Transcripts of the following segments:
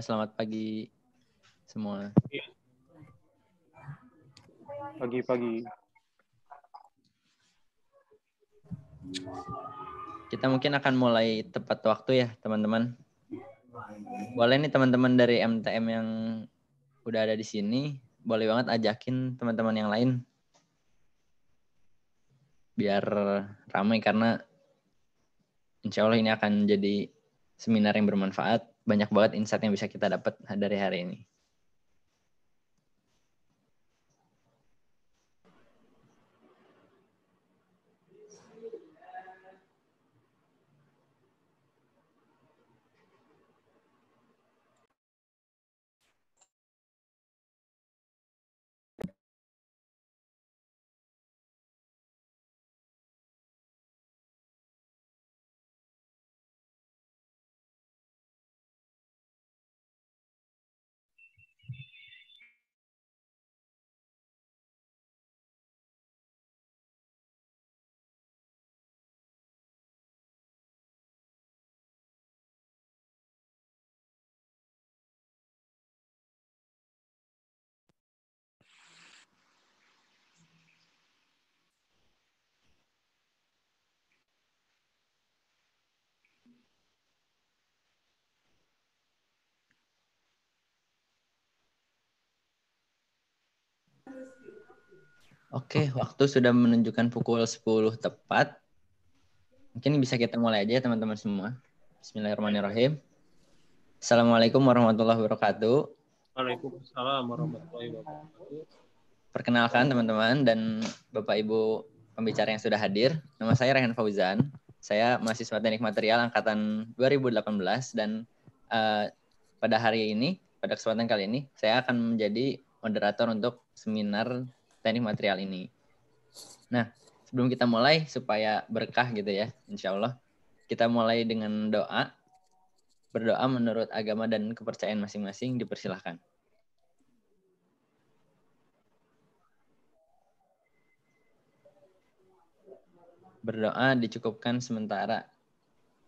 selamat pagi semua. Pagi-pagi. Kita mungkin akan mulai tepat waktu ya, teman-teman. Boleh nih teman-teman dari MTM yang udah ada di sini, boleh banget ajakin teman-teman yang lain. Biar ramai karena insya Allah ini akan jadi seminar yang bermanfaat banyak banget insight yang bisa kita dapat dari hari ini. Oke, waktu sudah menunjukkan pukul 10 tepat. Mungkin bisa kita mulai aja teman-teman semua. Bismillahirrahmanirrahim. Assalamualaikum warahmatullahi wabarakatuh. Waalaikumsalam warahmatullahi wabarakatuh. Perkenalkan teman-teman dan Bapak Ibu pembicara yang sudah hadir. Nama saya Rehan Fauzan. Saya mahasiswa teknik material angkatan 2018 dan uh, pada hari ini, pada kesempatan kali ini, saya akan menjadi moderator untuk seminar teknik material ini. Nah, sebelum kita mulai supaya berkah gitu ya, insya Allah. Kita mulai dengan doa. Berdoa menurut agama dan kepercayaan masing-masing dipersilahkan. Berdoa dicukupkan sementara.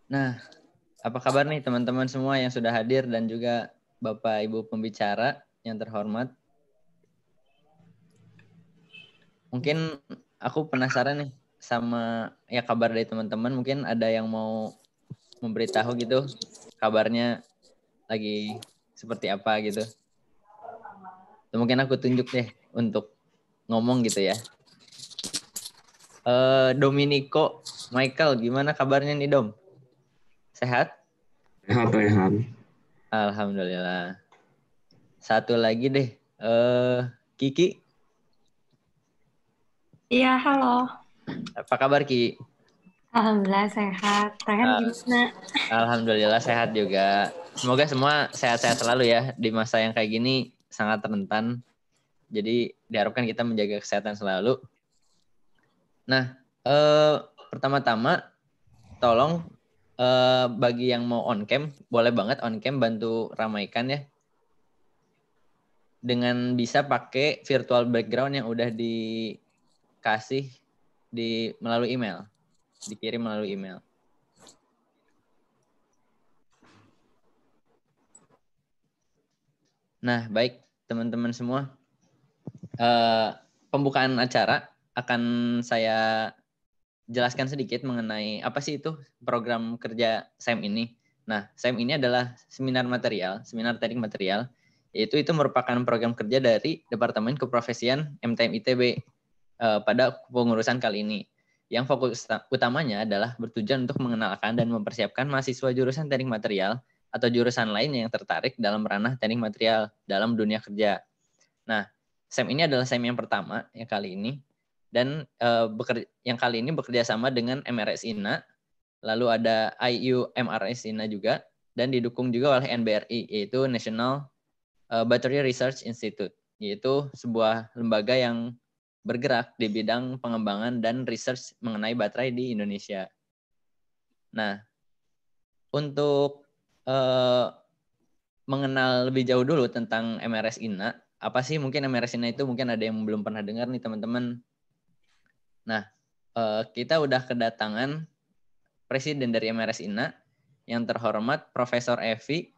Nah, apa kabar nih teman-teman semua yang sudah hadir dan juga Bapak Ibu pembicara yang terhormat. mungkin aku penasaran nih sama ya kabar dari teman-teman mungkin ada yang mau memberitahu gitu kabarnya lagi seperti apa gitu Atau mungkin aku tunjuk deh untuk ngomong gitu ya uh, Dominico Michael gimana kabarnya nih Dom sehat sehat sehat Alhamdulillah satu lagi deh uh, Kiki Iya, halo. Apa kabar Ki? Alhamdulillah sehat. Tahan ah, gimana? Alhamdulillah sehat juga. Semoga semua sehat-sehat selalu ya di masa yang kayak gini sangat rentan. Jadi diharapkan kita menjaga kesehatan selalu. Nah, eh, pertama-tama tolong eh, bagi yang mau on cam, boleh banget on cam bantu ramaikan ya dengan bisa pakai virtual background yang udah di kasih di melalui email, dikirim melalui email. Nah, baik teman-teman semua, uh, pembukaan acara akan saya jelaskan sedikit mengenai apa sih itu program kerja SEM ini. Nah, SEM ini adalah seminar material, seminar teknik material, yaitu itu merupakan program kerja dari Departemen Keprofesian MTM ITB uh, pada pengurusan kali ini yang fokus utamanya adalah bertujuan untuk mengenalkan dan mempersiapkan mahasiswa jurusan teknik material atau jurusan lain yang tertarik dalam ranah teknik material dalam dunia kerja. Nah, SEM ini adalah SEM yang pertama yang kali ini dan uh, eh, bekerja, yang kali ini bekerja sama dengan MRS INA, lalu ada IU MRS INA juga dan didukung juga oleh NBRI yaitu National eh, Battery Research Institute, yaitu sebuah lembaga yang bergerak di bidang pengembangan dan research mengenai baterai di Indonesia. Nah, untuk eh, mengenal lebih jauh dulu tentang MRS INA, apa sih mungkin MRS INA itu mungkin ada yang belum pernah dengar nih teman-teman. Nah, eh, kita udah kedatangan presiden dari MRS INA yang terhormat Profesor Evi.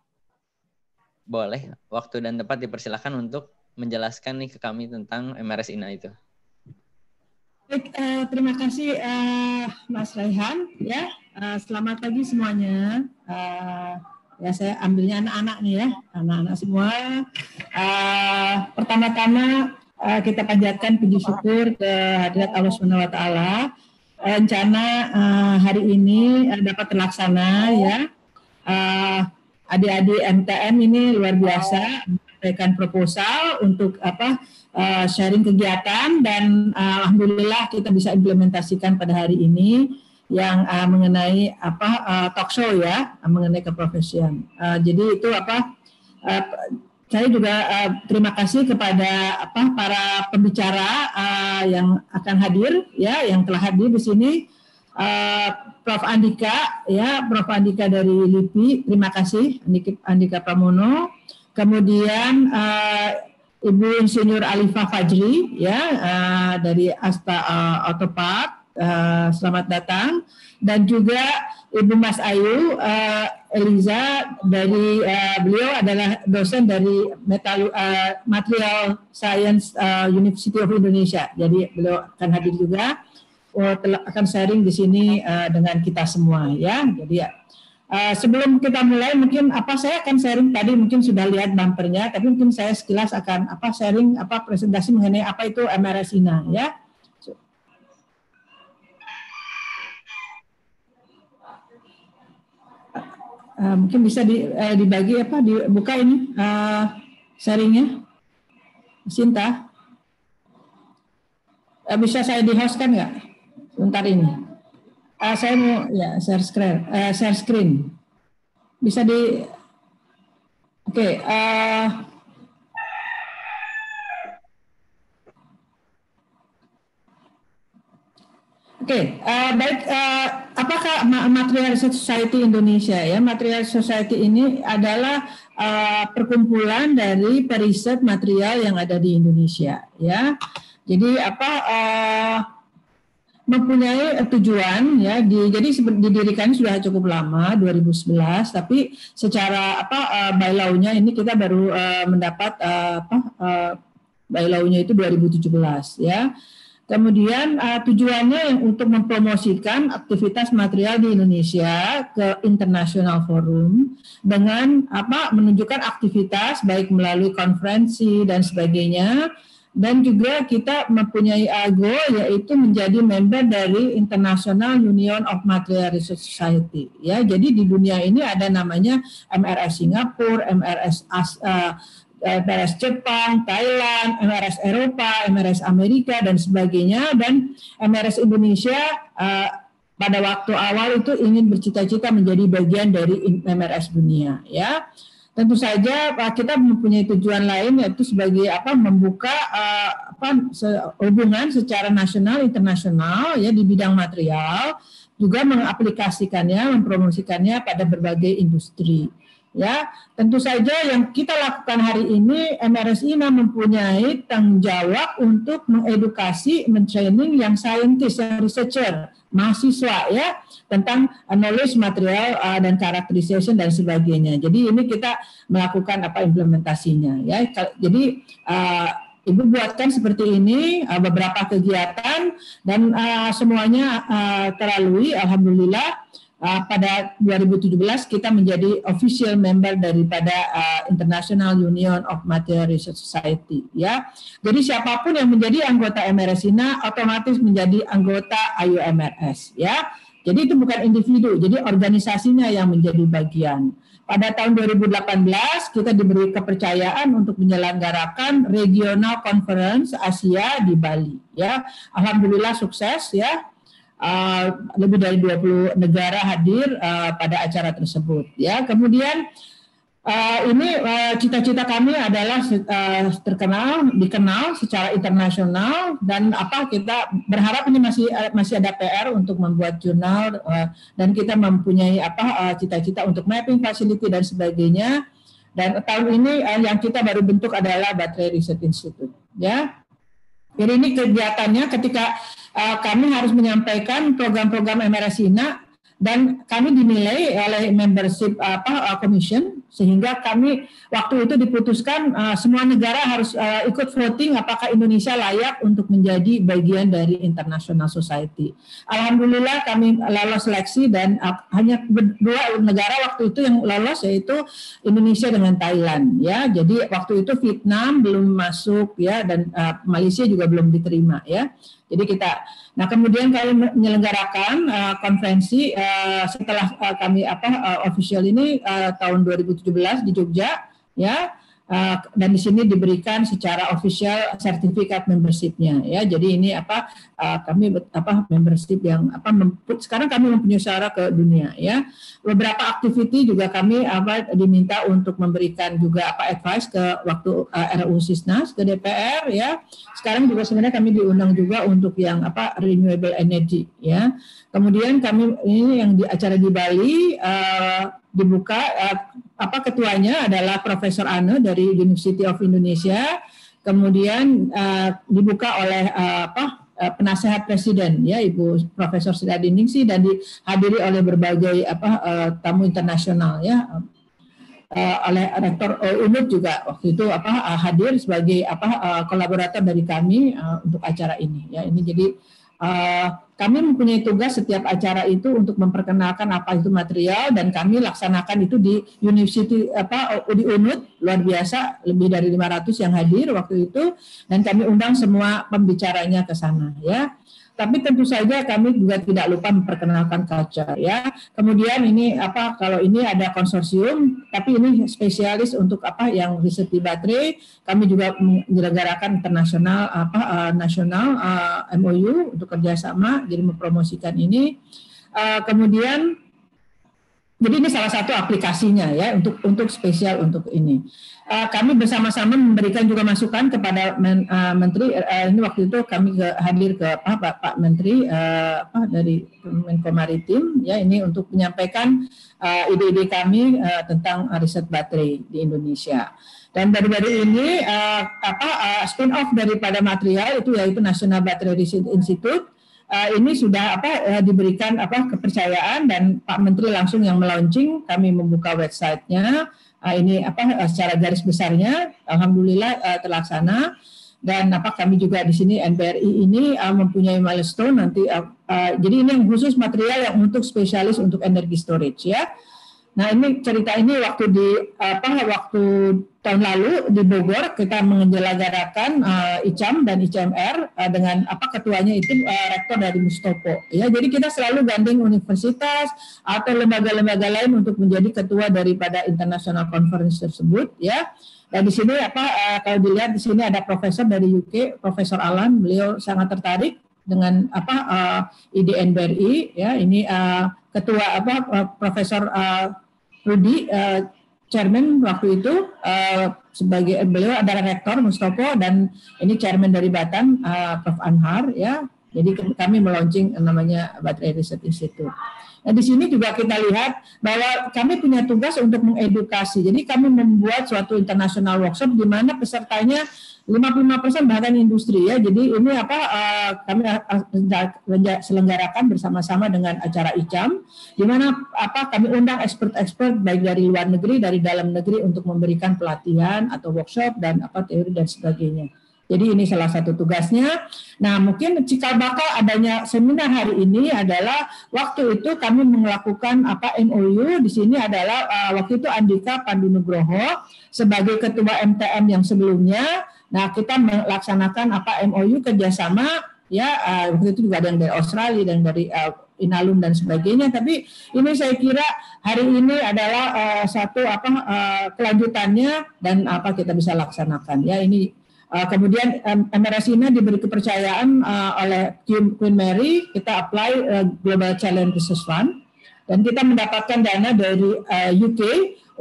Boleh, waktu dan tempat dipersilakan untuk menjelaskan nih ke kami tentang MRS INA itu. Baik, eh, terima kasih eh, Mas Raihan. Ya, eh, selamat pagi semuanya. Eh, ya saya ambilnya anak-anak nih ya, anak-anak semua. Eh, pertama-tama eh, kita panjatkan puji syukur ke hadirat Allah Subhanahu Wa Taala. Rencana eh, hari ini eh, dapat terlaksana ya. adik eh, adik-adik MTM ini luar biasa memberikan proposal untuk apa uh, sharing kegiatan dan uh, alhamdulillah kita bisa implementasikan pada hari ini yang uh, mengenai apa uh, talk show ya uh, mengenai keprofesian. Uh, jadi itu apa uh, saya juga uh, terima kasih kepada apa para pembicara uh, yang akan hadir ya yang telah hadir di sini uh, Prof Andika ya Prof Andika dari LIPI terima kasih Andika, Andika Pramono kemudian uh, Ibu Insinyur Alifa Fajri ya uh, dari Asta uh, eh, Park, Uh, eh, selamat datang dan juga Ibu Mas Ayu uh, Eliza dari uh, beliau adalah dosen dari metal uh, material science uh, University of Indonesia. Jadi beliau akan hadir juga oh, akan sharing di sini uh, dengan kita semua ya. Jadi ya, Eh, sebelum kita mulai mungkin apa saya akan sharing tadi mungkin sudah lihat bumpernya tapi mungkin saya sekilas akan apa sharing apa presentasi mengenai apa itu MRSINA ya. Uh, mungkin bisa di, uh, dibagi apa dibuka ini uh, sharingnya Sinta uh, bisa saya dihostkan nggak sebentar ini Uh, saya mau ya share screen. Uh, share screen. Bisa di. Oke. Okay, uh, eh, Oke, okay, uh, baik. Uh, apakah Material Society Indonesia ya? Material Society ini adalah uh, perkumpulan dari periset material yang ada di Indonesia ya. Jadi apa? Uh, mempunyai eh, tujuan ya di, jadi didirikan sudah cukup lama 2011 tapi secara apa uh, eh, bylaw-nya ini kita baru uh, mendapat uh, apa uh, bylaw-nya itu 2017 ya. Kemudian uh, tujuannya yang untuk mempromosikan aktivitas material di Indonesia ke international forum dengan apa menunjukkan aktivitas baik melalui konferensi dan sebagainya dan juga kita mempunyai AGO yaitu menjadi member dari International Union of Material Research Society ya jadi di dunia ini ada namanya MRS Singapura MRS As, uh, eh, eh, MRS Jepang, Thailand, MRS Eropa, MRS Amerika dan sebagainya dan MRS Indonesia uh, pada waktu awal itu ingin bercita-cita menjadi bagian dari MRS dunia ya tentu saja kita mempunyai tujuan lain yaitu sebagai apa membuka uh, apa se hubungan secara nasional internasional ya di bidang material juga mengaplikasikannya mempromosikannya pada berbagai industri ya tentu saja yang kita lakukan hari ini MRSI mempunyai tanggung jawab untuk mengedukasi mentraining yang saintis yang researcher mahasiswa ya tentang uh, knowledge material uh, dan characterization dan sebagainya. Jadi ini kita melakukan apa implementasinya ya. Jadi uh, Ibu buatkan seperti ini uh, beberapa kegiatan dan uh, semuanya uh, terlalui alhamdulillah uh, pada 2017 kita menjadi official member daripada uh, International Union of Material Research Society ya. Jadi siapapun yang menjadi anggota MRS otomatis menjadi anggota IUMRS ya. Jadi itu bukan individu, jadi organisasinya yang menjadi bagian. Pada tahun 2018 kita diberi kepercayaan untuk menyelenggarakan Regional Conference Asia di Bali ya. Alhamdulillah sukses ya Eh, lebih dari 20 negara hadir uh, pada acara tersebut ya. Kemudian uh, ini cita-cita uh, kami adalah uh, terkenal, dikenal secara internasional dan apa kita berharap ini masih masih ada PR untuk membuat jurnal uh, dan kita mempunyai apa cita-cita uh, untuk mapping facility dan sebagainya. Dan tahun ini uh, yang kita baru bentuk adalah Baterai Research Institute. Ya, jadi ini kegiatannya ketika uh, kami harus menyampaikan program-program MRS Ina dan kami dinilai oleh membership apa uh, commission sehingga kami waktu itu diputuskan uh, semua negara harus uh, ikut voting apakah Indonesia layak untuk menjadi bagian dari International Society. Alhamdulillah kami lolos seleksi dan uh, hanya dua negara waktu itu yang lolos yaitu Indonesia dengan Thailand ya. Jadi waktu itu Vietnam belum masuk ya dan uh, Malaysia juga belum diterima ya. Jadi kita Nah, kemudian kami menyelenggarakan uh, konferensi uh, setelah uh, kami apa uh, official ini uh, tahun 2017 di Jogja ya Eh, dan di sini diberikan secara official sertifikat membershipnya ya jadi ini apa eh, kami apa membership yang apa memput, sekarang kami mempunyai suara ke dunia ya beberapa activity juga kami apa diminta untuk memberikan juga apa advice ke waktu uh, eh, RUU Sisnas ke DPR ya sekarang juga sebenarnya kami diundang juga untuk yang apa renewable energy ya kemudian kami ini yang di acara di Bali uh, dibuka uh, apa ketuanya adalah Profesor Ano dari University of Indonesia. Kemudian uh, dibuka oleh uh, apa eh, penasehat presiden ya Ibu Profesor Sri dan dihadiri oleh berbagai apa uh, tamu internasional ya uh, oleh rektor uh, UNUD juga waktu itu apa uh, hadir sebagai apa uh, kolaborator dari kami uh, untuk acara ini ya ini jadi uh, kami mempunyai tugas setiap acara itu untuk memperkenalkan apa itu material dan kami laksanakan itu di university apa di UNUT luar biasa lebih dari 500 yang hadir waktu itu dan kami undang semua pembicaranya ke sana ya tapi tentu saja kami juga tidak lupa memperkenalkan culture ya. Kemudian ini apa kalau ini ada konsorsium tapi ini spesialis untuk apa yang riset di baterai, kami juga menyelenggarakan internasional apa uh, nasional uh, eh, MOU untuk kerjasama jadi mempromosikan ini. Uh, kemudian jadi ini salah satu aplikasinya ya untuk untuk spesial untuk ini. Uh, kami bersama-sama memberikan juga masukan kepada men, uh, Menteri uh, ini waktu itu kami ke, hadir ke apa, Pak, Pak Menteri uh, apa, dari Menko Maritim ya ini untuk menyampaikan uh, ide-ide kami uh, tentang riset baterai di Indonesia. Dan dari baru ini uh, apa uh, spin off daripada material itu yaitu National Battery Research Institute uh, ini sudah apa uh, diberikan apa kepercayaan dan Pak Menteri langsung yang melaunching kami membuka websitenya uh, ini apa uh, secara garis besarnya alhamdulillah uh, terlaksana dan apa kami juga di sini NBRI ini uh, mempunyai milestone nanti uh, uh, jadi ini yang khusus material yang untuk spesialis untuk energi storage ya Nah ini cerita ini waktu di apa waktu tahun lalu di Bogor kita menyelenggarakan uh, eh, ICAM dan ICMR uh, eh, dengan apa ketuanya itu uh, rektor dari Mustopo. Ya jadi kita selalu gandeng universitas atau lembaga-lembaga lain untuk menjadi ketua daripada international conference tersebut ya. Dan di sini apa uh, kalau dilihat di sini ada profesor dari UK, Profesor Alan, beliau sangat tertarik dengan apa uh, IDNBRI ya ini uh, ketua apa uh, Profesor uh, Rudi uh, chairman waktu itu uh, sebagai beliau adalah rektor Mustopo dan ini chairman dari Batam uh, Prof Anhar ya jadi kami meluncing eh, namanya Baterai Research Institute. Nah, di sini juga kita lihat bahwa kami punya tugas untuk mengedukasi. Jadi kami membuat suatu international workshop di mana pesertanya 55% bahkan industri ya. Jadi ini apa eh, kami selenggarakan bersama-sama dengan acara ICAM di mana apa kami undang expert-expert baik dari luar negeri dari dalam negeri untuk memberikan pelatihan atau workshop dan apa teori dan sebagainya. Jadi ini salah satu tugasnya. Nah, mungkin cikal bakal adanya seminar hari ini adalah waktu itu kami melakukan apa MOU di sini adalah uh, waktu itu Andika Pandu Nugroho sebagai ketua MTM yang sebelumnya. Nah, kita melaksanakan apa MOU kerjasama ya uh, waktu itu juga ada yang dari Australia dan dari uh, Inalum dan sebagainya. Tapi ini saya kira hari ini adalah uh, satu apa uh, kelanjutannya dan apa kita bisa laksanakan. Ya ini Uh, kemudian um, Emerasina diberi kepercayaan uh, oleh Queen Mary, kita apply uh, Global Challenge Research Fund, dan kita mendapatkan dana dari uh, UK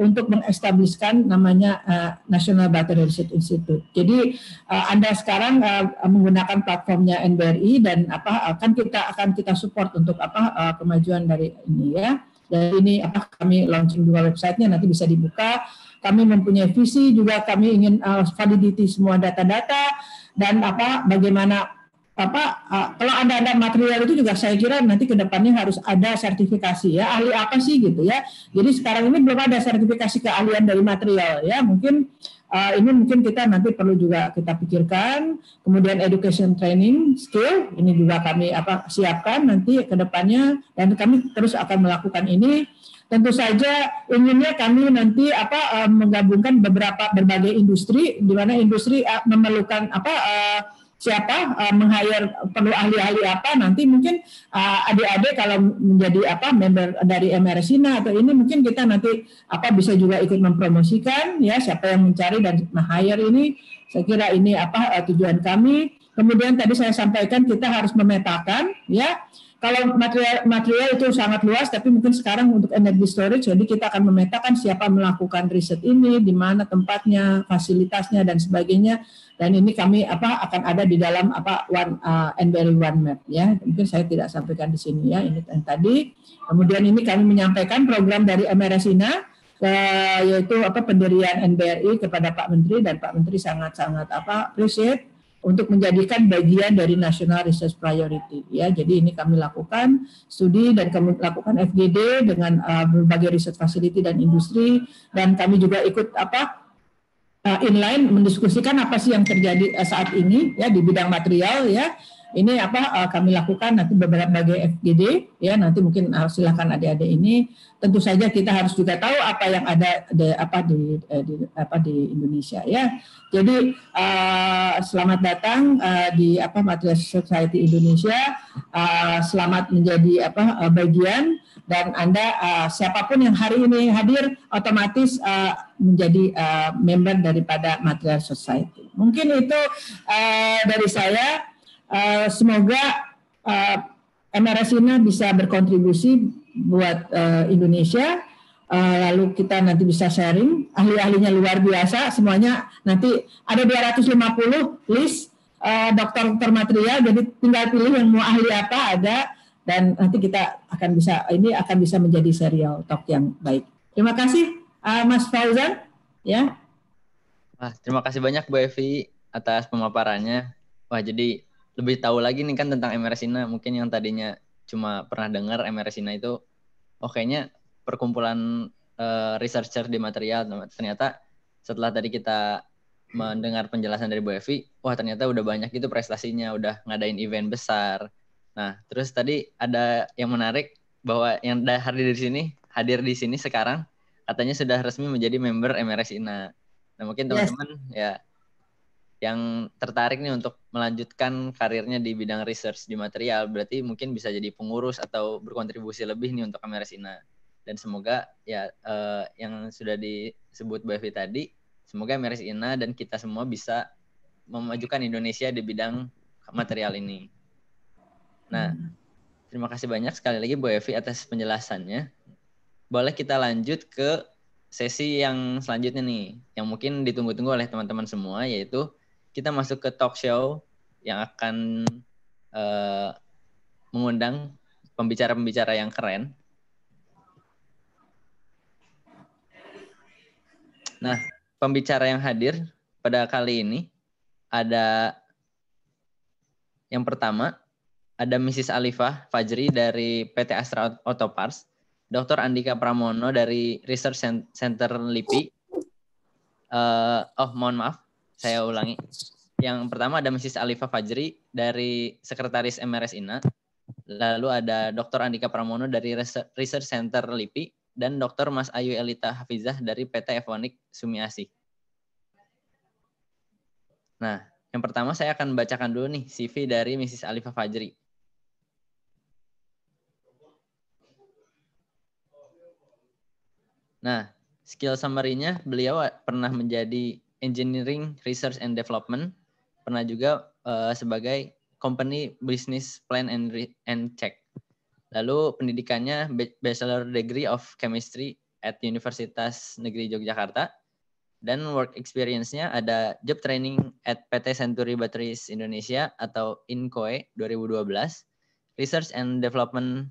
untuk mengestabliskan namanya uh, National Battery Research Institute. Jadi uh, Anda sekarang uh, menggunakan platformnya NBRI dan apa akan kita akan kita support untuk apa uh, kemajuan dari ini ya. dan ini apa kami launching dua websitenya nanti bisa dibuka kami mempunyai visi juga kami ingin uh, validity semua data-data dan apa bagaimana apa uh, kalau anda-anda material itu juga saya kira nanti kedepannya harus ada sertifikasi ya ahli apa sih gitu ya jadi sekarang ini belum ada sertifikasi keahlian dari material ya mungkin uh, ini mungkin kita nanti perlu juga kita pikirkan kemudian education training skill ini juga kami apa siapkan nanti kedepannya dan kami terus akan melakukan ini Tentu saja inginnya kami nanti apa eh, menggabungkan beberapa berbagai industri di mana industri eh, memerlukan apa eh, siapa uh, meng perlu ahli-ahli apa nanti mungkin uh, adik-adik kalau menjadi apa member dari MRSINA atau ini mungkin kita nanti apa bisa juga ikut mempromosikan ya siapa yang mencari dan meng ini saya kira ini apa uh, tujuan kami kemudian tadi saya sampaikan kita harus memetakan ya kalau material, material itu sangat luas, tapi mungkin sekarang untuk energy storage, jadi kita akan memetakan siapa melakukan riset ini, di mana tempatnya, fasilitasnya dan sebagainya. Dan ini kami apa akan ada di dalam apa one uh, one map ya. Mungkin saya tidak sampaikan di sini ya ini yang tadi. Kemudian ini kami menyampaikan program dari Emerasina yaitu apa pendirian NBRI kepada Pak Menteri dan Pak Menteri sangat-sangat apa appreciate untuk menjadikan bagian dari National Research Priority ya. Jadi ini kami lakukan studi dan kami lakukan FGD dengan uh, berbagai research facility dan industri dan kami juga ikut apa uh, inline mendiskusikan apa sih yang terjadi uh, saat ini ya di bidang material ya ini apa eh, kami lakukan nanti beberapa bagian FGD ya nanti mungkin eh, silakan adik-adik ini tentu saja kita harus juga tahu apa yang ada di, apa di, eh, di apa di Indonesia ya jadi uh, selamat datang uh, di apa Material Society Indonesia uh, selamat menjadi apa bagian dan anda uh, siapapun yang hari ini hadir otomatis uh, menjadi uh, member daripada Material Society mungkin itu uh, dari saya Eh, semoga uh, eh, MRS ini bisa berkontribusi buat uh, Indonesia. Uh, lalu kita nanti bisa sharing ahli-ahlinya luar biasa semuanya nanti ada 250 list uh, dokter-dokter jadi tinggal pilih yang mau ahli apa ada dan nanti kita akan bisa ini akan bisa menjadi serial talk yang baik terima kasih uh, Mas Fauzan ya Wah, terima kasih banyak Bu Evi atas pemaparannya wah jadi lebih tahu lagi nih kan tentang MR Mungkin yang tadinya cuma pernah dengar MR itu oh kayaknya perkumpulan uh, researcher di material ternyata setelah tadi kita mendengar penjelasan dari Bu Evi, wah ternyata udah banyak itu prestasinya, udah ngadain event besar. Nah, terus tadi ada yang menarik bahwa yang dah hadir di sini, hadir di sini sekarang katanya sudah resmi menjadi member MRS Nah, mungkin teman-teman yes. ya yang tertarik nih untuk melanjutkan karirnya di bidang research di material, berarti mungkin bisa jadi pengurus atau berkontribusi lebih nih untuk kamera Sina. Dan semoga ya eh, yang sudah disebut Mbak tadi, semoga Meris Ina dan kita semua bisa memajukan Indonesia di bidang material ini. Nah, hmm. terima kasih banyak sekali lagi Bu Evi atas penjelasannya. Boleh kita lanjut ke sesi yang selanjutnya nih, yang mungkin ditunggu-tunggu oleh teman-teman semua, yaitu kita masuk ke talk show yang akan uh, mengundang pembicara-pembicara yang keren. Nah, pembicara yang hadir pada kali ini ada yang pertama ada Mrs. Alifah Fajri dari PT Astra Auto Parts, Dr. Andika Pramono dari Research Center LIPI. Uh, oh, mohon maaf, saya ulangi. Yang pertama ada Mrs. Alifa Fajri dari Sekretaris MRS INA. Lalu ada Dr. Andika Pramono dari Research Center LIPI dan Dr. Mas Ayu Elita Hafizah dari PT Evonik Sumiasi. Nah, yang pertama saya akan bacakan dulu nih CV dari Mrs. Alifa Fajri. Nah, skill summary-nya beliau pernah menjadi Engineering Research and Development, pernah juga uh, sebagai Company Business Plan and, and Check. Lalu pendidikannya Bachelor Degree of Chemistry at Universitas Negeri Yogyakarta dan work experience-nya ada job training at PT Century Batteries Indonesia atau INCOE 2012, research and development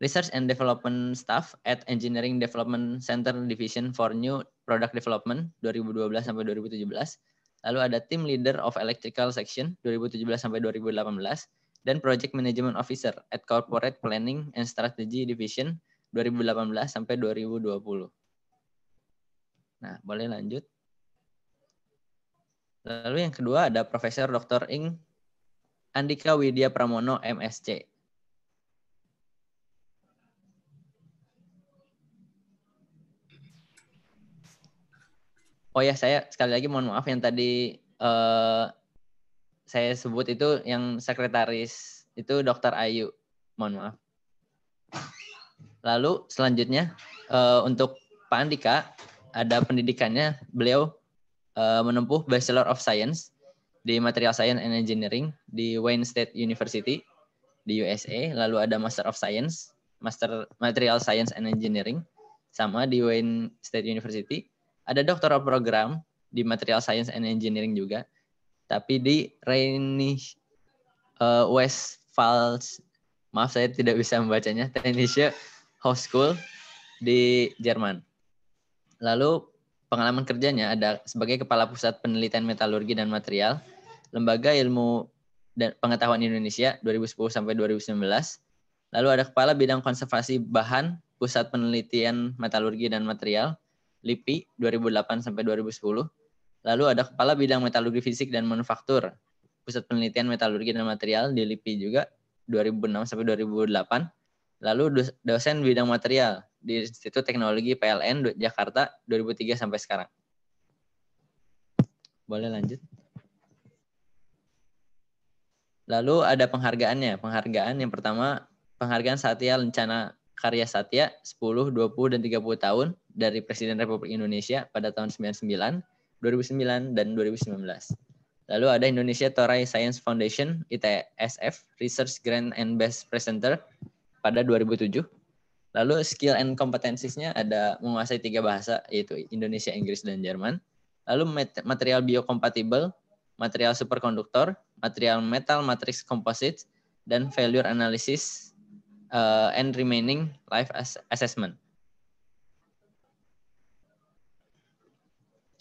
Research and Development Staff at Engineering Development Center Division for New Product Development 2012 sampai 2017. Lalu ada Team Leader of Electrical Section 2017 sampai 2018 dan Project Management Officer at Corporate Planning and Strategy Division 2018 sampai 2020. Nah, boleh lanjut. Lalu yang kedua ada Profesor Dr. Ing Andika Widya Pramono MSc oh ya saya sekali lagi mohon maaf yang tadi uh, saya sebut itu yang sekretaris itu Dokter Ayu, mohon maaf. Lalu selanjutnya uh, untuk Pak Andika ada pendidikannya beliau uh, menempuh Bachelor of Science di Material Science and Engineering di Wayne State University di USA, lalu ada Master of Science, Master Material Science and Engineering sama di Wayne State University ada doktoral program di Material Science and Engineering juga, tapi di Rainy uh, Falls, maaf saya tidak bisa membacanya, High School di Jerman. Lalu pengalaman kerjanya ada sebagai kepala pusat penelitian metalurgi dan material lembaga ilmu dan pengetahuan Indonesia 2010 sampai 2019 lalu ada kepala bidang konservasi bahan pusat penelitian metalurgi dan material LIPI 2008 sampai 2010. Lalu ada Kepala Bidang Metalurgi Fisik dan Manufaktur, Pusat Penelitian Metalurgi dan Material di LIPI juga 2006 sampai 2008. Lalu dosen bidang material di Institut Teknologi PLN Jakarta 2003 sampai sekarang. Boleh lanjut. Lalu ada penghargaannya. Penghargaan yang pertama, penghargaan Satya Lencana karya Satya 10, 20, dan 30 tahun dari Presiden Republik Indonesia pada tahun 99, 2009, dan 2019. Lalu ada Indonesia Torai Science Foundation ITSF Research Grant and Best Presenter pada 2007. Lalu skill and competencies-nya ada menguasai tiga bahasa yaitu Indonesia, Inggris, dan Jerman. Lalu material biokompatibel, material superkonduktor, material metal matrix composite, dan failure analysis uh, and remaining life as assessment.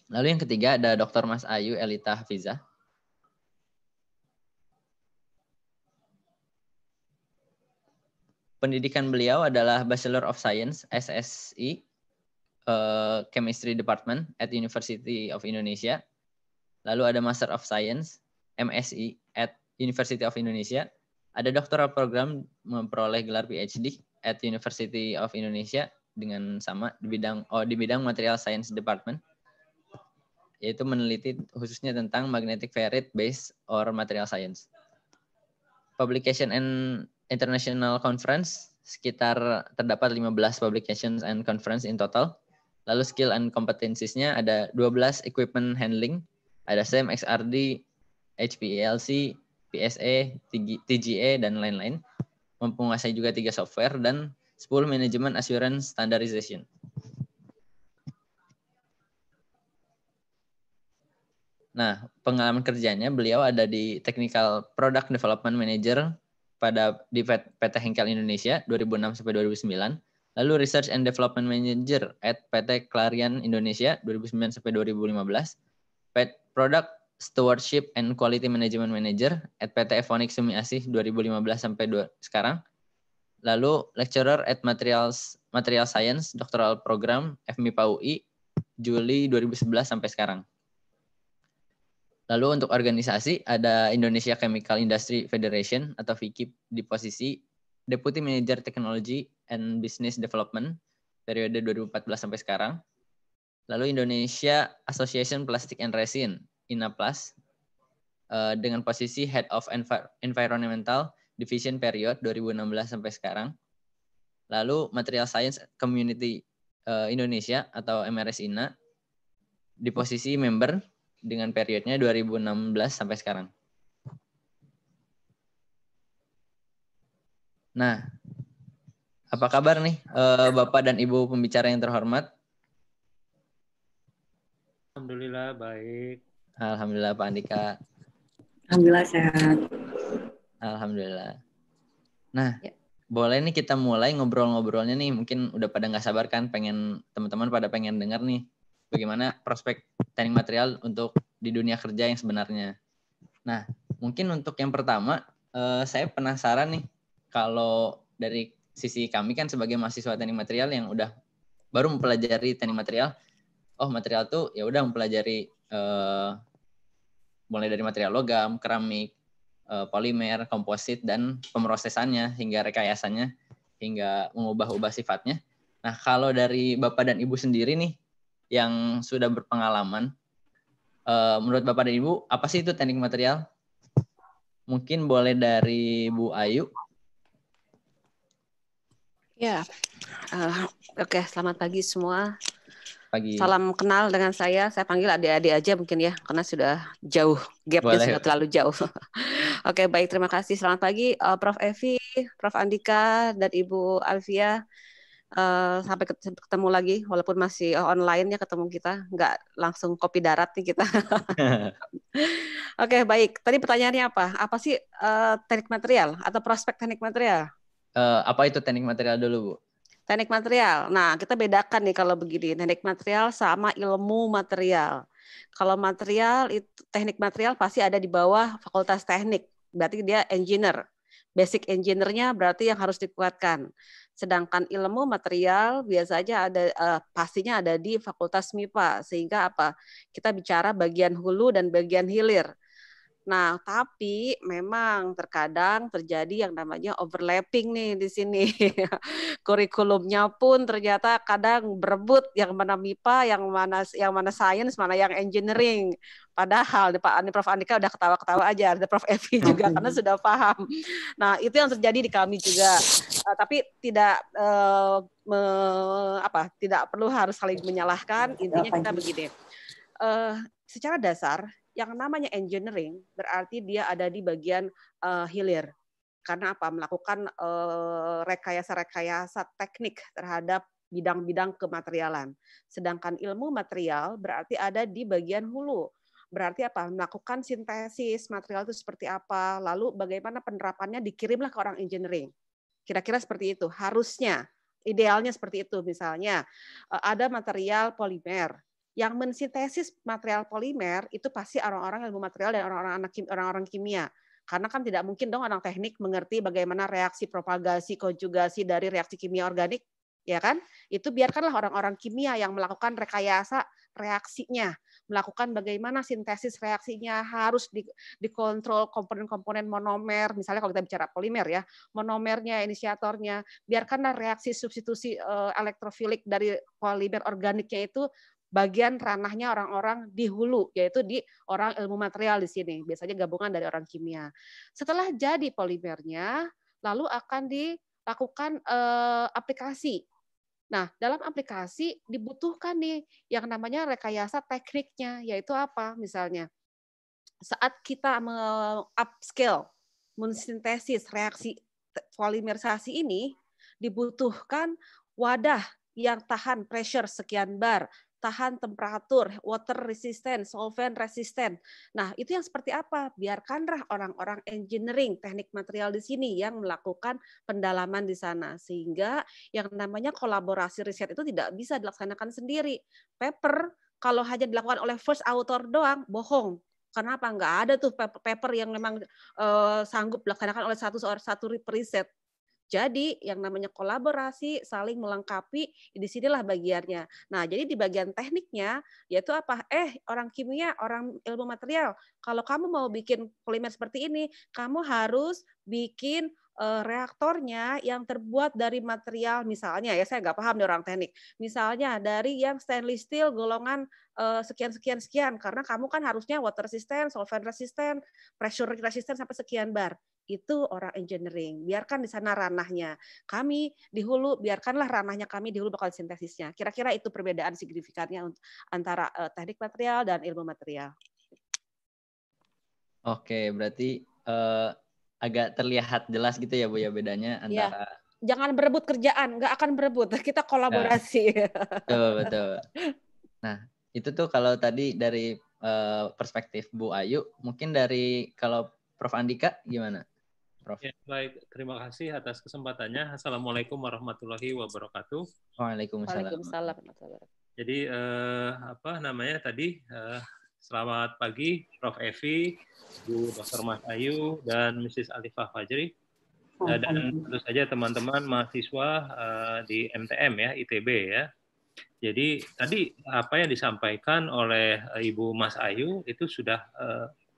Lalu yang ketiga ada Dr. Mas Ayu Elita Hafiza. Pendidikan beliau adalah Bachelor of Science SSI uh, eh, Chemistry Department at University of Indonesia. Lalu ada Master of Science MSI at University of Indonesia ada doktoral program memperoleh gelar PhD at University of Indonesia dengan sama di bidang oh di bidang Material Science Department yaitu meneliti khususnya tentang magnetic ferrit base or material science. Publication and International Conference sekitar terdapat 15 publications and conference in total. Lalu skill and competencies-nya ada 12 equipment handling, ada SEM, XRD, HPLC, PSE, TGE, dan lain-lain, menguasai juga tiga software, dan 10 manajemen assurance standardization. Nah, pengalaman kerjanya beliau ada di Technical Product Development Manager pada di PT Henkel Indonesia 2006 sampai 2009, lalu Research and Development Manager at PT Clarion Indonesia 2009 sampai 2015, Product Stewardship and Quality Management Manager at PT Evonik Sumi Asih 2015 sampai sekarang. Lalu lecturer at Materials Material Science Doctoral Program FMI UI Juli 2011 sampai sekarang. Lalu untuk organisasi ada Indonesia Chemical Industry Federation atau VKIP di posisi Deputy Manager Technology and Business Development periode 2014 sampai sekarang. Lalu Indonesia Association Plastic and Resin Inaplas uh, eh, dengan posisi Head of Envi Environmental Division Period 2016 sampai sekarang. Lalu Material Science Community uh, Indonesia atau MRS INA di posisi member dengan periodnya 2016 sampai sekarang. Nah, apa kabar nih uh, Bapak dan Ibu pembicara yang terhormat? Alhamdulillah baik. Alhamdulillah Pak Andika. Alhamdulillah sehat. Alhamdulillah. Nah, ya. boleh nih kita mulai ngobrol-ngobrolnya nih. Mungkin udah pada nggak sabar kan, pengen teman-teman pada pengen dengar nih bagaimana prospek training material untuk di dunia kerja yang sebenarnya. Nah, mungkin untuk yang pertama, eh, saya penasaran nih kalau dari sisi kami kan sebagai mahasiswa teknik material yang udah baru mempelajari teknik material, oh material tuh ya udah mempelajari eh, mulai dari material logam, keramik, eh, polimer, komposit, dan pemrosesannya hingga rekayasannya, hingga mengubah-ubah sifatnya. Nah, kalau dari Bapak dan Ibu sendiri nih, yang sudah berpengalaman, eh, menurut Bapak dan Ibu, apa sih itu teknik material? Mungkin boleh dari Bu Ayu. Ya, uh, oke. Okay, selamat pagi semua pagi. Salam kenal dengan saya. Saya panggil adik-adik aja mungkin ya, karena sudah jauh gapnya Boleh. sudah terlalu jauh. Oke, baik terima kasih. Selamat pagi, uh, Prof Evi, Prof Andika, dan Ibu Alvia. Uh, sampai ketemu lagi, walaupun masih eh, online ya ketemu kita, nggak langsung kopi darat nih kita. Oke, baik. Tadi pertanyaannya apa? Apa sih uh, teknik material atau prospek teknik material? Uh, apa itu teknik material dulu, Bu? Teknik material. Nah, kita bedakan nih kalau begini, teknik material sama ilmu material. Kalau material itu teknik material pasti ada di bawah fakultas teknik, berarti dia engineer. Basic engineer-nya berarti yang harus dikuatkan. Sedangkan ilmu material biasanya ada eh, pastinya ada di fakultas MIPA sehingga apa? Kita bicara bagian hulu dan bagian hilir Nah, tapi memang terkadang terjadi yang namanya overlapping nih di sini. Kurikulumnya pun ternyata kadang berebut yang mana MIPA, yang mana yang mana sains, mana yang engineering. Padahal Pak Andi Prof Andika udah ketawa-ketawa aja, ada Prof Evi juga karena sudah paham. Nah, itu yang terjadi di kami juga. Uh, tapi tidak uh, me, apa? Tidak perlu harus saling menyalahkan. Intinya kita begini. Uh, secara dasar yang namanya engineering berarti dia ada di bagian uh, hilir. Karena apa? Melakukan eh, rekayasa-rekayasa uh, teknik terhadap bidang-bidang kematerialan. Sedangkan ilmu material berarti ada di bagian hulu. Berarti apa? Melakukan sintesis material itu seperti apa, lalu bagaimana penerapannya dikirimlah ke orang engineering. Kira-kira seperti itu. Harusnya, idealnya seperti itu. Misalnya, eh, ada material polimer yang mensintesis material polimer itu pasti orang-orang ilmu material dan orang-orang anak orang-orang kimia. Karena kan tidak mungkin dong orang teknik mengerti bagaimana reaksi propagasi konjugasi dari reaksi kimia organik, ya kan? Itu biarkanlah orang-orang kimia yang melakukan rekayasa reaksinya, melakukan bagaimana sintesis reaksinya harus di, dikontrol komponen-komponen monomer, misalnya kalau kita bicara polimer ya, monomernya, inisiatornya, biarkanlah reaksi substitusi eh, elektrofilik dari polimer organiknya itu bagian ranahnya orang-orang di hulu, yaitu di orang ilmu material di sini, biasanya gabungan dari orang kimia. Setelah jadi polimernya, lalu akan dilakukan eh, aplikasi. Nah, dalam aplikasi dibutuhkan nih yang namanya rekayasa tekniknya, yaitu apa misalnya? Saat kita upscale, mensintesis reaksi polimerisasi ini, dibutuhkan wadah yang tahan pressure sekian bar, tahan temperatur, water resistant, solvent resistant. Nah, itu yang seperti apa? Biarkanlah orang-orang engineering, teknik material di sini yang melakukan pendalaman di sana sehingga yang namanya kolaborasi riset itu tidak bisa dilaksanakan sendiri. Paper kalau hanya dilakukan oleh first author doang, bohong. Kenapa nggak ada tuh paper yang memang uh, sanggup dilaksanakan oleh satu satu riset? Jadi yang namanya kolaborasi, saling melengkapi, di disinilah bagiannya. Nah, jadi di bagian tekniknya, yaitu apa? Eh, orang kimia, orang ilmu material, kalau kamu mau bikin polimer seperti ini, kamu harus bikin Eh, reaktornya yang terbuat dari material misalnya ya saya nggak paham nih orang teknik misalnya dari yang stainless steel golongan eh, sekian sekian sekian karena kamu kan harusnya water resistant, solvent resistant, pressure resistant sampai sekian bar itu orang engineering. Biarkan di sana ranahnya. Kami di hulu, biarkanlah ranahnya kami di hulu bakal sintesisnya. Kira-kira itu perbedaan signifikannya antara eh, teknik material dan ilmu material. Oke, berarti uh agak terlihat jelas gitu ya Bu ya bedanya iya. antara ya. Jangan berebut kerjaan, nggak akan berebut. Kita kolaborasi. ya. betul, betul. Nah, itu tuh kalau tadi dari eh, perspektif Bu Ayu, mungkin dari kalau Prof Andika gimana? Prof. Ya, baik, terima kasih atas kesempatannya. Assalamualaikum warahmatullahi wabarakatuh. Waalaikumsalam. Waalaikumsalam. Jadi eh, apa namanya tadi eh, Selamat pagi, Prof. Evi, Bu Dr. Mas Ayu, dan Mrs. Alifah Fajri. Eh, dan tentu saja teman-teman mahasiswa eh, di MTM ya, ITB ya. Jadi tadi apa yang disampaikan oleh eh, Ibu Mas Ayu itu sudah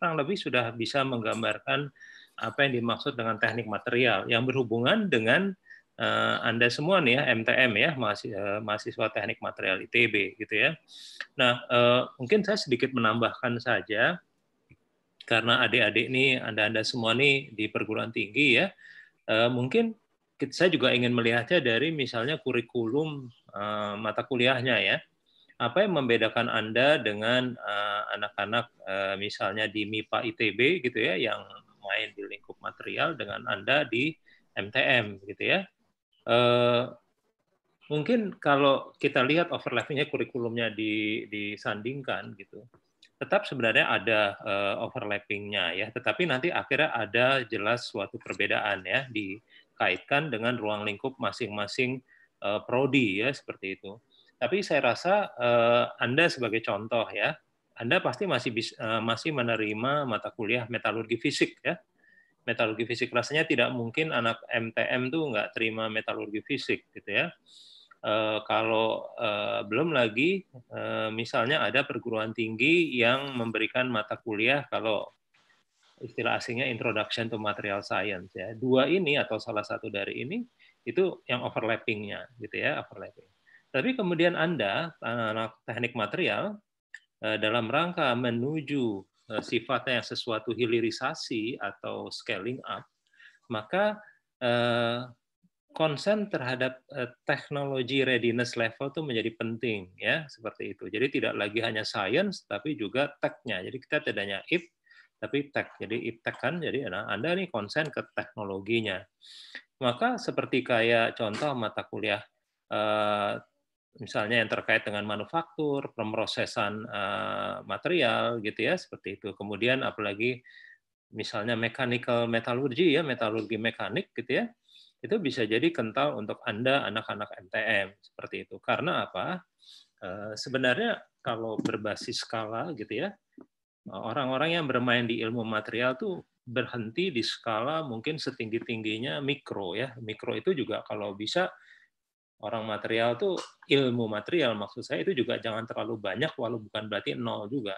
kurang lebih sudah bisa menggambarkan apa yang dimaksud dengan teknik material yang berhubungan dengan Eh, Anda semua nih ya MTM ya eh, mahasiswa teknik material ITB gitu ya. Nah eh, mungkin saya sedikit menambahkan saja karena adik-adik nih Anda-Anda semua nih di perguruan tinggi ya mungkin saya juga ingin melihatnya dari misalnya kurikulum mata kuliahnya ya. Apa yang membedakan Anda dengan anak-anak misalnya di MIPA ITB gitu ya yang main di lingkup material dengan Anda di MTM gitu ya. Eh, mungkin kalau kita lihat overlappingnya kurikulumnya di, disandingkan gitu, tetap sebenarnya ada uh, overlappingnya ya, tetapi nanti akhirnya ada jelas suatu perbedaan ya dikaitkan dengan ruang lingkup masing-masing uh, prodi ya seperti itu. Tapi saya rasa uh, Anda sebagai contoh ya, Anda pasti masih bisa, uh, masih menerima mata kuliah metalurgi fisik ya metalurgi fisik rasanya tidak mungkin anak MTM tuh nggak terima metalurgi fisik gitu ya e, kalau e, belum lagi e, misalnya ada perguruan tinggi yang memberikan mata kuliah kalau istilah asingnya introduction to material science ya dua ini atau salah satu dari ini itu yang overlappingnya gitu ya overlapping tapi kemudian anda anak-anak teknik material dalam rangka menuju Eh, sifatnya yang sesuatu hilirisasi atau scaling up, maka konsen eh, terhadap eh, teknologi readiness level itu menjadi penting ya seperti itu. Jadi tidak lagi hanya science tapi juga tech-nya. Jadi kita tidak hanya if tapi tech. Jadi if tech kan jadi nah, Anda nih konsen ke teknologinya. Maka seperti kayak contoh mata kuliah misalnya yang terkait dengan manufaktur, pemrosesan eh, material gitu ya seperti itu. Kemudian apalagi misalnya mechanical metallurgy ya, metalurgi mekanik gitu ya. Itu bisa jadi kental untuk Anda anak-anak MTM seperti itu. Karena apa? Eh, sebenarnya kalau berbasis skala gitu ya, orang-orang yang bermain di ilmu material tuh berhenti di skala mungkin setinggi-tingginya mikro ya. Mikro itu juga kalau bisa orang material tuh ilmu material maksud saya itu juga jangan terlalu banyak walau bukan berarti nol juga.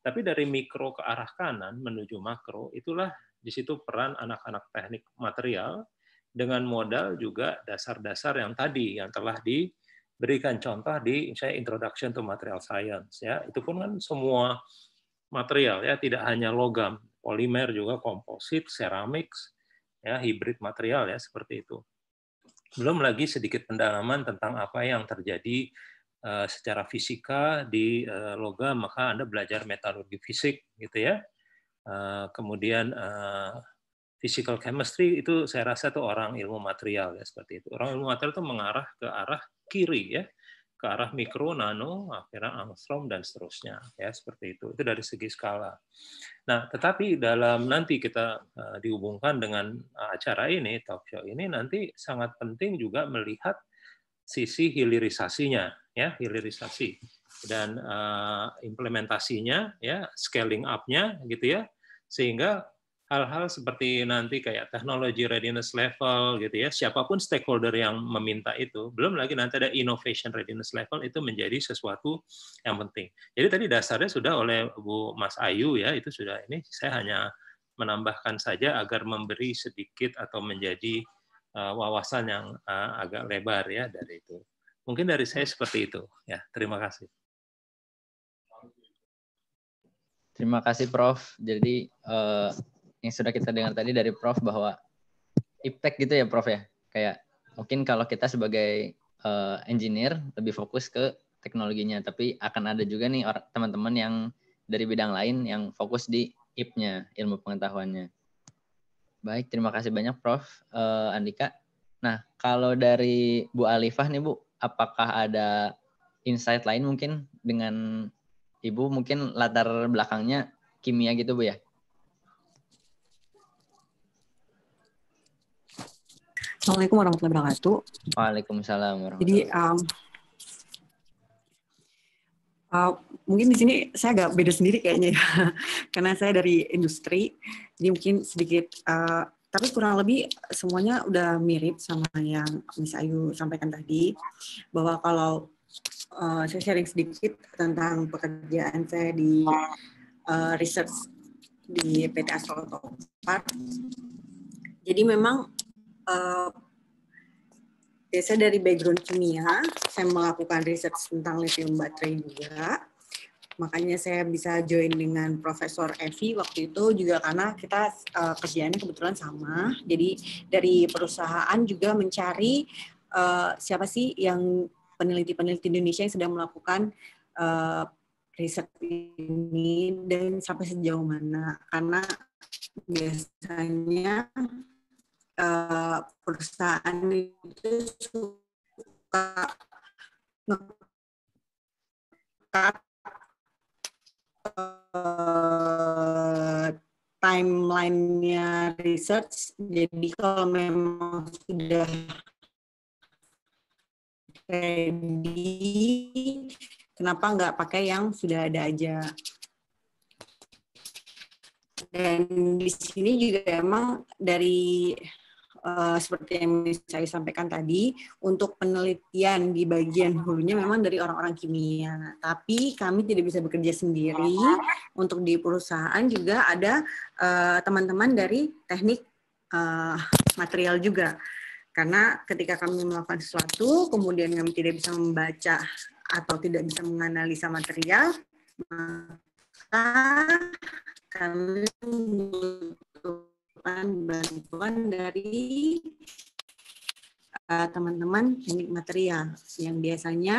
Tapi dari mikro ke arah kanan menuju makro itulah di situ peran anak-anak teknik material dengan modal juga dasar-dasar yang tadi yang telah diberikan contoh di saya introduction to material science ya. Itu pun kan semua material ya tidak hanya logam, polimer juga komposit, ceramics ya hybrid material ya seperti itu. Belum lagi sedikit pendalaman tentang apa yang terjadi eh, secara fisika di eh, logam, maka Anda belajar metalurgi fisik gitu ya. Eh, kemudian physical chemistry itu saya rasa itu orang ilmu material ya seperti itu. Orang ilmu material itu mengarah ke arah kiri ya ke arah mikro, nano, akhirnya angstrom dan seterusnya ya seperti itu. Itu dari segi skala. Nah, tetapi dalam nanti kita eh, dihubungkan dengan eh, acara ini, talk show ini nanti sangat penting juga melihat sisi hilirisasinya ya, hilirisasi dan uh, implementasinya ya, scaling up-nya gitu ya. Sehingga hal-hal seperti nanti kayak teknologi readiness level gitu ya, siapapun stakeholder yang meminta itu, belum lagi nanti ada innovation readiness level itu menjadi sesuatu yang penting. Jadi tadi dasarnya sudah oleh Bu Mas Ayu ya, itu sudah ini saya hanya menambahkan saja agar memberi sedikit atau menjadi eh, wawasan yang eh, agak lebar ya dari itu. Mungkin dari saya seperti itu ya. Terima kasih. Terima kasih Prof. Jadi uh, yang sudah kita dengar tadi dari Prof bahwa impact gitu ya Prof ya kayak mungkin kalau kita sebagai uh, engineer lebih fokus ke teknologinya tapi akan ada juga nih teman-teman yang dari bidang lain yang fokus di IP-nya ilmu pengetahuannya baik terima kasih banyak Prof uh, Andika nah kalau dari Bu Alifah nih Bu apakah ada insight lain mungkin dengan Ibu mungkin latar belakangnya kimia gitu Bu ya Assalamualaikum warahmatullahi wabarakatuh. Waalaikumsalam warahmatullahi wabarakatuh. Jadi um, uh, mungkin di sini saya agak beda sendiri kayaknya ya. Karena saya dari industri. Jadi mungkin sedikit uh, tapi kurang lebih semuanya udah mirip sama yang Miss Ayu sampaikan tadi bahwa kalau uh, saya sharing sedikit tentang pekerjaan saya di uh, research di PT Astro Jadi memang uh, ya saya dari background kimia, saya melakukan riset tentang lithium baterai juga. Makanya saya bisa join dengan Profesor Evi waktu itu juga karena kita uh, kerjaannya kebetulan sama. Jadi dari perusahaan juga mencari uh, siapa sih yang peneliti-peneliti Indonesia yang sedang melakukan uh, riset ini dan sampai sejauh mana. Karena biasanya Eh, perusahaan itu suka uh, timelinenya research. Jadi kalau memang sudah ready, kenapa nggak pakai yang sudah ada aja? Dan di sini juga emang dari Eh, seperti yang saya sampaikan tadi, untuk penelitian di bagian hulunya memang dari orang-orang kimia. Nah, tapi kami tidak bisa bekerja sendiri. Untuk di perusahaan juga ada eh, teman-teman uh, dari teknik uh, material juga. Karena ketika kami melakukan sesuatu, kemudian kami tidak bisa membaca atau tidak bisa menganalisa material, maka kami bantuan dari eh, teman-teman uh, teknik material yang biasanya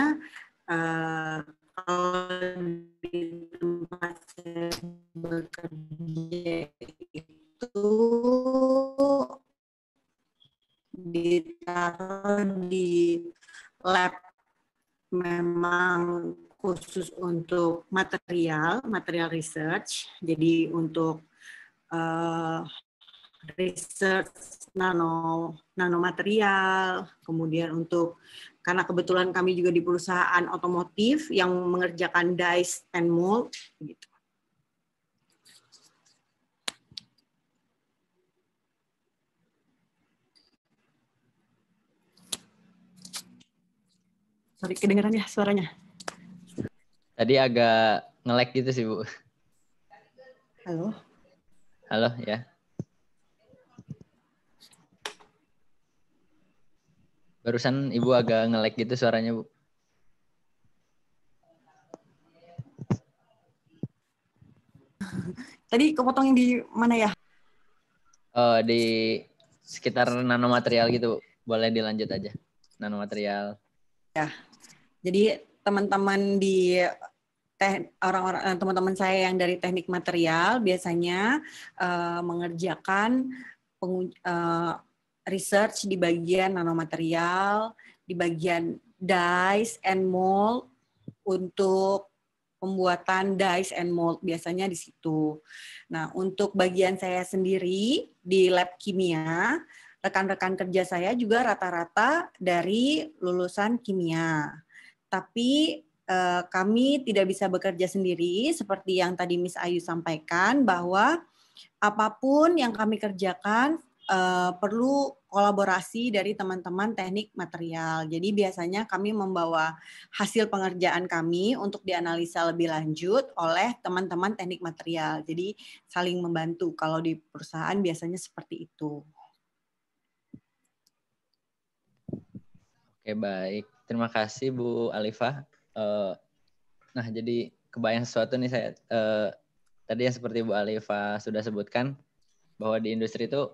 uh, eh, di tempat saya bekerja itu ditaruh di lab memang khusus untuk material, material research. Jadi untuk uh, research nano nanomaterial, kemudian untuk karena kebetulan kami juga di perusahaan otomotif yang mengerjakan dice and mold gitu. Sorry, kedengeran ya suaranya? Tadi agak ngelek gitu sih, Bu. Halo. Halo, ya. Barusan Ibu agak nge ngelek gitu suaranya, Bu. Tadi kepotong yang di mana ya? Oh, di sekitar nanomaterial gitu. Boleh dilanjut aja. Nanomaterial. Ya. Jadi teman-teman di teh orang-orang eh, teman-teman saya yang dari teknik material biasanya uh, mengerjakan pengu, eh, research di bagian nanomaterial, di bagian dies and mold untuk pembuatan dies and mold biasanya di situ. Nah, untuk bagian saya sendiri di lab kimia, rekan-rekan kerja saya juga rata-rata dari lulusan kimia. Tapi eh, kami tidak bisa bekerja sendiri seperti yang tadi Miss Ayu sampaikan bahwa apapun yang kami kerjakan eh, perlu kolaborasi dari teman-teman teknik material. Jadi biasanya kami membawa hasil pengerjaan kami untuk dianalisa lebih lanjut oleh teman-teman teknik material. Jadi saling membantu kalau di perusahaan biasanya seperti itu. Oke, baik. Terima kasih Bu Alifah. Eh, nah, jadi kebayang sesuatu nih saya eh, tadi yang seperti Bu Alifah sudah sebutkan bahwa di industri itu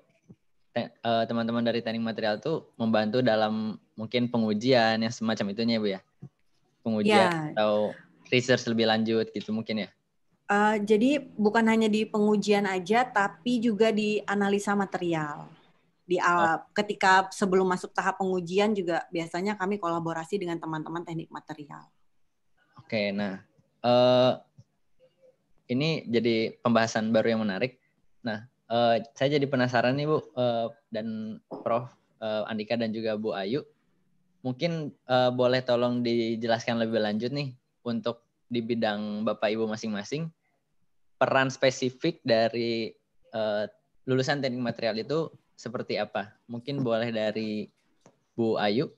Eh, teman-teman dari teknik material tuh membantu dalam mungkin pengujian yang semacam itunya ya, Bu ya. Pengujian ya. atau research lebih lanjut gitu mungkin ya. Uh, jadi bukan hanya di pengujian aja tapi juga di analisa material. Di uh, ketika sebelum masuk tahap pengujian juga biasanya kami kolaborasi dengan teman-teman teknik material. Oke, nah uh, ini jadi pembahasan baru yang menarik. Nah, Eh, saya jadi penasaran nih Bu uh, dan Prof uh, Andika dan juga Bu Ayu. Mungkin uh, boleh tolong dijelaskan lebih lanjut nih untuk di bidang Bapak Ibu masing-masing peran spesifik dari uh, lulusan teknik material itu seperti apa? Mungkin boleh dari Bu Ayu.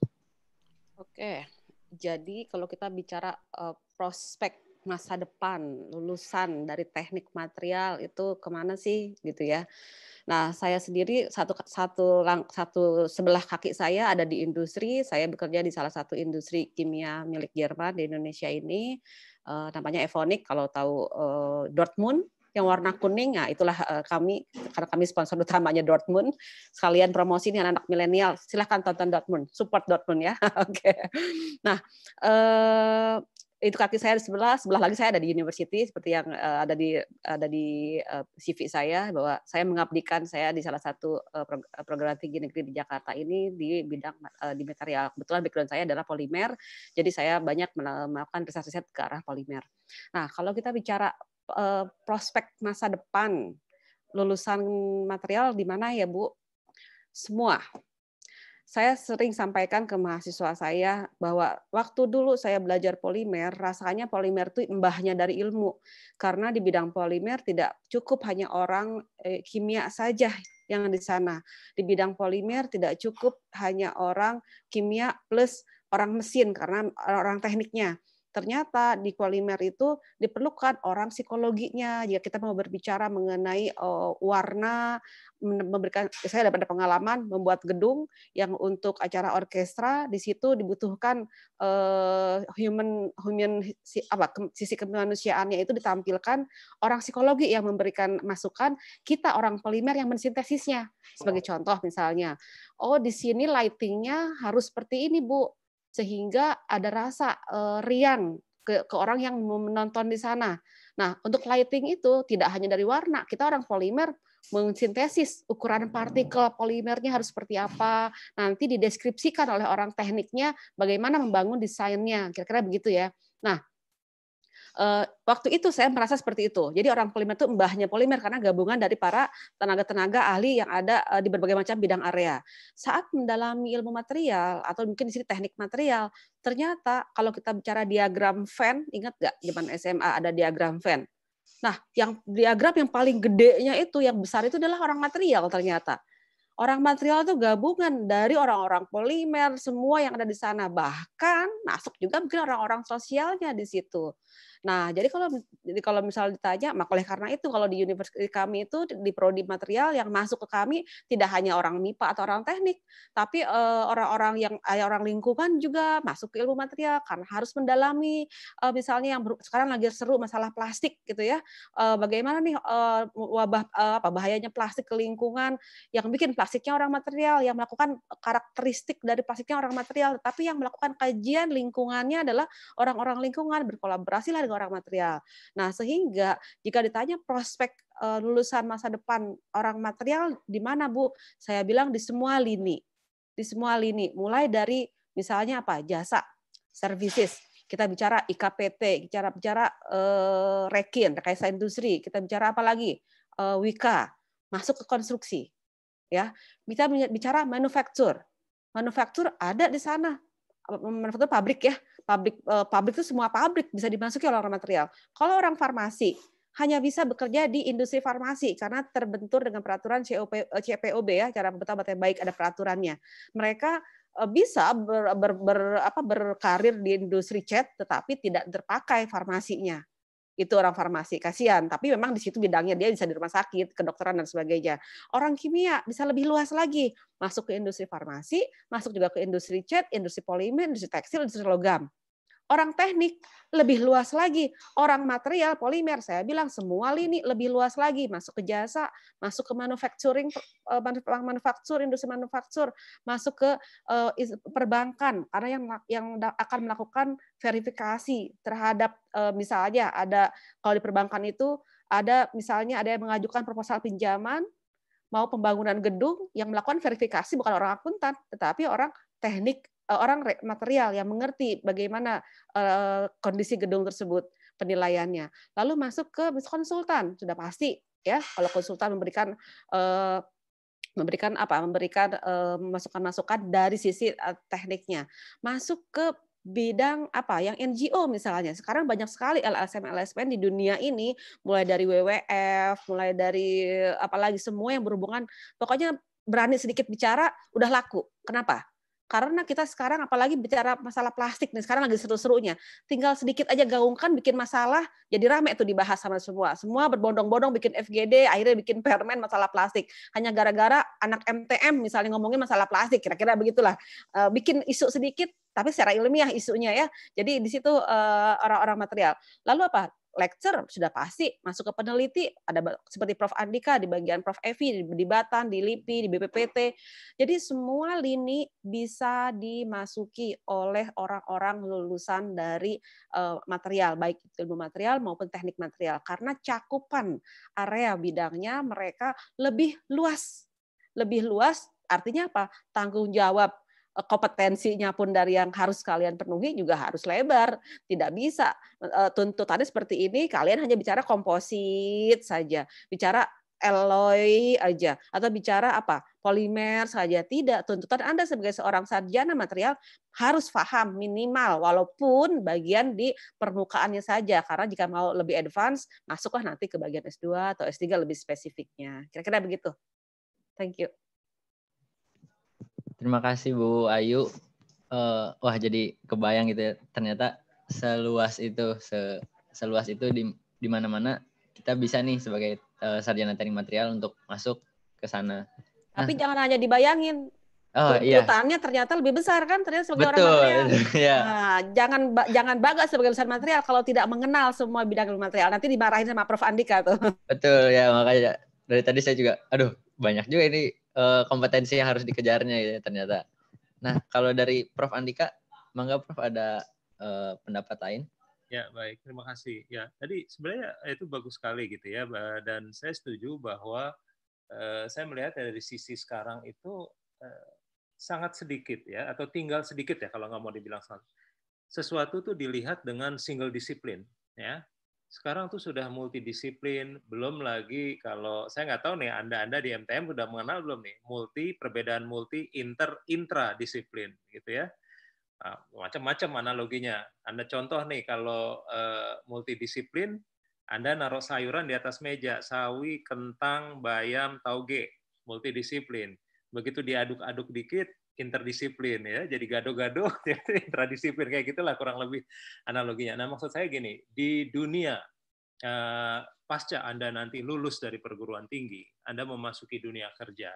Oke. Jadi kalau kita bicara uh, prospek masa depan lulusan dari teknik material itu kemana sih gitu ya nah saya sendiri satu satu lang, satu sebelah kaki saya ada di industri saya bekerja di salah satu industri kimia milik Jerman di Indonesia ini uh, namanya Evonik kalau tahu uh, Dortmund yang warna kuning ya itulah uh, kami karena kami sponsor utamanya Dortmund sekalian promosi dengan anak milenial silahkan tonton Dortmund support Dortmund ya oke okay. nah uh, itu kaki saya di sebelah, sebelah lagi saya ada di university seperti yang uh, ada di ada di uh, eh, CV saya bahwa saya mengabdikan saya di salah satu uh, program tinggi negeri di Jakarta ini di bidang uh, di material. Kebetulan background saya adalah polimer, jadi saya banyak melakukan riset-riset ke arah polimer. Nah, kalau kita bicara uh, prospek masa depan lulusan material di mana ya, Bu? Semua saya sering sampaikan ke mahasiswa saya bahwa waktu dulu saya belajar polimer, rasanya polimer itu embahnya dari ilmu. Karena di bidang polimer tidak cukup hanya orang eh, kimia saja yang di sana. Di bidang polimer tidak cukup hanya orang kimia plus orang mesin karena orang tekniknya ternyata di kualimer itu diperlukan orang psikologinya jika kita mau berbicara mengenai eh, warna memberikan saya dapat pengalaman membuat gedung yang untuk acara orkestra di situ dibutuhkan eh, human human apa sisi kemanusiaannya itu ditampilkan orang psikologi yang memberikan masukan kita orang polimer yang mensintesisnya sebagai oh. contoh misalnya oh di sini lightingnya harus seperti ini bu sehingga ada rasa uh, riang ke, ke orang yang menonton di sana. Nah, untuk lighting itu tidak hanya dari warna, kita orang polimer mensintesis ukuran partikel polimernya harus seperti apa. Nanti dideskripsikan oleh orang tekniknya bagaimana membangun desainnya, kira-kira begitu ya. Nah, uh, waktu itu saya merasa seperti itu. Jadi orang polimer itu mbahnya polimer karena gabungan dari para tenaga-tenaga ahli yang ada uh, di berbagai macam bidang area. Saat mendalami ilmu material atau mungkin di sini teknik material, ternyata kalau kita bicara diagram Venn, ingat nggak zaman SMA ada diagram Venn? Nah, yang diagram yang paling gedenya itu, yang besar itu adalah orang material ternyata. Orang material itu gabungan dari orang-orang polimer, semua yang ada di sana. Bahkan masuk juga mungkin orang-orang sosialnya di situ. Nah, jadi kalau kalau misal ditanya, maka oleh karena itu kalau di universitas kami itu di prodi material yang masuk ke kami tidak hanya orang MIPA atau orang teknik, tapi eh, orang-orang eh, yang eh, orang lingkungan juga masuk ke ilmu material karena harus mendalami eh, misalnya yang sekarang lagi seru masalah plastik gitu ya. Eh, bagaimana nih eh, wabah apa bahayanya plastik ke lingkungan yang bikin plastiknya orang material yang melakukan karakteristik dari plastiknya orang material, tapi yang melakukan kajian lingkungannya adalah orang-orang lingkungan berkolaborasi lah dengan orang material. Nah, sehingga jika ditanya prospek eh, lulusan masa depan orang material di mana, Bu? Saya bilang di semua lini. Di semua lini, mulai dari misalnya apa? jasa, services, kita bicara IKPT, bicara bicara uh, Rekin, rekayasa industri, kita bicara apa lagi? Uh, eh, Wika, masuk ke konstruksi. Ya, kita bicara manufaktur. Manufaktur ada di sana. Manufaktur pabrik ya. Pabrik eh, pabrik itu semua pabrik bisa dimasuki oleh orang material. Kalau orang farmasi hanya bisa bekerja di industri farmasi karena terbentur dengan peraturan COP, eh, CPOB ya cara pembetaan yang baik ada peraturannya. Mereka eh, bisa ber, ber, ber, apa, berkarir di industri cat tetapi tidak terpakai farmasinya itu orang farmasi kasihan tapi memang di situ bidangnya dia bisa di rumah sakit kedokteran dan sebagainya orang kimia bisa lebih luas lagi masuk ke industri farmasi masuk juga ke industri cat industri polimer industri tekstil industri logam orang teknik lebih luas lagi, orang material polimer saya bilang semua lini lebih luas lagi, masuk ke jasa, masuk ke manufacturing eh, manufaktur, industri manufaktur, masuk ke eh, perbankan karena yang yang akan melakukan verifikasi terhadap eh, misalnya ada kalau di perbankan itu ada misalnya ada yang mengajukan proposal pinjaman mau pembangunan gedung yang melakukan verifikasi bukan orang akuntan tetapi orang teknik Eh, orang material yang mengerti bagaimana eh, kondisi gedung tersebut penilaiannya. Lalu masuk ke konsultan sudah pasti ya kalau konsultan memberikan eh, memberikan apa memberikan masukan-masukan dari sisi tekniknya masuk ke bidang apa yang NGO misalnya sekarang banyak sekali LSM LSM di dunia ini mulai dari WWF mulai dari apalagi semua yang berhubungan pokoknya berani sedikit bicara udah laku kenapa karena kita sekarang apalagi bicara masalah plastik nih, sekarang lagi seru-serunya. Tinggal sedikit aja gaungkan bikin masalah, jadi rame itu dibahas sama semua. Semua berbondong-bondong bikin FGD, akhirnya bikin permen masalah plastik. Hanya gara-gara anak MTM misalnya ngomongin masalah plastik, kira-kira begitulah. Eh, bikin isu sedikit, tapi secara ilmiah isunya ya. Jadi di situ eh, orang-orang material. Lalu apa? lecture sudah pasti masuk ke peneliti ada seperti Prof Andika di bagian Prof Evi di Batan di LIPI di BPPT jadi semua lini bisa dimasuki oleh orang-orang lulusan dari eh, material baik itu ilmu material maupun teknik material karena cakupan area bidangnya mereka lebih luas lebih luas artinya apa tanggung jawab Eh, kompetensinya pun dari yang harus kalian penuhi juga harus lebar. Tidak bisa eh, tuntutannya seperti ini kalian hanya bicara komposit saja, bicara alloy aja atau bicara apa? polimer saja tidak. Tuntutan Anda sebagai seorang sarjana material harus paham minimal walaupun bagian di permukaannya saja karena jika mau lebih advance masuklah nanti ke bagian S2 atau S3 lebih spesifiknya. Kira-kira begitu. Thank you terima kasih Bu Ayu. Uh, wah jadi kebayang gitu ya. Ternyata seluas itu, se seluas itu di di mana-mana kita bisa nih sebagai uh, sarjana teknik material untuk masuk ke sana. Nah, Tapi nah. jangan hanya dibayangin. Oh iya. Tuntutannya ternyata lebih besar kan ternyata sebagai Betul. orang material. yeah. Nah, jangan jangan bangga sebagai lulusan material kalau tidak mengenal semua bidang material. Nanti dimarahin sama Prof Andika tuh. Betul ya makanya dari tadi saya juga aduh banyak juga ini uh, kompetensi yang harus dikejarnya gitu ya ternyata. Nah, kalau dari Prof Andika, mangga Prof ada uh, pendapat lain? Ya, baik. Terima kasih. Ya, tadi sebenarnya eh, itu bagus sekali gitu ya dan saya setuju bahwa uh, saya melihat dari sisi sekarang itu uh, sangat sedikit ya atau tinggal sedikit ya kalau nggak mau dibilang sangat sesuatu tuh dilihat dengan single disiplin ya sekarang tuh sudah multidisiplin, belum lagi kalau saya nggak tahu nih Anda-anda di MTM sudah mengenal belum nih multi perbedaan multi inter intra disiplin gitu ya. Nah, macam-macam analoginya. Anda contoh nih kalau uh, multidisiplin anda naruh sayuran di atas meja, sawi, kentang, bayam, tauge, multidisiplin. Begitu diaduk-aduk dikit, interdisiplin ya jadi gado-gado jadi interdisiplin kayak gitulah kurang lebih analoginya nah maksud saya gini di dunia eh, pasca anda nanti lulus dari perguruan tinggi anda memasuki dunia kerja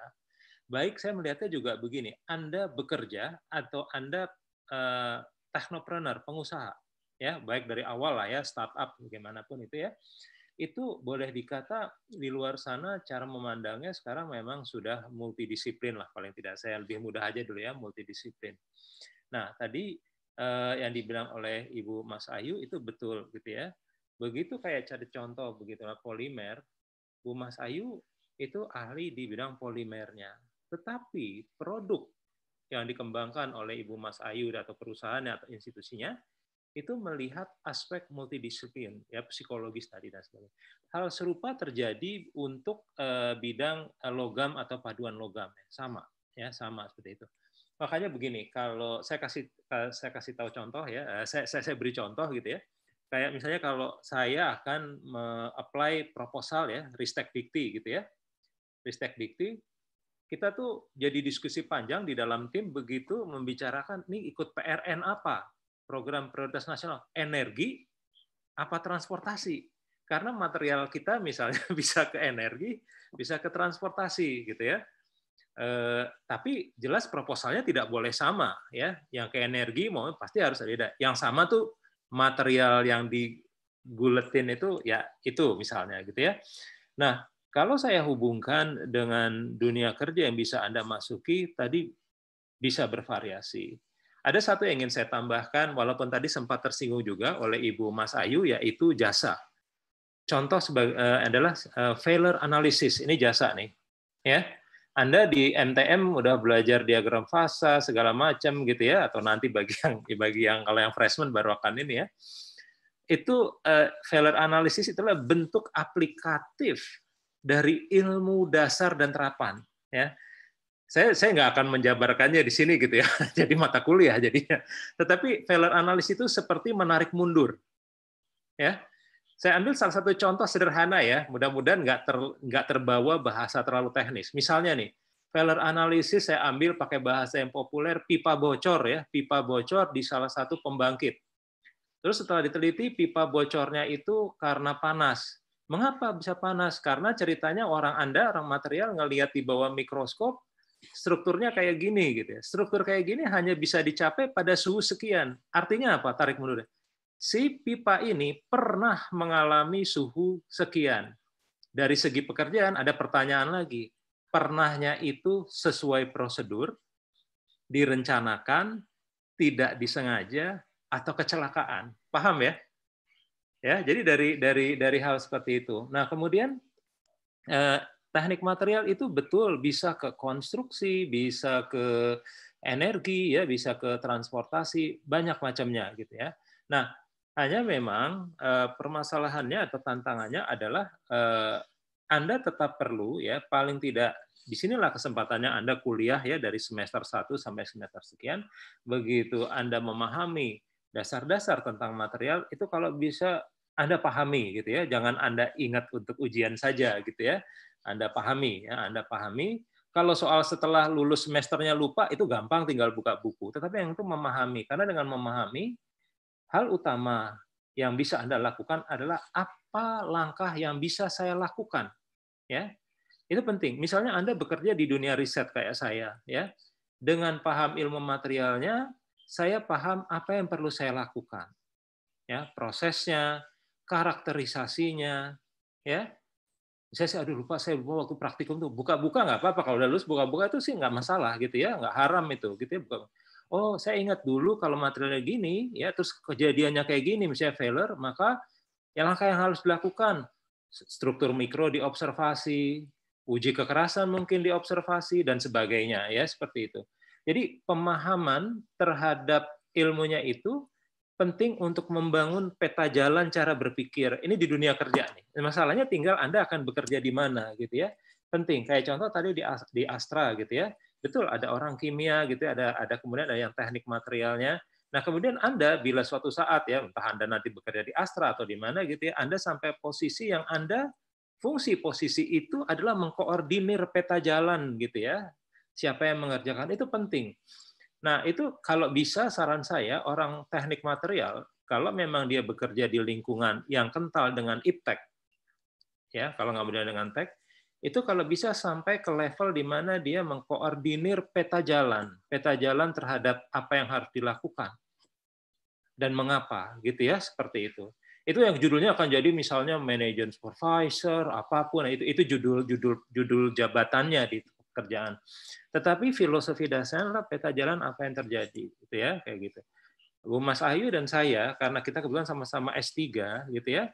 baik saya melihatnya juga begini anda bekerja atau anda eh, teknopreneur pengusaha ya baik dari awal lah ya startup bagaimanapun itu ya itu boleh dikata di luar sana cara memandangnya sekarang memang sudah multidisiplin lah paling tidak saya lebih mudah aja dulu ya multidisiplin. Nah tadi eh, yang dibilang oleh Ibu Mas Ayu itu betul gitu ya. Begitu kayak cari contoh begitu begitulah polimer, Bu Mas Ayu itu ahli di bidang polimernya. Tetapi produk yang dikembangkan oleh Ibu Mas Ayu atau perusahaan atau institusinya itu melihat aspek multidisiplin ya psikologis tadi dan sebagainya. Hal serupa terjadi untuk uh, bidang eh, logam atau paduan logam ya. sama ya sama seperti itu. Makanya begini, kalau saya kasih eh, saya kasih tahu contoh ya, saya saya, saya beri contoh gitu ya. Kayak misalnya kalau saya akan apply proposal ya, Ristek Dikti gitu ya. Ristek Dikti kita tuh jadi diskusi panjang di dalam tim begitu membicarakan nih ikut PRN apa program prioritas nasional energi apa transportasi karena material kita misalnya bisa ke energi bisa ke transportasi gitu ya e, tapi jelas proposalnya tidak boleh sama ya yang ke energi mau pasti harus ada yang sama tuh material yang diguletin itu ya itu misalnya gitu ya nah kalau saya hubungkan dengan dunia kerja yang bisa Anda masuki, tadi bisa bervariasi. Ada satu yang ingin saya tambahkan, walaupun tadi sempat tersinggung juga oleh Ibu Mas Ayu, yaitu jasa. Contoh eh, adalah eh, failure analysis, ini jasa nih. ya Anda di MTM udah belajar diagram fasa, segala macam gitu ya, atau nanti bagi yang, bagi yang kalau yang freshman baru akan ini ya. Itu eh, failure analysis itulah bentuk aplikatif dari ilmu dasar dan terapan. ya saya saya nggak akan menjabarkannya di sini gitu ya jadi mata kuliah jadinya tetapi failure analysis itu seperti menarik mundur ya saya ambil salah satu contoh sederhana ya mudah-mudahan nggak ter nggak terbawa bahasa terlalu teknis misalnya nih failure analysis saya ambil pakai bahasa yang populer pipa bocor ya pipa bocor di salah satu pembangkit terus setelah diteliti pipa bocornya itu karena panas mengapa bisa panas karena ceritanya orang anda orang material ngelihat di bawah mikroskop strukturnya kayak gini gitu ya. Struktur kayak gini hanya bisa dicapai pada suhu sekian. Artinya apa? Tarik mundur. Si pipa ini pernah mengalami suhu sekian. Dari segi pekerjaan ada pertanyaan lagi. Pernahnya itu sesuai prosedur, direncanakan, tidak disengaja atau kecelakaan. Paham ya? Ya, jadi dari dari dari hal seperti itu. Nah, kemudian eh, teknik material itu betul bisa ke konstruksi, bisa ke energi, ya bisa ke transportasi, banyak macamnya gitu ya. Nah, hanya memang eh, permasalahannya atau tantangannya adalah eh, Anda tetap perlu ya paling tidak di sinilah kesempatannya Anda kuliah ya dari semester 1 sampai semester sekian. Begitu Anda memahami dasar-dasar tentang material itu kalau bisa Anda pahami gitu ya, jangan Anda ingat untuk ujian saja gitu ya. Anda pahami, ya, Anda pahami. Kalau soal setelah lulus semesternya lupa itu gampang tinggal buka buku. Tetapi yang itu memahami karena dengan memahami hal utama yang bisa Anda lakukan adalah apa langkah yang bisa saya lakukan. Ya. Itu penting. Misalnya Anda bekerja di dunia riset kayak saya, ya. Dengan paham ilmu materialnya, saya paham apa yang perlu saya lakukan. Ya, prosesnya, karakterisasinya, ya saya sih aduh lupa saya lupa waktu praktikum tuh buka-buka nggak apa-apa kalau udah lulus buka-buka itu sih nggak masalah gitu ya nggak haram itu gitu ya buka. Oh saya ingat dulu kalau materialnya gini ya terus kejadiannya kayak gini misalnya failure maka yang langkah yang harus dilakukan struktur mikro diobservasi uji kekerasan mungkin diobservasi dan sebagainya ya seperti itu. Jadi pemahaman terhadap ilmunya itu penting untuk membangun peta jalan cara berpikir. Ini di dunia kerja nih. Masalahnya tinggal Anda akan bekerja di mana gitu ya. Penting. Kayak contoh tadi di di Astra gitu ya. Betul ada orang kimia gitu, ya, ada ada kemudian ada yang teknik materialnya. Nah, kemudian Anda bila suatu saat ya, entah Anda nanti bekerja di Astra atau di mana gitu ya, Anda sampai posisi yang Anda fungsi posisi itu adalah mengkoordinir peta jalan gitu ya. Siapa yang mengerjakan itu penting. Nah, itu kalau bisa saran saya orang teknik material kalau memang dia bekerja di lingkungan yang kental dengan iptek ya, kalau nggak beda dengan tech itu kalau bisa sampai ke level di mana dia mengkoordinir peta jalan, peta jalan terhadap apa yang harus dilakukan dan mengapa, gitu ya, seperti itu. Itu yang judulnya akan jadi misalnya manajer supervisor, apapun, itu itu judul judul judul jabatannya di gitu kerjaan. Tetapi filosofi dasarnya adalah peta jalan apa yang terjadi, gitu ya, kayak gitu. Bu Mas Ayu dan saya, karena kita kebetulan sama-sama S3, gitu ya.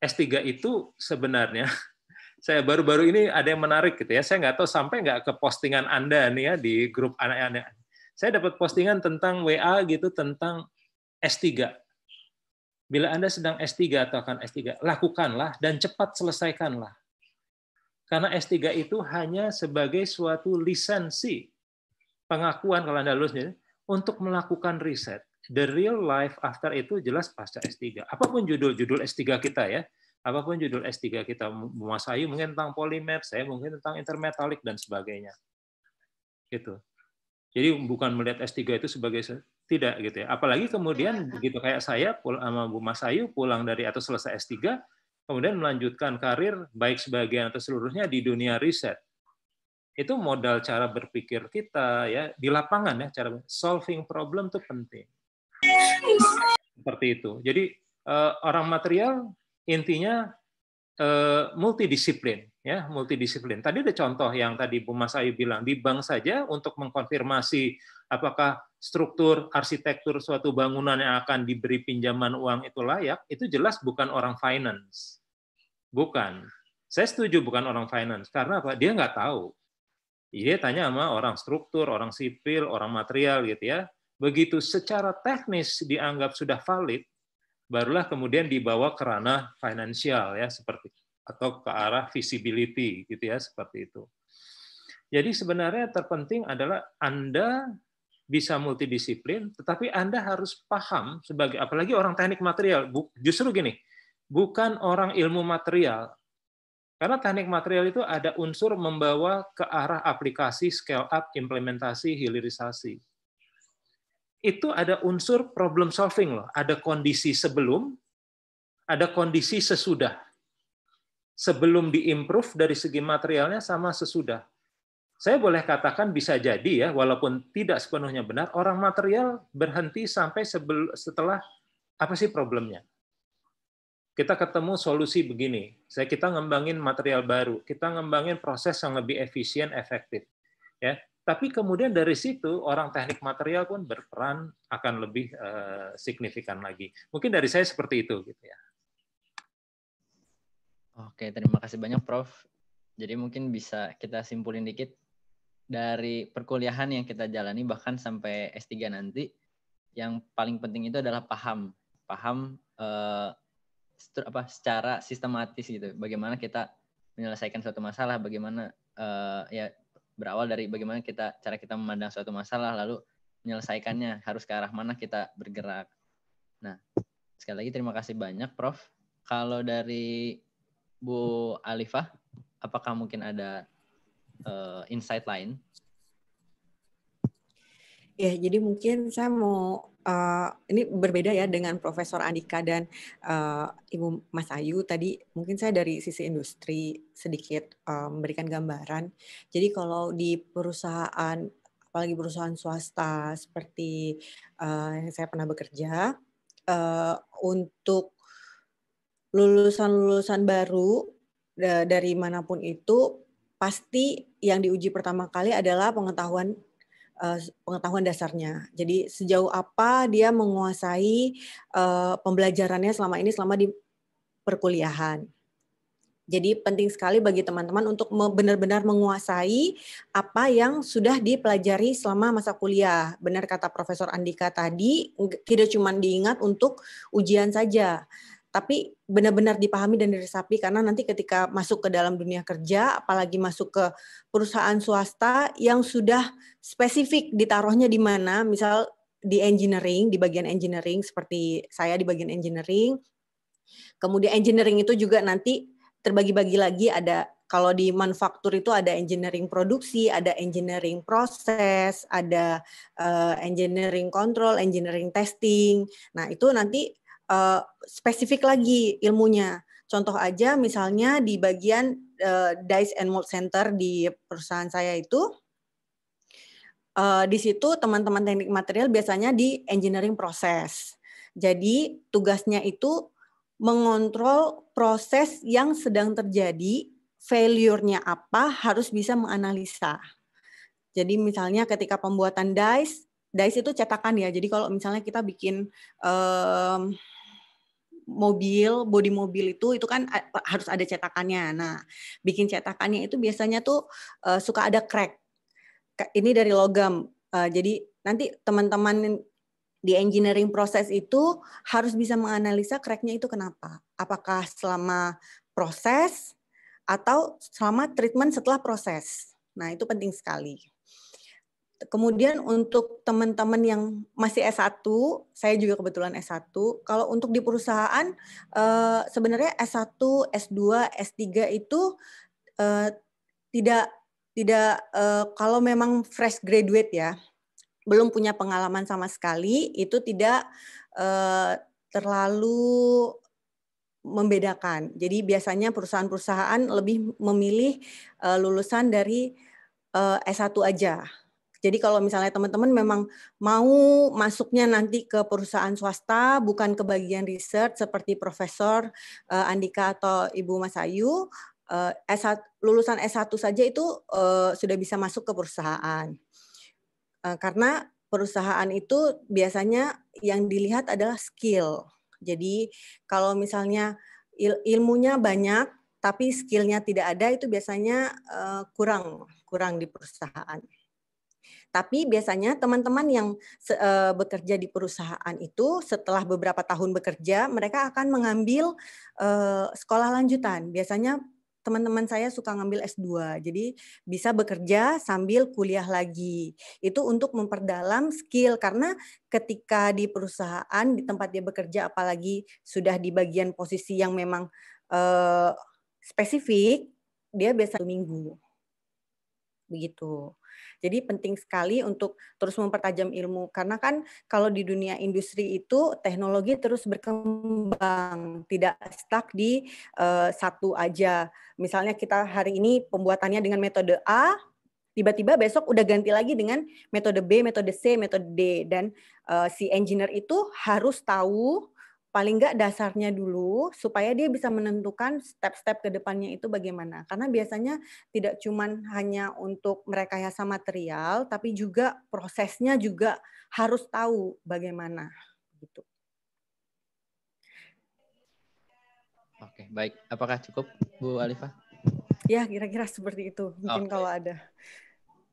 S3 itu sebenarnya saya baru-baru ini ada yang menarik gitu ya. Saya nggak tahu sampai nggak ke postingan Anda nih ya di grup anak-anak. Saya dapat postingan tentang WA gitu tentang S3. Bila Anda sedang S3 atau akan S3, lakukanlah dan cepat selesaikanlah. Karena S3 itu hanya sebagai suatu lisensi pengakuan kalau Anda lulus untuk melakukan riset. The real life after itu jelas pasca S3. Apapun judul-judul S3 kita ya, apapun judul S3 kita, Mas Ayu mungkin tentang polimer, saya mungkin tentang intermetallic dan sebagainya. Gitu. Jadi bukan melihat S3 itu sebagai tidak gitu ya. Apalagi kemudian iya. begitu kayak saya sama Bu Mas Ayu pulang dari atau selesai S3, kemudian melanjutkan karir baik sebagian atau seluruhnya di dunia riset. Itu modal cara berpikir kita ya di lapangan ya cara solving problem itu penting. Seperti itu. Jadi uh, orang material intinya uh, multidisiplin ya, multidisiplin. Tadi ada contoh yang tadi Bu Mas Ayu bilang di bank saja untuk mengkonfirmasi apakah struktur arsitektur suatu bangunan yang akan diberi pinjaman uang itu layak, itu jelas bukan orang finance Bukan. Saya setuju bukan orang finance. Karena apa? Dia nggak tahu. Dia tanya sama orang struktur, orang sipil, orang material gitu ya. Begitu secara teknis dianggap sudah valid, barulah kemudian dibawa ke ranah finansial ya seperti atau ke arah visibility gitu ya seperti itu. Jadi sebenarnya terpenting adalah Anda bisa multidisiplin, tetapi Anda harus paham sebagai apalagi orang teknik material. Justru gini, bukan orang ilmu material. Karena teknik material itu ada unsur membawa ke arah aplikasi scale up, implementasi, hilirisasi. Itu ada unsur problem solving loh, ada kondisi sebelum, ada kondisi sesudah. Sebelum diimprove dari segi materialnya sama sesudah. Saya boleh katakan bisa jadi ya, walaupun tidak sepenuhnya benar, orang material berhenti sampai setelah apa sih problemnya kita ketemu solusi begini. Saya kita ngembangin material baru, kita ngembangin proses yang lebih efisien, efektif. Ya, tapi kemudian dari situ orang teknik material pun berperan akan lebih uh, signifikan lagi. Mungkin dari saya seperti itu gitu ya. Oke, terima kasih banyak Prof. Jadi mungkin bisa kita simpulin dikit dari perkuliahan yang kita jalani bahkan sampai S3 nanti yang paling penting itu adalah paham, paham eh, apa secara sistematis gitu. Bagaimana kita menyelesaikan suatu masalah, bagaimana uh, ya berawal dari bagaimana kita cara kita memandang suatu masalah lalu menyelesaikannya harus ke arah mana kita bergerak. Nah, sekali lagi terima kasih banyak Prof. Kalau dari Bu Alifah, apakah mungkin ada uh, insight lain? Ya, jadi mungkin saya mau uh, ini berbeda ya dengan Profesor Andika dan uh, Ibu Mas Ayu tadi. Mungkin saya dari sisi industri sedikit uh, memberikan gambaran. Jadi kalau di perusahaan, apalagi perusahaan swasta seperti uh, yang saya pernah bekerja, uh, untuk lulusan-lulusan baru uh, dari manapun itu pasti yang diuji pertama kali adalah pengetahuan Eh, pengetahuan dasarnya. Jadi sejauh apa dia menguasai uh, pembelajarannya selama ini selama di perkuliahan. Jadi penting sekali bagi teman-teman untuk benar-benar menguasai apa yang sudah dipelajari selama masa kuliah. Benar kata Profesor Andika tadi, tidak cuma diingat untuk ujian saja, tapi benar-benar dipahami dan diresapi karena nanti ketika masuk ke dalam dunia kerja apalagi masuk ke perusahaan swasta yang sudah spesifik ditaruhnya di mana misal di engineering di bagian engineering seperti saya di bagian engineering kemudian engineering itu juga nanti terbagi-bagi lagi ada kalau di manufaktur itu ada engineering produksi, ada engineering proses, ada uh, engineering control, engineering testing. Nah, itu nanti uh, spesifik lagi ilmunya. Contoh aja misalnya di bagian uh, Dice and Mold Center di perusahaan saya itu uh, di situ teman-teman teknik material biasanya di engineering proses. Jadi tugasnya itu mengontrol proses yang sedang terjadi, failure-nya apa, harus bisa menganalisa. Jadi misalnya ketika pembuatan dice, dice itu cetakan ya. Jadi kalau misalnya kita bikin mobil, bodi mobil itu itu kan harus ada cetakannya. Nah, bikin cetakannya itu biasanya tuh uh, suka ada crack. Ini dari logam. Uh, jadi nanti teman-teman di engineering proses itu harus bisa menganalisa cracknya itu kenapa. Apakah selama proses atau selama treatment setelah proses. Nah, itu penting sekali. Kemudian untuk teman-teman yang masih S1, saya juga kebetulan S1. Kalau untuk di perusahaan eh, sebenarnya S1, S2, S3 itu eh, tidak tidak eh, kalau memang fresh graduate ya, belum punya pengalaman sama sekali itu tidak terlalu membedakan. Jadi biasanya perusahaan-perusahaan lebih memilih lulusan dari S1 aja jadi kalau misalnya teman-teman memang mau masuknya nanti ke perusahaan swasta, bukan ke bagian riset seperti Profesor eh, Andika atau Ibu Mas Ayu, eh, lulusan S1 saja itu eh, sudah bisa masuk ke perusahaan. karena perusahaan itu biasanya yang dilihat adalah skill. Jadi kalau misalnya ilmunya banyak tapi skillnya tidak ada itu biasanya kurang kurang di perusahaan. Tapi biasanya teman-teman yang eh, bekerja di perusahaan itu setelah beberapa tahun bekerja, mereka akan mengambil eh, sekolah lanjutan. Biasanya teman-teman saya suka ngambil S2. Jadi bisa bekerja sambil kuliah lagi. Itu untuk memperdalam skill karena ketika di perusahaan di tempat dia bekerja apalagi sudah di bagian posisi yang memang eh, spesifik, dia biasa minggu. Begitu. Jadi penting sekali untuk terus mempertajam ilmu karena kan kalau di dunia industri itu teknologi terus berkembang, tidak stuck di uh, satu aja. Misalnya kita hari ini pembuatannya dengan metode A, tiba-tiba besok udah ganti lagi dengan metode B, metode C, metode D dan uh, si engineer itu harus tahu paling nggak dasarnya dulu supaya dia bisa menentukan step-step ke depannya itu bagaimana. Karena biasanya tidak cuman hanya untuk merekayasa material, tapi juga prosesnya juga harus tahu bagaimana gitu. Oke, baik. Apakah cukup Bu Alifa? Ya, kira-kira seperti itu. Mungkin okay. kalau ada.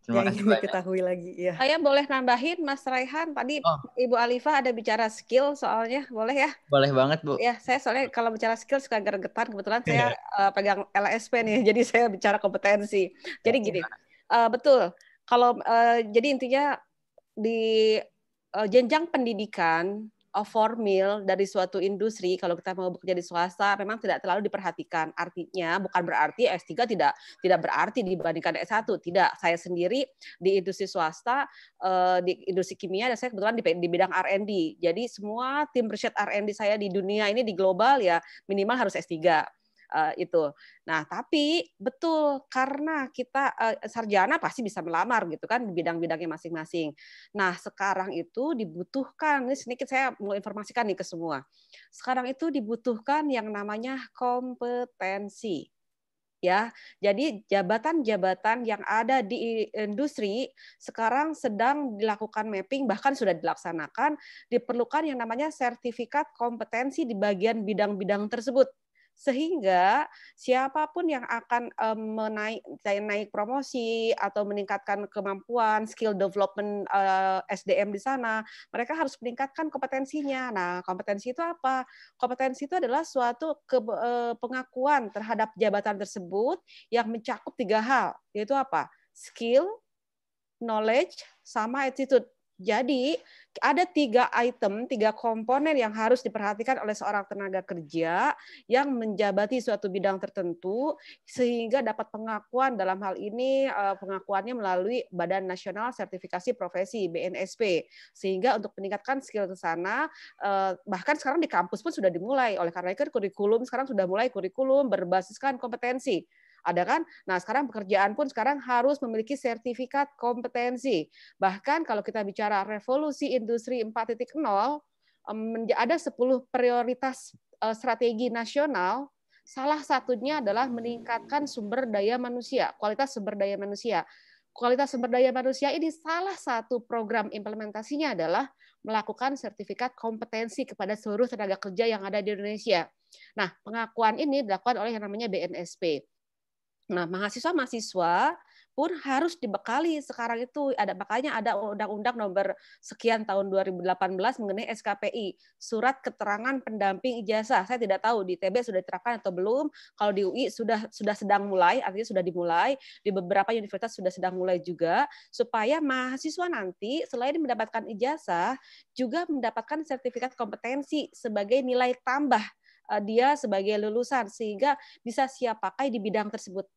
Terima yang kasih ingin diketahui lagi. Ya. Saya boleh nambahin Mas Raihan tadi oh. Ibu Alifa ada bicara skill soalnya boleh ya? Boleh banget Bu. Ya saya soalnya kalau bicara skill suka gergetan kebetulan saya uh, pegang LSP nih jadi saya bicara kompetensi. Jadi gini uh, betul kalau uh, jadi intinya di uh, jenjang pendidikan formil dari suatu industri kalau kita mau bekerja di swasta memang tidak terlalu diperhatikan. Artinya bukan berarti S3 tidak tidak berarti dibandingkan S1. Tidak, saya sendiri di industri swasta eh, di industri kimia dan saya kebetulan di, di bidang R&D. Jadi semua tim riset R&D saya di dunia ini di global ya minimal harus S3 uh, itu. Nah, tapi betul karena kita uh, sarjana pasti bisa melamar gitu kan di bidang-bidangnya masing-masing. Nah, sekarang itu dibutuhkan ini sedikit saya mau informasikan nih ke semua. Sekarang itu dibutuhkan yang namanya kompetensi ya. Jadi jabatan-jabatan yang ada di industri sekarang sedang dilakukan mapping bahkan sudah dilaksanakan diperlukan yang namanya sertifikat kompetensi di bagian bidang-bidang tersebut sehingga siapapun yang akan um, menaik naik promosi atau meningkatkan kemampuan skill development eh, SDM di sana mereka harus meningkatkan kompetensinya nah kompetensi itu apa kompetensi itu adalah suatu eh, pengakuan terhadap jabatan tersebut yang mencakup tiga hal yaitu apa skill knowledge sama attitude jadi ada tiga item, tiga komponen yang harus diperhatikan oleh seorang tenaga kerja yang menjabati suatu bidang tertentu sehingga dapat pengakuan dalam hal ini eh, pengakuannya melalui Badan Nasional Sertifikasi Profesi BNSP sehingga untuk meningkatkan skill ke sana eh, bahkan sekarang di kampus pun sudah dimulai oleh karena itu kurikulum sekarang sudah mulai kurikulum berbasiskan kompetensi ada kan? Nah, sekarang pekerjaan pun sekarang harus memiliki sertifikat kompetensi. Bahkan kalau kita bicara revolusi industri 4.0, ada 10 prioritas eh, strategi nasional Salah satunya adalah meningkatkan sumber daya manusia, kualitas sumber daya manusia. Kualitas sumber daya manusia ini salah satu program implementasinya adalah melakukan sertifikat kompetensi kepada seluruh tenaga kerja yang ada di Indonesia. Nah, pengakuan ini dilakukan oleh yang namanya BNSP. Nah, mahasiswa-mahasiswa pun harus dibekali sekarang itu ada makanya ada undang-undang nomor sekian tahun 2018 mengenai SKPI surat keterangan pendamping ijazah saya tidak tahu di TB sudah diterapkan atau belum kalau di UI sudah sudah sedang mulai artinya sudah dimulai di beberapa universitas sudah sedang mulai juga supaya mahasiswa nanti selain mendapatkan ijazah juga mendapatkan sertifikat kompetensi sebagai nilai tambah eh, dia sebagai lulusan sehingga bisa siap pakai di bidang tersebut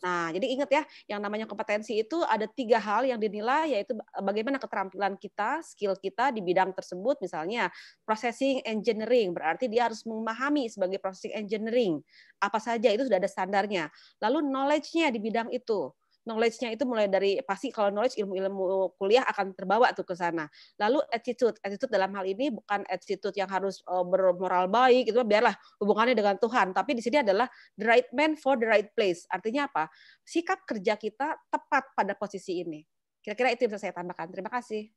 Nah, jadi ingat ya, yang namanya kompetensi itu ada tiga hal yang dinilai, yaitu bagaimana keterampilan kita, skill kita di bidang tersebut, misalnya processing engineering, berarti dia harus memahami sebagai processing engineering, apa saja itu sudah ada standarnya. Lalu knowledge-nya di bidang itu, knowledge-nya itu mulai dari pasti kalau knowledge ilmu-ilmu kuliah akan terbawa tuh ke sana. Lalu attitude, attitude dalam hal ini bukan attitude yang harus eh, bermoral baik itu biarlah hubungannya dengan Tuhan, tapi di sini adalah the right man for the right place. Artinya apa? Sikap kerja kita tepat pada posisi ini. Kira-kira itu yang bisa saya tambahkan. Terima kasih.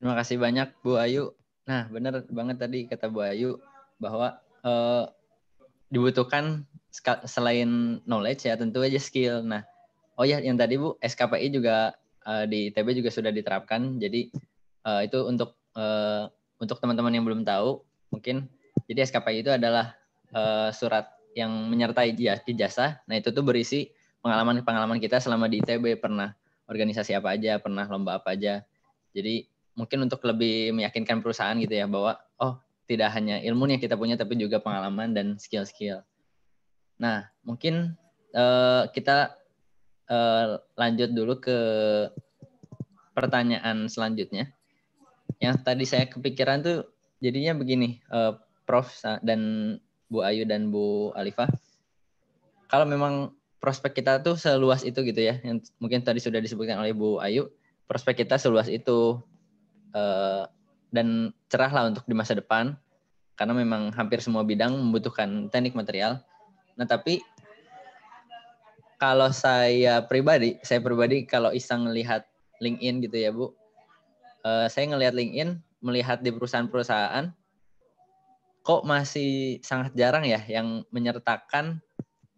Terima kasih banyak Bu Ayu. Nah, benar banget tadi kata Bu Ayu bahwa uh, dibutuhkan selain knowledge ya tentu aja skill. Nah, oh ya yang tadi Bu SKPI juga uh, di ITB juga sudah diterapkan. Jadi uh, itu untuk uh, untuk teman-teman yang belum tahu mungkin jadi SKPI itu adalah uh, surat yang menyertai ya, ijazah. Nah, itu tuh berisi pengalaman-pengalaman kita selama di ITB pernah organisasi apa aja, pernah lomba apa aja. Jadi mungkin untuk lebih meyakinkan perusahaan gitu ya bahwa oh tidak hanya ilmu yang kita punya tapi juga pengalaman dan skill-skill. Nah, mungkin uh, kita uh, lanjut dulu ke pertanyaan selanjutnya. Yang tadi saya kepikiran tuh jadinya begini, uh, Prof dan Bu Ayu dan Bu alifa Kalau memang prospek kita tuh seluas itu gitu ya, yang mungkin tadi sudah disebutkan oleh Bu Ayu, prospek kita seluas itu uh, dan cerahlah untuk di masa depan karena memang hampir semua bidang membutuhkan teknik material. Nah tapi kalau saya pribadi, saya pribadi kalau iseng lihat LinkedIn gitu ya Bu, uh, saya ngelihat LinkedIn, melihat di perusahaan-perusahaan, kok masih sangat jarang ya yang menyertakan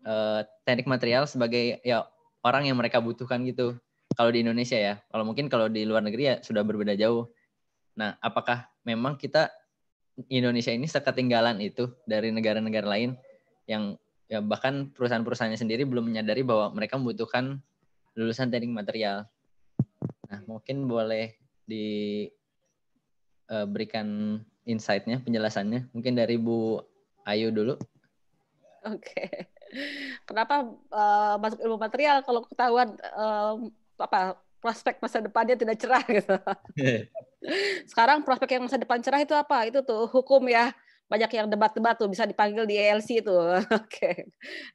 uh, teknik material sebagai ya orang yang mereka butuhkan gitu. Kalau di Indonesia ya, kalau mungkin kalau di luar negeri ya sudah berbeda jauh. Nah, apakah memang kita Indonesia ini seketinggalan itu dari negara-negara lain yang ya bahkan perusahaan-perusahaannya sendiri belum menyadari bahwa mereka membutuhkan lulusan teknik material. Nah, mungkin boleh diberikan eh, uh, insight-nya, penjelasannya. Mungkin dari Bu Ayu dulu. Oke. Okay. Kenapa uh, masuk ilmu material kalau ketahuan uh, apa prospek masa depannya tidak cerah gitu. Sekarang prospek yang masa depan cerah itu apa? Itu tuh hukum ya banyak yang debat-debat tuh bisa dipanggil di ELC itu. Oke. Okay.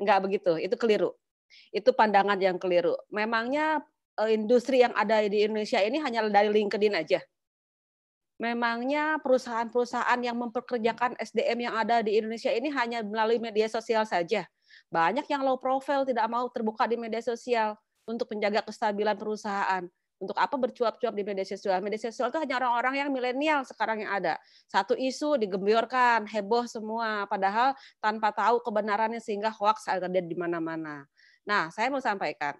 Enggak begitu. Itu keliru. Itu pandangan yang keliru. Memangnya eh, industri yang ada di Indonesia ini hanya dari LinkedIn aja. Memangnya perusahaan-perusahaan yang memperkerjakan SDM yang ada di Indonesia ini hanya melalui media sosial saja. Banyak yang low profile tidak mau terbuka di media sosial untuk menjaga kestabilan perusahaan. Untuk apa bercuap-cuap di media sosial? Media sosial itu hanya orang-orang yang milenial sekarang yang ada. Satu isu digembiorkan, heboh semua, padahal tanpa tahu kebenarannya sehingga hoax ada di mana-mana. Nah, saya mau sampaikan,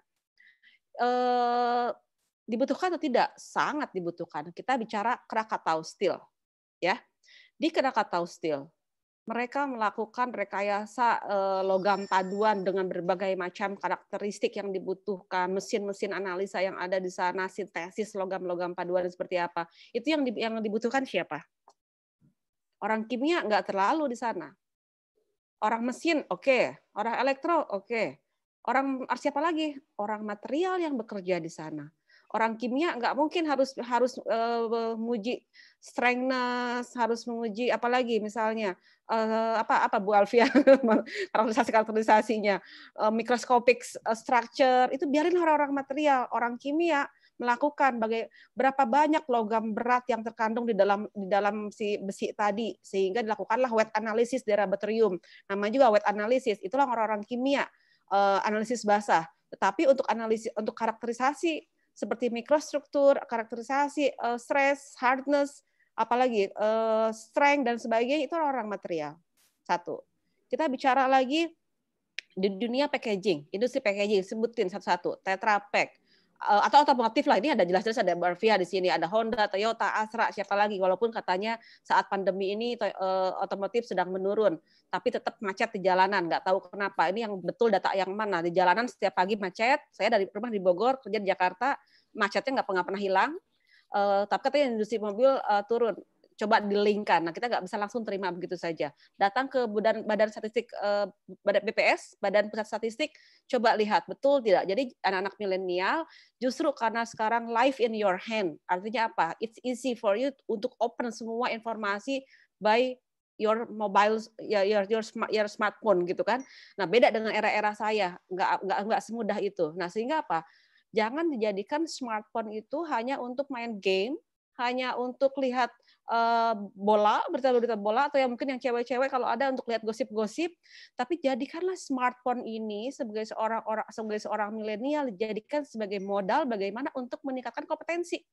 eh, dibutuhkan atau tidak? Sangat dibutuhkan. Kita bicara Krakatau Steel, ya. Di Krakatau Steel mereka melakukan rekayasa eh, logam paduan dengan berbagai macam karakteristik yang dibutuhkan, mesin-mesin analisa yang ada di sana, sintesis logam-logam paduan seperti apa. Itu yang yang dibutuhkan siapa? Orang kimia nggak terlalu di sana. Orang mesin, oke. Okay. Orang elektro, oke. Okay. Orang siapa lagi? Orang material yang bekerja di sana orang kimia nggak mungkin harus harus uh, menguji strengthness, harus menguji apalagi misalnya uh, apa apa Bu Alfia karakterisasi karakterisasinya uh, eh, mikroskopik structure itu biarin orang-orang material, orang kimia melakukan bagai berapa banyak logam berat yang terkandung di dalam di dalam si besi tadi sehingga dilakukanlah wet analysis di laboratorium nama juga wet analysis itulah orang-orang kimia uh, analisis basah tetapi untuk analisis untuk karakterisasi seperti mikrostruktur, karakterisasi, uh, stress, hardness, apalagi uh, strength dan sebagainya itu orang-orang material. Satu. Kita bicara lagi di dunia packaging, industri packaging, sebutin satu-satu. Tetra Pak, Eh, atau otomotif lah ini ada jelas-jelas ada Barvia di sini, ada Honda, Toyota, Astra, siapa lagi walaupun katanya saat pandemi ini eh, otomotif sedang menurun, tapi tetap macet di jalanan, nggak tahu kenapa. Ini yang betul data yang mana di jalanan setiap pagi macet. Saya dari rumah di Bogor kerja di Jakarta macetnya nggak pernah hilang. Uh, tapi katanya industri mobil uh, turun coba dilingkan. Nah, kita nggak bisa langsung terima begitu saja. Datang ke badan, badan statistik eh, badan BPS, Badan Pusat Statistik, coba lihat betul tidak. Jadi anak-anak milenial justru karena sekarang life in your hand, artinya apa? It's easy for you untuk open semua informasi by your mobile ya, your your smart your smartphone gitu kan. Nah, beda dengan era-era saya, nggak nggak nggak semudah itu. Nah, sehingga apa? Jangan dijadikan smartphone itu hanya untuk main game, hanya untuk lihat bola eh, bola, berita-berita bola atau yang mungkin yang cewek-cewek kalau ada untuk lihat gosip-gosip, tapi jadikanlah smartphone ini sebagai seorang orang sebagai seorang milenial jadikan sebagai modal bagaimana untuk meningkatkan kompetensi,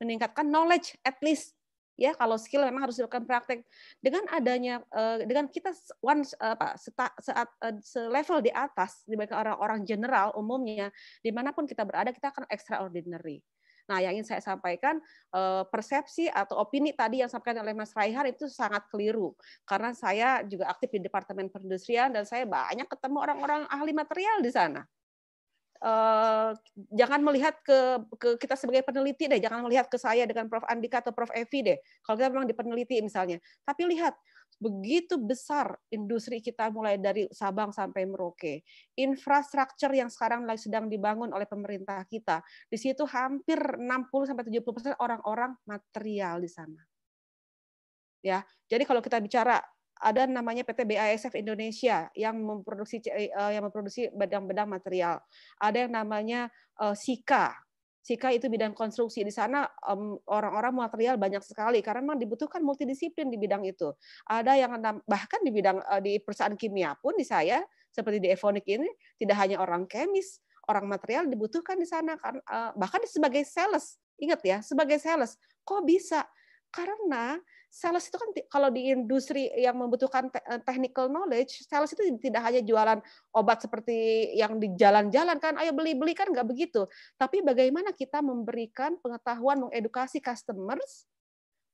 meningkatkan knowledge at least ya kalau skill memang harus dilakukan praktek dengan adanya eh, dengan kita once eh, apa seta, saat se selevel di atas dibanding orang-orang general umumnya dimanapun kita berada kita akan extraordinary Nah, yang ingin saya sampaikan eh, persepsi atau opini tadi yang disampaikan oleh Mas Raihan itu sangat keliru karena saya juga aktif di Departemen Perindustrian dan saya banyak ketemu orang-orang ahli material di sana. Eh, jangan melihat ke, ke kita sebagai peneliti deh, jangan melihat ke saya dengan Prof Andika atau Prof Evi deh. Kalau kita memang dipeneliti misalnya, tapi lihat begitu besar industri kita mulai dari Sabang sampai Merauke. Infrastruktur yang sekarang lagi sedang dibangun oleh pemerintah kita, di situ hampir 60 sampai 70% orang-orang material di sana. Ya. Jadi kalau kita bicara ada namanya PT BASF Indonesia yang memproduksi eh, yang memproduksi bedang-bedang material. Ada yang namanya eh, Sika. Sika itu bidang konstruksi. Di sana orang-orang material banyak sekali karena memang dibutuhkan multidisiplin di bidang itu. Ada yang bahkan di bidang eh, di perusahaan kimia pun di saya seperti di Evonik ini tidak hanya orang kemis, orang material dibutuhkan di sana kan, bahkan sebagai sales. Ingat ya, sebagai sales. Kok bisa? Karena sales itu kan kalau di industri yang membutuhkan eh, technical knowledge, sales itu tidak hanya jualan obat seperti yang di jalan-jalan kan, ayo beli-beli kan nggak begitu. Tapi bagaimana kita memberikan pengetahuan, mengedukasi customers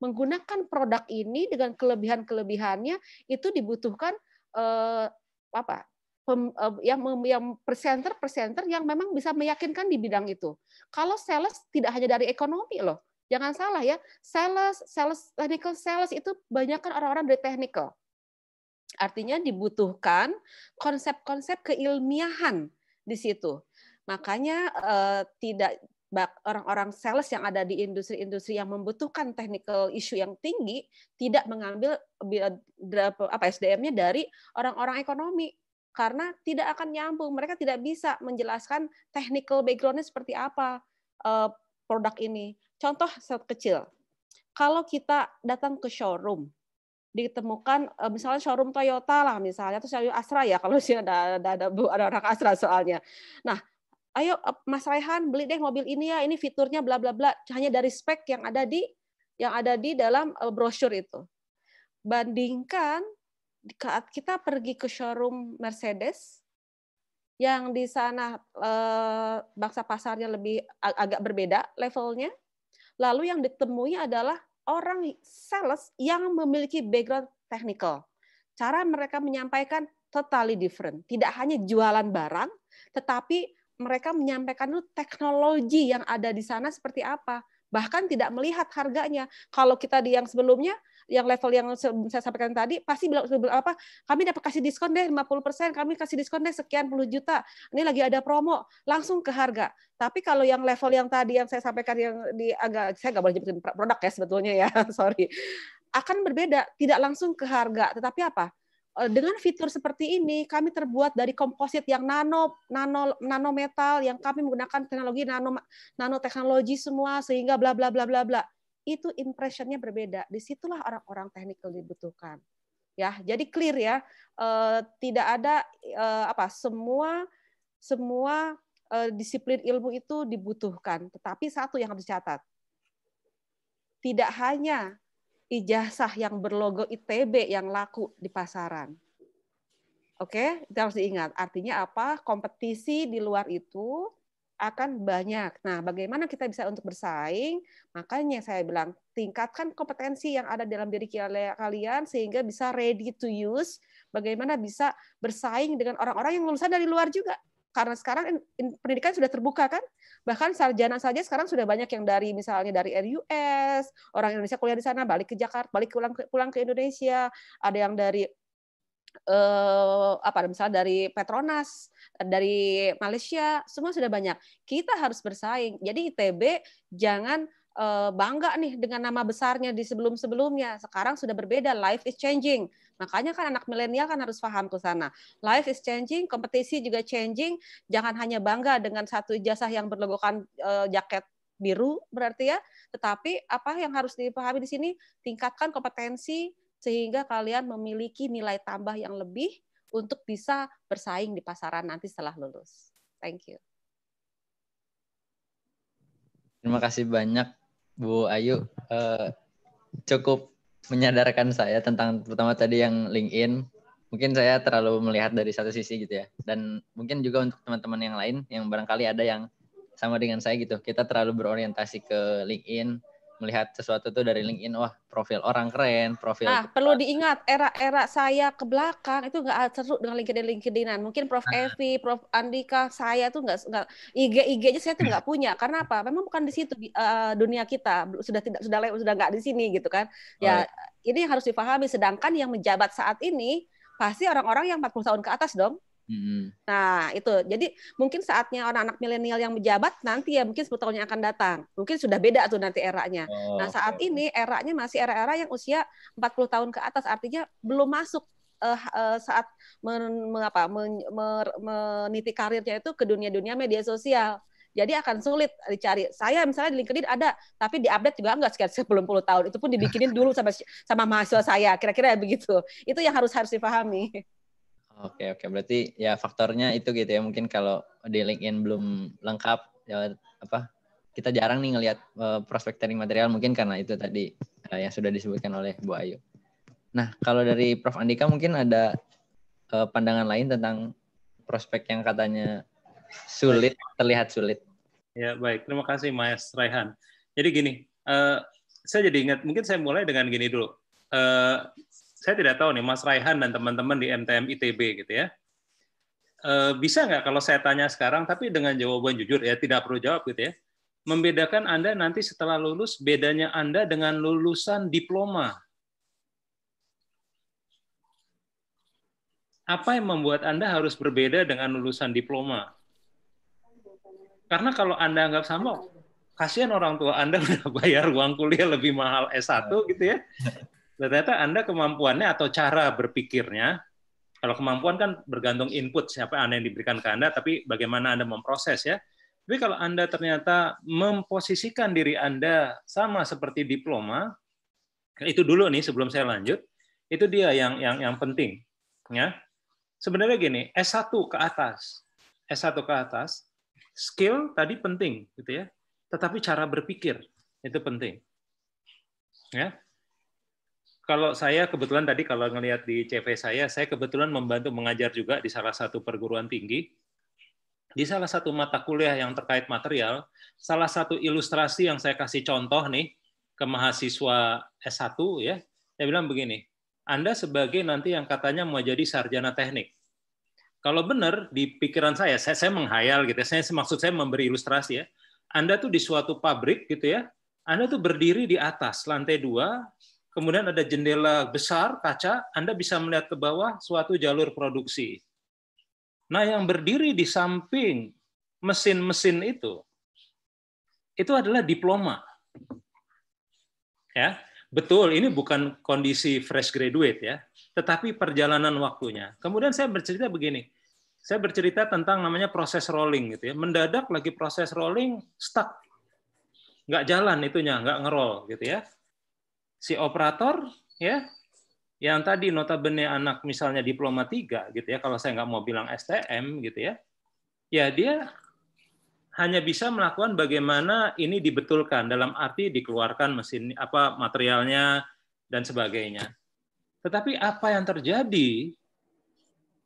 menggunakan produk ini dengan kelebihan-kelebihannya itu dibutuhkan eh, apa pem, eh, yang yang presenter presenter yang memang bisa meyakinkan di bidang itu. Kalau sales tidak hanya dari ekonomi loh, Jangan salah ya, sales, sales, technical sales itu banyak kan orang-orang dari technical. Artinya dibutuhkan konsep-konsep keilmiahan di situ. Makanya eh, tidak orang-orang sales yang ada di industri-industri yang membutuhkan technical issue yang tinggi tidak mengambil apa SDM-nya dari orang-orang ekonomi karena tidak akan nyambung mereka tidak bisa menjelaskan technical background-nya seperti apa eh, produk ini Contoh saat kecil, kalau kita datang ke showroom, ditemukan e, misalnya showroom Toyota lah misalnya atau showroom Astra ya kalau sih ada ada ada, ada orang Astra soalnya. Nah, ayo e, Mas Raihan beli deh mobil ini ya, ini fiturnya bla bla bla hanya dari spek yang ada di yang ada di dalam e, brosur itu. Bandingkan saat kita pergi ke showroom Mercedes yang di sana eh, bangsa pasarnya lebih agak berbeda levelnya Lalu yang ditemui adalah orang sales yang memiliki background technical. Cara mereka menyampaikan totally different. Tidak hanya jualan barang, tetapi mereka menyampaikan itu teknologi yang ada di sana seperti apa. Bahkan tidak melihat harganya. Kalau kita di yang sebelumnya, yang level yang saya sampaikan tadi pasti bilang apa kami dapat kasih diskon deh 50%, kami kasih diskon deh sekian puluh juta. Ini lagi ada promo, langsung ke harga. Tapi kalau yang level yang tadi yang saya sampaikan yang di agak saya nggak boleh nyebutin produk ya sebetulnya ya, sorry. Akan berbeda, tidak langsung ke harga, tetapi apa? Eh, dengan fitur seperti ini kami terbuat dari komposit yang nano nano nanometal yang kami menggunakan teknologi nano nanoteknologi semua sehingga bla bla bla bla bla itu impressionnya berbeda. Disitulah orang-orang teknikal dibutuhkan. Ya, jadi clear ya, e, tidak ada e, apa semua semua e, disiplin ilmu itu dibutuhkan. Tetapi satu yang harus dicatat, tidak hanya ijazah yang berlogo ITB yang laku di pasaran. Oke, okay? harus diingat. Artinya apa? Kompetisi di luar itu akan banyak. Nah, bagaimana kita bisa untuk bersaing? Makanya saya bilang tingkatkan kompetensi yang ada dalam diri kalian sehingga bisa ready to use. Bagaimana bisa bersaing dengan orang-orang yang lulusan dari luar juga? Karena sekarang pendidikan sudah terbuka kan? Bahkan sarjana saja sekarang sudah banyak yang dari misalnya dari RUS, orang Indonesia kuliah di sana balik ke Jakarta, balik pulang ke, Indonesia, ada yang dari eh, apa misalnya dari Petronas, dari Malaysia, semua sudah banyak. Kita harus bersaing. Jadi ITB jangan eh, bangga nih dengan nama besarnya di sebelum-sebelumnya. Sekarang sudah berbeda, life is changing. Makanya kan anak milenial kan harus paham ke sana. Life is changing, kompetisi juga changing. Jangan hanya bangga dengan satu ijazah yang berlogokan eh, jaket biru berarti ya. Tetapi apa yang harus dipahami di sini? Tingkatkan kompetensi sehingga kalian memiliki nilai tambah yang lebih untuk bisa bersaing di pasaran nanti setelah lulus. Thank you. Terima kasih banyak Bu Ayu. Uh, cukup menyadarkan saya tentang pertama tadi yang LinkedIn. Mungkin saya terlalu melihat dari satu sisi gitu ya. Dan mungkin juga untuk teman-teman yang lain yang barangkali ada yang sama dengan saya gitu. Kita terlalu berorientasi ke LinkedIn melihat sesuatu tuh dari LinkedIn wah profil orang keren profil nah keren. perlu diingat era-era saya ke belakang itu nggak seru dengan LinkedIn LinkedInan mungkin Prof nah. Evi Prof Andika saya tuh nggak nggak IG IG aja saya tuh nggak punya karena apa memang bukan di situ uh, dunia kita sudah tidak sudah sudah nggak di sini gitu kan oh, ya oh. ini harus dipahami sedangkan yang menjabat saat ini pasti orang-orang yang 40 tahun ke atas dong hmm Nah, itu. Jadi mungkin saatnya orang anak milenial yang menjabat nanti ya mungkin sebetulnya akan datang. Mungkin sudah beda tuh nanti eranya. Oh, nah, saat okay. ini eranya masih era-era yang usia 40 tahun ke atas artinya belum masuk uh, uh, saat men, men, apa, men, meniti karirnya itu ke dunia-dunia media sosial. Jadi akan sulit dicari. Saya misalnya di LinkedIn ada, tapi di update juga enggak sekitar sepuluh puluh tahun. Itu pun dibikinin dulu sama sama mahasiswa saya, kira-kira begitu. Itu yang harus harus dipahami. Oke oke berarti ya faktornya itu gitu ya mungkin kalau di LinkedIn belum lengkap ya apa kita jarang nih ngelihat uh, prospek training material mungkin karena itu tadi uh, yang sudah disebutkan oleh Bu Ayu. Nah kalau dari Prof Andika mungkin ada uh, pandangan lain tentang prospek yang katanya sulit terlihat sulit. Ya baik terima kasih Mas Raihan. Jadi gini uh, saya jadi ingat mungkin saya mulai dengan gini dulu. Uh, saya tidak tahu nih Mas Raihan dan teman-teman di MTM ITB gitu ya. Eh, bisa nggak kalau saya tanya sekarang, tapi dengan jawaban jujur ya, tidak perlu jawab gitu ya. Membedakan Anda nanti setelah lulus, bedanya Anda dengan lulusan diploma. Apa yang membuat Anda harus berbeda dengan lulusan diploma? Karena kalau Anda anggap sama, kasihan orang tua Anda udah bayar uang kuliah lebih mahal S1 gitu ya ternyata Anda kemampuannya atau cara berpikirnya, kalau kemampuan kan bergantung input siapa Anda yang diberikan ke Anda, tapi bagaimana Anda memproses ya. Tapi kalau Anda ternyata memposisikan diri Anda sama seperti diploma, itu dulu nih sebelum saya lanjut, itu dia yang yang yang penting. Ya. Sebenarnya gini, S1 ke atas, S1 ke atas, skill tadi penting gitu ya. Tetapi cara berpikir itu penting. Ya, kalau saya kebetulan tadi kalau ngelihat di CV saya, saya kebetulan membantu mengajar juga di salah satu perguruan tinggi. Di salah satu mata kuliah yang terkait material, salah satu ilustrasi yang saya kasih contoh nih ke mahasiswa S1 ya, saya bilang begini, Anda sebagai nanti yang katanya mau jadi sarjana teknik. Kalau benar di pikiran saya, saya, saya menghayal gitu, ya, saya maksud saya memberi ilustrasi ya, Anda tuh di suatu pabrik gitu ya, Anda tuh berdiri di atas lantai dua, kemudian ada jendela besar kaca, Anda bisa melihat ke bawah suatu jalur produksi. Nah, yang berdiri di samping mesin-mesin itu itu adalah diploma. Ya, betul ini bukan kondisi fresh graduate ya, tetapi perjalanan waktunya. Kemudian saya bercerita begini. Saya bercerita tentang namanya proses rolling gitu ya. Mendadak lagi proses rolling stuck. Nggak jalan itunya, nggak ngerol gitu ya si operator ya yang tadi notabene anak misalnya diploma 3 gitu ya kalau saya nggak mau bilang STM gitu ya ya dia hanya bisa melakukan bagaimana ini dibetulkan dalam arti dikeluarkan mesin apa materialnya dan sebagainya tetapi apa yang terjadi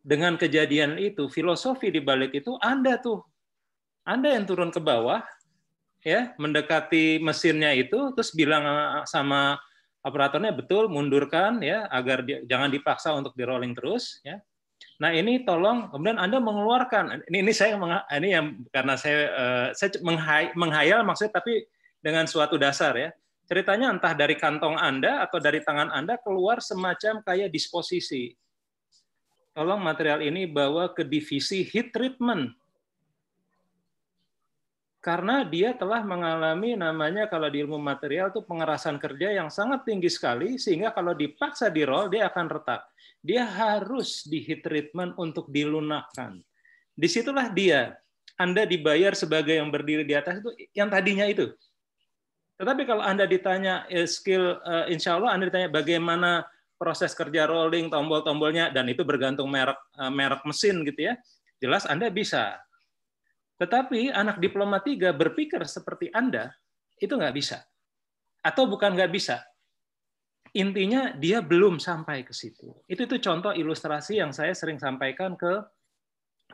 dengan kejadian itu filosofi di balik itu Anda tuh Anda yang turun ke bawah ya mendekati mesinnya itu terus bilang sama operatornya betul mundurkan ya agar di, jangan dipaksa untuk di rolling terus ya. Nah ini tolong kemudian anda mengeluarkan ini, ini saya ini yang karena saya eh, saya menghayal, menghayal maksudnya tapi dengan suatu dasar ya ceritanya entah dari kantong anda atau dari tangan anda keluar semacam kayak disposisi. Tolong material ini bawa ke divisi heat treatment karena dia telah mengalami namanya kalau di ilmu material itu pengerasan kerja yang sangat tinggi sekali sehingga kalau dipaksa di roll dia akan retak. Dia harus di heat treatment untuk dilunakkan. Disitulah dia. Anda dibayar sebagai yang berdiri di atas itu yang tadinya itu. Tetapi kalau Anda ditanya eh, skill, eh, insya Allah Anda ditanya bagaimana proses kerja rolling, tombol-tombolnya, dan itu bergantung merek eh, merek mesin gitu ya, jelas Anda bisa tetapi anak diploma 3 berpikir seperti Anda, itu nggak bisa. Atau bukan nggak bisa. Intinya dia belum sampai ke situ. Itu itu contoh ilustrasi yang saya sering sampaikan ke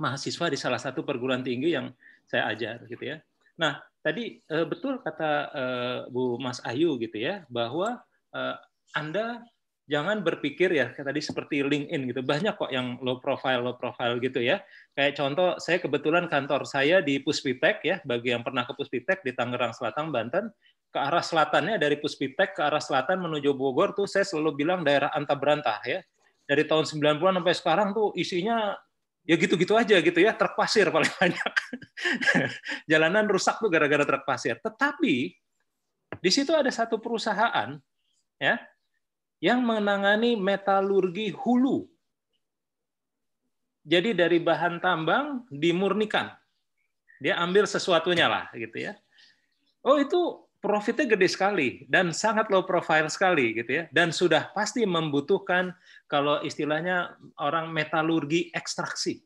mahasiswa di salah satu perguruan tinggi yang saya ajar gitu ya. Nah, tadi eh, betul kata eh, Bu Mas Ayu gitu ya bahwa eh, Anda jangan berpikir ya tadi seperti LinkedIn gitu. Banyak kok yang low profile low profile gitu ya. Kayak contoh, saya kebetulan kantor saya di Puspitek ya, bagi yang pernah ke Puspitek di Tangerang Selatan, Banten, ke arah selatannya dari Puspitek ke arah selatan menuju Bogor tuh saya selalu bilang daerah Antabrantah ya. Dari tahun 90-an sampai sekarang tuh isinya ya gitu-gitu aja gitu ya, truk pasir paling banyak. Jalanan rusak tuh gara-gara truk pasir. Tetapi di situ ada satu perusahaan ya yang menangani metalurgi hulu jadi dari bahan tambang dimurnikan. Dia ambil sesuatunya lah gitu ya. Oh itu profitnya gede sekali dan sangat low profile sekali gitu ya. Dan sudah pasti membutuhkan kalau istilahnya orang metalurgi ekstraksi.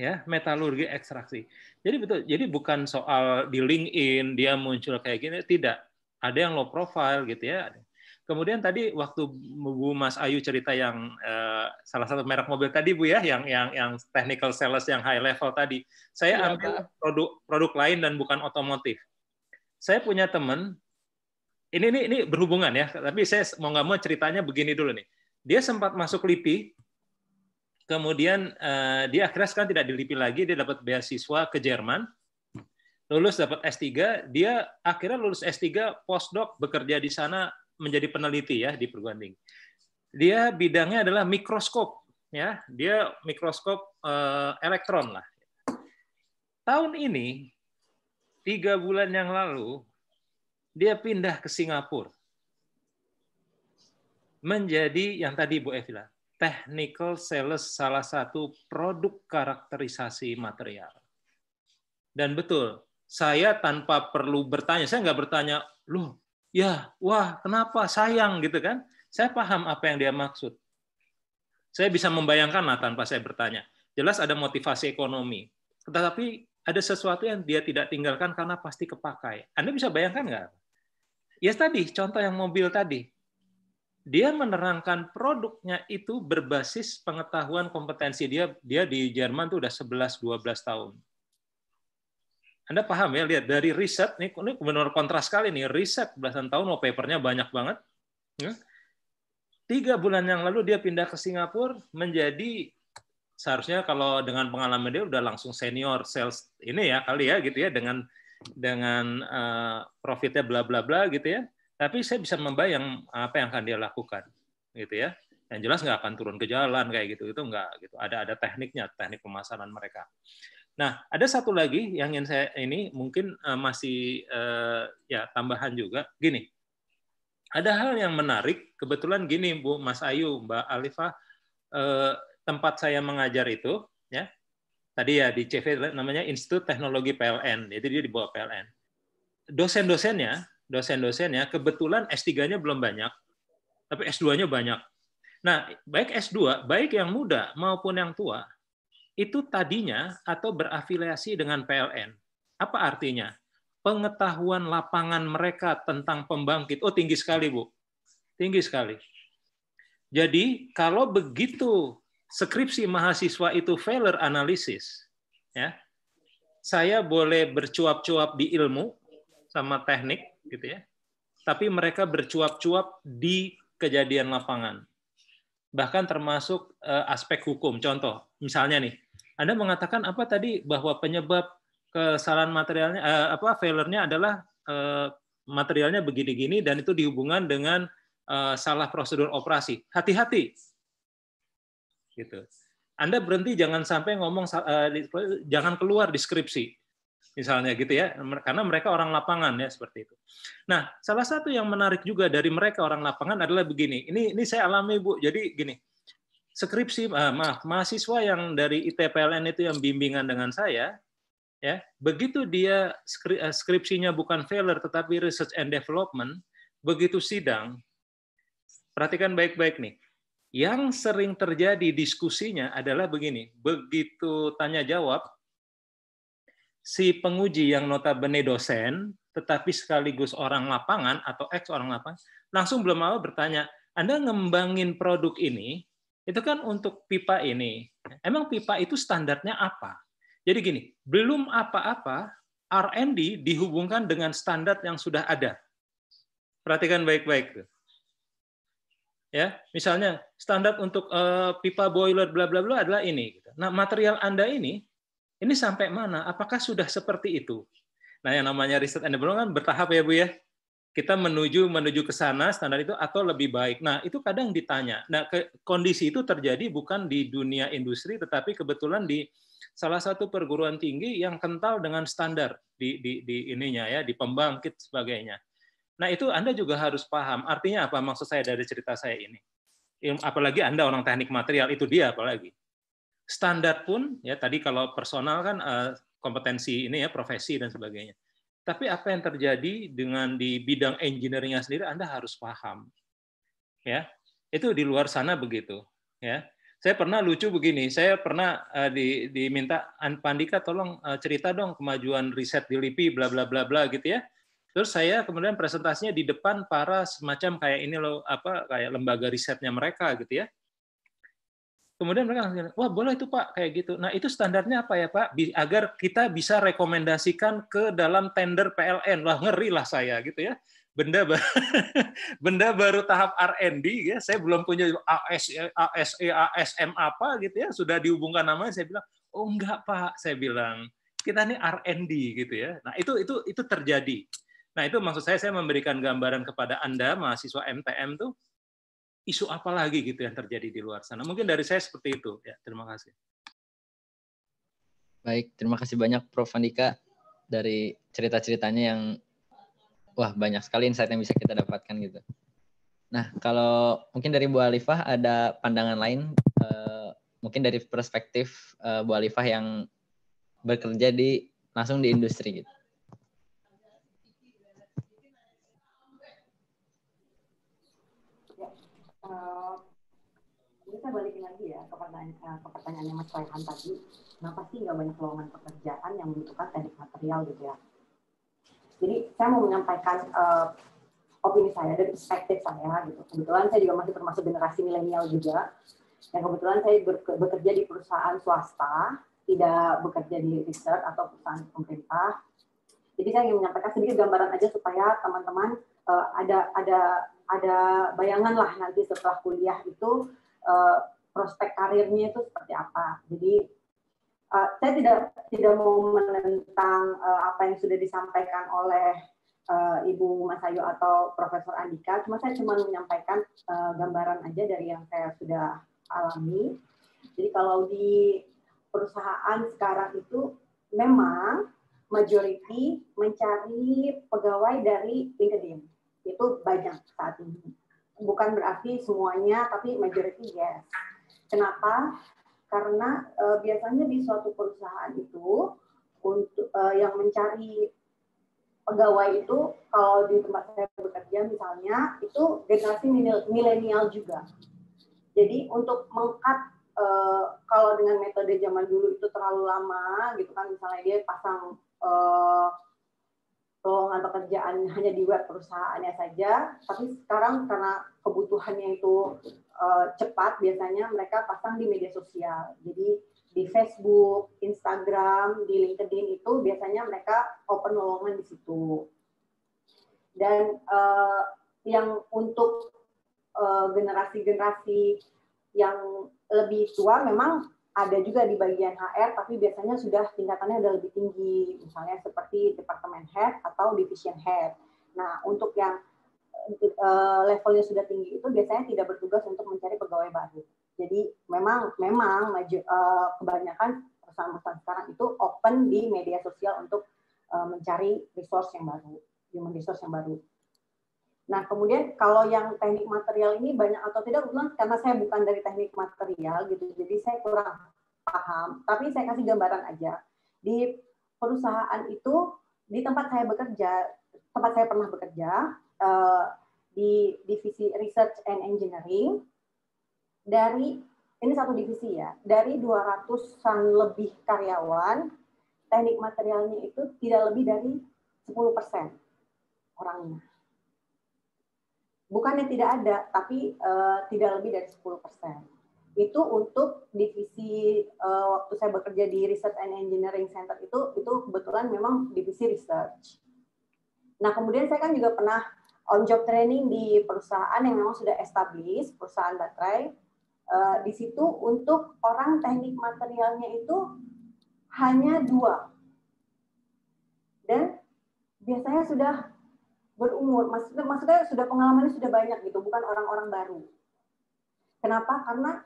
Ya, metalurgi ekstraksi. Jadi betul, jadi bukan soal di LinkedIn dia muncul kayak gini, tidak. Ada yang low profile gitu ya, Kemudian tadi waktu Bu Mas Ayu cerita yang eh, salah satu merek mobil tadi Bu ya, yang yang yang technical sales yang high level tadi, saya ya, ambil produk produk lain dan bukan otomotif. Saya punya teman, ini ini ini berhubungan ya, tapi saya mau nggak mau ceritanya begini dulu nih. Dia sempat masuk LIPI, kemudian eh, dia akhirnya kan tidak di LIPI lagi, dia dapat beasiswa ke Jerman, lulus dapat S3, dia akhirnya lulus S3 postdoc bekerja di sana menjadi peneliti ya di perguruan tinggi. Dia bidangnya adalah mikroskop ya, dia mikroskop uh, elektron lah. Tahun ini tiga bulan yang lalu dia pindah ke Singapura menjadi yang tadi Bu Evila technical sales salah satu produk karakterisasi material. Dan betul, saya tanpa perlu bertanya, saya nggak bertanya, loh ya wah kenapa sayang gitu kan saya paham apa yang dia maksud saya bisa membayangkan lah tanpa saya bertanya jelas ada motivasi ekonomi tetapi ada sesuatu yang dia tidak tinggalkan karena pasti kepakai anda bisa bayangkan nggak ya tadi contoh yang mobil tadi dia menerangkan produknya itu berbasis pengetahuan kompetensi dia dia di Jerman tuh udah 11 12 tahun anda paham ya, lihat dari riset, nih ini benar kontras sekali nih, riset belasan tahun, oh papernya banyak banget. Ya. Tiga bulan yang lalu dia pindah ke Singapura menjadi seharusnya kalau dengan pengalaman dia udah langsung senior sales ini ya kali ya gitu ya dengan dengan eh, profitnya bla bla bla gitu ya. Tapi saya bisa membayang apa yang akan dia lakukan gitu ya. Yang jelas nggak akan turun ke jalan kayak gitu itu nggak gitu. Ada ada tekniknya teknik pemasaran mereka. Nah, ada satu lagi yang ingin saya ini mungkin eh, masih eh, ya tambahan juga. Gini, ada hal yang menarik. Kebetulan gini, Bu Mas Ayu, Mbak Alifa, eh, tempat saya mengajar itu, ya tadi ya di CV namanya Institut Teknologi PLN. Jadi dia di bawah PLN. Dosen-dosennya, dosen-dosennya kebetulan S3-nya belum banyak, tapi S2-nya banyak. Nah, baik S2, baik yang muda maupun yang tua, itu tadinya atau berafiliasi dengan PLN. Apa artinya? Pengetahuan lapangan mereka tentang pembangkit. Oh, tinggi sekali, Bu. Tinggi sekali. Jadi, kalau begitu skripsi mahasiswa itu failure analysis, ya, saya boleh bercuap-cuap di ilmu sama teknik, gitu ya. Tapi mereka bercuap-cuap di kejadian lapangan bahkan termasuk eh, aspek hukum. Contoh, misalnya nih, Anda mengatakan apa tadi bahwa penyebab kesalahan materialnya eh, apa failernya adalah eh, materialnya begini-gini dan itu dihubungan dengan salah prosedur operasi. Hati-hati. Gitu. Anda berhenti jangan sampai ngomong jangan keluar deskripsi misalnya gitu ya karena mereka orang lapangan ya seperti itu. Nah, salah satu yang menarik juga dari mereka orang lapangan adalah begini. Ini ini saya alami Bu. Jadi gini. Skripsi ah, maaf, mahasiswa yang dari ITPLN itu yang bimbingan dengan saya ya, begitu dia eh, skripsinya bukan failure tetapi research and development, begitu sidang perhatikan baik-baik nih. Yang sering terjadi diskusinya adalah begini, begitu tanya jawab, si penguji yang notabene dosen, tetapi sekaligus orang lapangan atau ex orang lapangan, langsung belum mau bertanya, Anda ngembangin produk ini, itu kan untuk pipa ini. Emang pipa itu standarnya apa? Jadi gini, belum apa-apa, R&D dihubungkan dengan standar yang sudah ada. Perhatikan baik-baik. Ya, misalnya standar untuk eh, pipa boiler bla bla bla adalah ini. Gitu. Nah, material Anda ini ini sampai mana? Apakah sudah seperti itu? Nah, yang namanya riset and development kan bertahap ya, Bu ya. Kita menuju menuju ke sana standar itu atau lebih baik. Nah, itu kadang ditanya. Nah, ke, kondisi itu terjadi bukan di dunia industri tetapi kebetulan di salah satu perguruan tinggi yang kental dengan standar di di, di ininya ya, di pembangkit sebagainya. Nah, itu Anda juga harus paham. Artinya apa maksud saya dari cerita saya ini? Apalagi Anda orang teknik material itu dia apalagi standar pun ya tadi kalau personal kan eh, kompetensi ini ya profesi dan sebagainya. Tapi apa yang terjadi dengan di bidang engineeringnya sendiri Anda harus paham. Ya. Itu di luar sana begitu, ya. Saya pernah lucu begini, saya pernah uh, di, diminta Pandika tolong uh, cerita dong kemajuan riset di LIPI bla bla bla bla gitu ya. Terus saya kemudian presentasinya di depan para semacam kayak ini loh apa kayak lembaga risetnya mereka gitu ya kemudian mereka langsung wah boleh itu pak kayak gitu nah itu standarnya apa ya pak agar kita bisa rekomendasikan ke dalam tender PLN lah ngeri lah saya gitu ya benda baru, benda baru tahap R&D ya saya belum punya AS ASE ASM apa gitu ya sudah dihubungkan namanya saya bilang oh enggak pak saya bilang kita ini R&D gitu ya nah itu itu itu terjadi nah itu maksud saya saya memberikan gambaran kepada anda mahasiswa MTM tuh isu apa lagi gitu yang terjadi di luar sana. Mungkin dari saya seperti itu. Ya, terima kasih. Baik, terima kasih banyak Prof. Andika dari cerita-ceritanya yang wah banyak sekali insight yang bisa kita dapatkan gitu. Nah, kalau mungkin dari Bu Alifah ada pandangan lain eh, mungkin dari perspektif eh, Bu Alifah yang bekerja di langsung di industri gitu. kita balikin lagi ya ke pertanyaan, eh, ke yang Mas Raihan tadi, kenapa sih nggak banyak lowongan pekerjaan yang membutuhkan teknik material gitu ya? Jadi saya mau menyampaikan uh, opini saya dari perspektif saya gitu. Kebetulan saya juga masih termasuk generasi milenial juga. Dan kebetulan saya bekerja di perusahaan swasta, tidak bekerja di riset atau perusahaan pemerintah. Jadi saya ingin menyampaikan sedikit gambaran aja supaya teman-teman uh, ada ada ada bayangan lah nanti setelah kuliah itu uh, prospek karirnya itu seperti apa. Jadi uh, saya tidak tidak mau menentang uh, apa yang sudah disampaikan oleh uh, Ibu Mas Ayu atau Profesor Andika, cuma saya cuma menyampaikan uh, gambaran aja dari yang saya sudah alami. Jadi kalau di perusahaan sekarang itu memang majority mencari pegawai dari LinkedIn. Itu banyak saat ini bukan berarti semuanya, tapi majority yes. Kenapa? Karena uh, biasanya di suatu perusahaan itu untuk uh, yang mencari pegawai itu kalau di tempat saya bekerja misalnya itu generasi milenial juga. Jadi untuk mengkat e, eh, kalau dengan metode zaman dulu itu terlalu lama gitu kan misalnya dia pasang e, lowongan pekerjaan hanya di web perusahaannya saja, tapi sekarang karena kebutuhannya itu eh, cepat, biasanya mereka pasang di media sosial. Jadi di Facebook, Instagram, di LinkedIn itu biasanya mereka open lowongan di situ. Dan uh, yang untuk eh, generasi-generasi uh, generasi -generasi yang lebih tua memang ada juga di bagian HR, tapi biasanya sudah tingkatannya sudah lebih tinggi, misalnya seperti departemen head atau division head. Nah, untuk yang eh, levelnya sudah tinggi itu biasanya tidak bertugas untuk mencari pegawai baru. Jadi memang memang eh, kebanyakan perusahaan-perusahaan sekarang itu open di media sosial untuk eh, mencari resource yang baru, human resource yang baru. Nah, kemudian kalau yang teknik material ini banyak atau tidak, karena saya bukan dari teknik material gitu, jadi saya kurang paham. Tapi saya kasih gambaran aja. Di perusahaan itu, di tempat saya bekerja, tempat saya pernah bekerja, eh, di divisi Research and Engineering, dari, ini satu divisi ya, dari 200-an lebih karyawan, teknik materialnya itu tidak lebih dari 10% orangnya bukannya tidak ada, tapi uh, tidak lebih dari 10 persen. Itu untuk divisi uh, waktu saya bekerja di Research and Engineering Center itu, itu kebetulan memang divisi research. Nah, kemudian saya kan juga pernah on job training di perusahaan yang memang sudah established, perusahaan baterai. Uh, di situ untuk orang teknik materialnya itu hanya dua. Dan biasanya sudah berumur, maksudnya, maksudnya sudah pengalamannya sudah banyak gitu, bukan orang-orang baru. Kenapa? Karena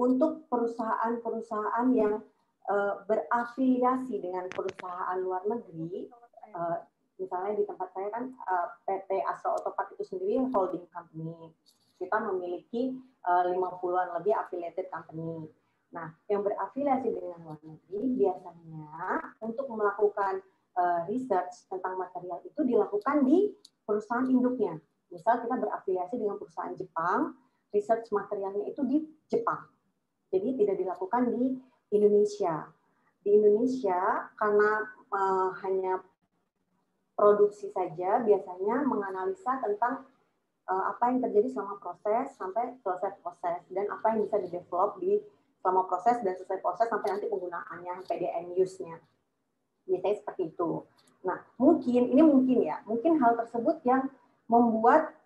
untuk perusahaan-perusahaan yang uh, berafiliasi dengan perusahaan luar negeri, uh, misalnya di tempat saya kan uh, eh, PT Astro Otopark itu sendiri holding company. Kita memiliki uh, puluhan lebih affiliated company. Nah, yang berafiliasi dengan luar negeri biasanya untuk melakukan uh, research tentang material itu dilakukan di perusahaan induknya. Misal kita berafiliasi dengan perusahaan Jepang, research materialnya itu di Jepang. Jadi tidak dilakukan di Indonesia. Di Indonesia karena uh, hanya produksi saja biasanya menganalisa tentang uh, apa yang terjadi selama proses sampai selesai proses dan apa yang bisa di develop di selama proses dan selesai proses sampai nanti penggunaannya PDN use-nya. Biasanya seperti itu. Nah, mungkin ini mungkin ya, mungkin hal tersebut yang membuat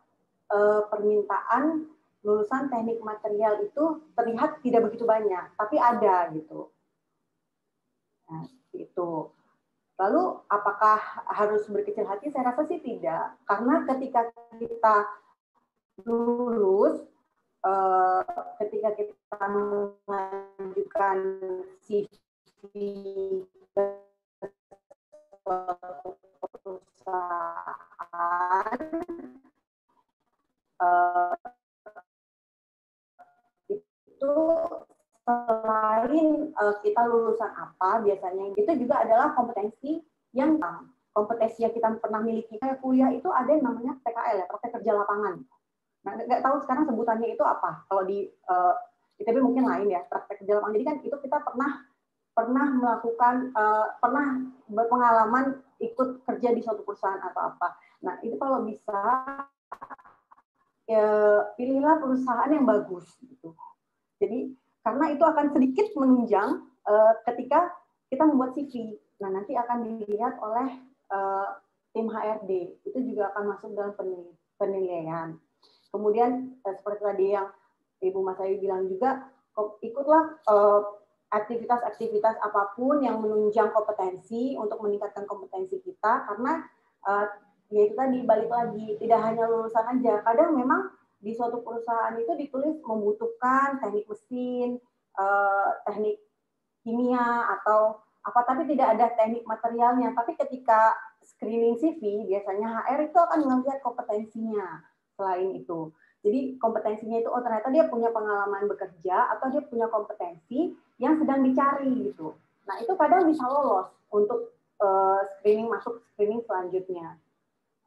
uh, permintaan lulusan teknik material itu terlihat tidak begitu banyak, tapi ada gitu. Nah, itu. Lalu apakah harus berkecil hati? Saya rasa sih tidak, karena ketika kita lulus, eh, ketika kita mengajukan CV perusahaan uh, itu selain uh, kita lulusan apa biasanya itu juga adalah kompetensi yang kompetensi yang kita pernah miliki kayak kuliah itu ada yang namanya PKL ya praktek kerja lapangan nah nggak tahu sekarang sebutannya itu apa kalau di uh, eh, ITB mungkin lain ya praktek kerja lapangan jadi kan itu kita pernah pernah melakukan uh, pernah berpengalaman ikut kerja di suatu perusahaan atau apa. Nah, itu kalau bisa ya, pilihlah perusahaan yang bagus gitu. Jadi karena itu akan sedikit menunjang uh, ketika kita membuat CV. Nah, nanti akan dilihat oleh uh, tim HRD. Itu juga akan masuk dalam penilaian. Kemudian uh, seperti tadi yang Ibu Mas Ayu bilang juga ikutlah uh, aktivitas-aktivitas apapun yang menunjang kompetensi untuk meningkatkan kompetensi kita karena uh, ya itu tadi balik lagi tidak hanya lulusan aja kadang memang di suatu perusahaan itu ditulis membutuhkan teknik mesin uh, teknik kimia atau apa tapi tidak ada teknik materialnya tapi ketika screening CV biasanya HR itu akan melihat kompetensinya selain itu jadi kompetensinya itu oh ternyata dia punya pengalaman bekerja atau dia punya kompetensi yang sedang dicari gitu. Nah itu kadang bisa lolos untuk uh, screening masuk screening selanjutnya.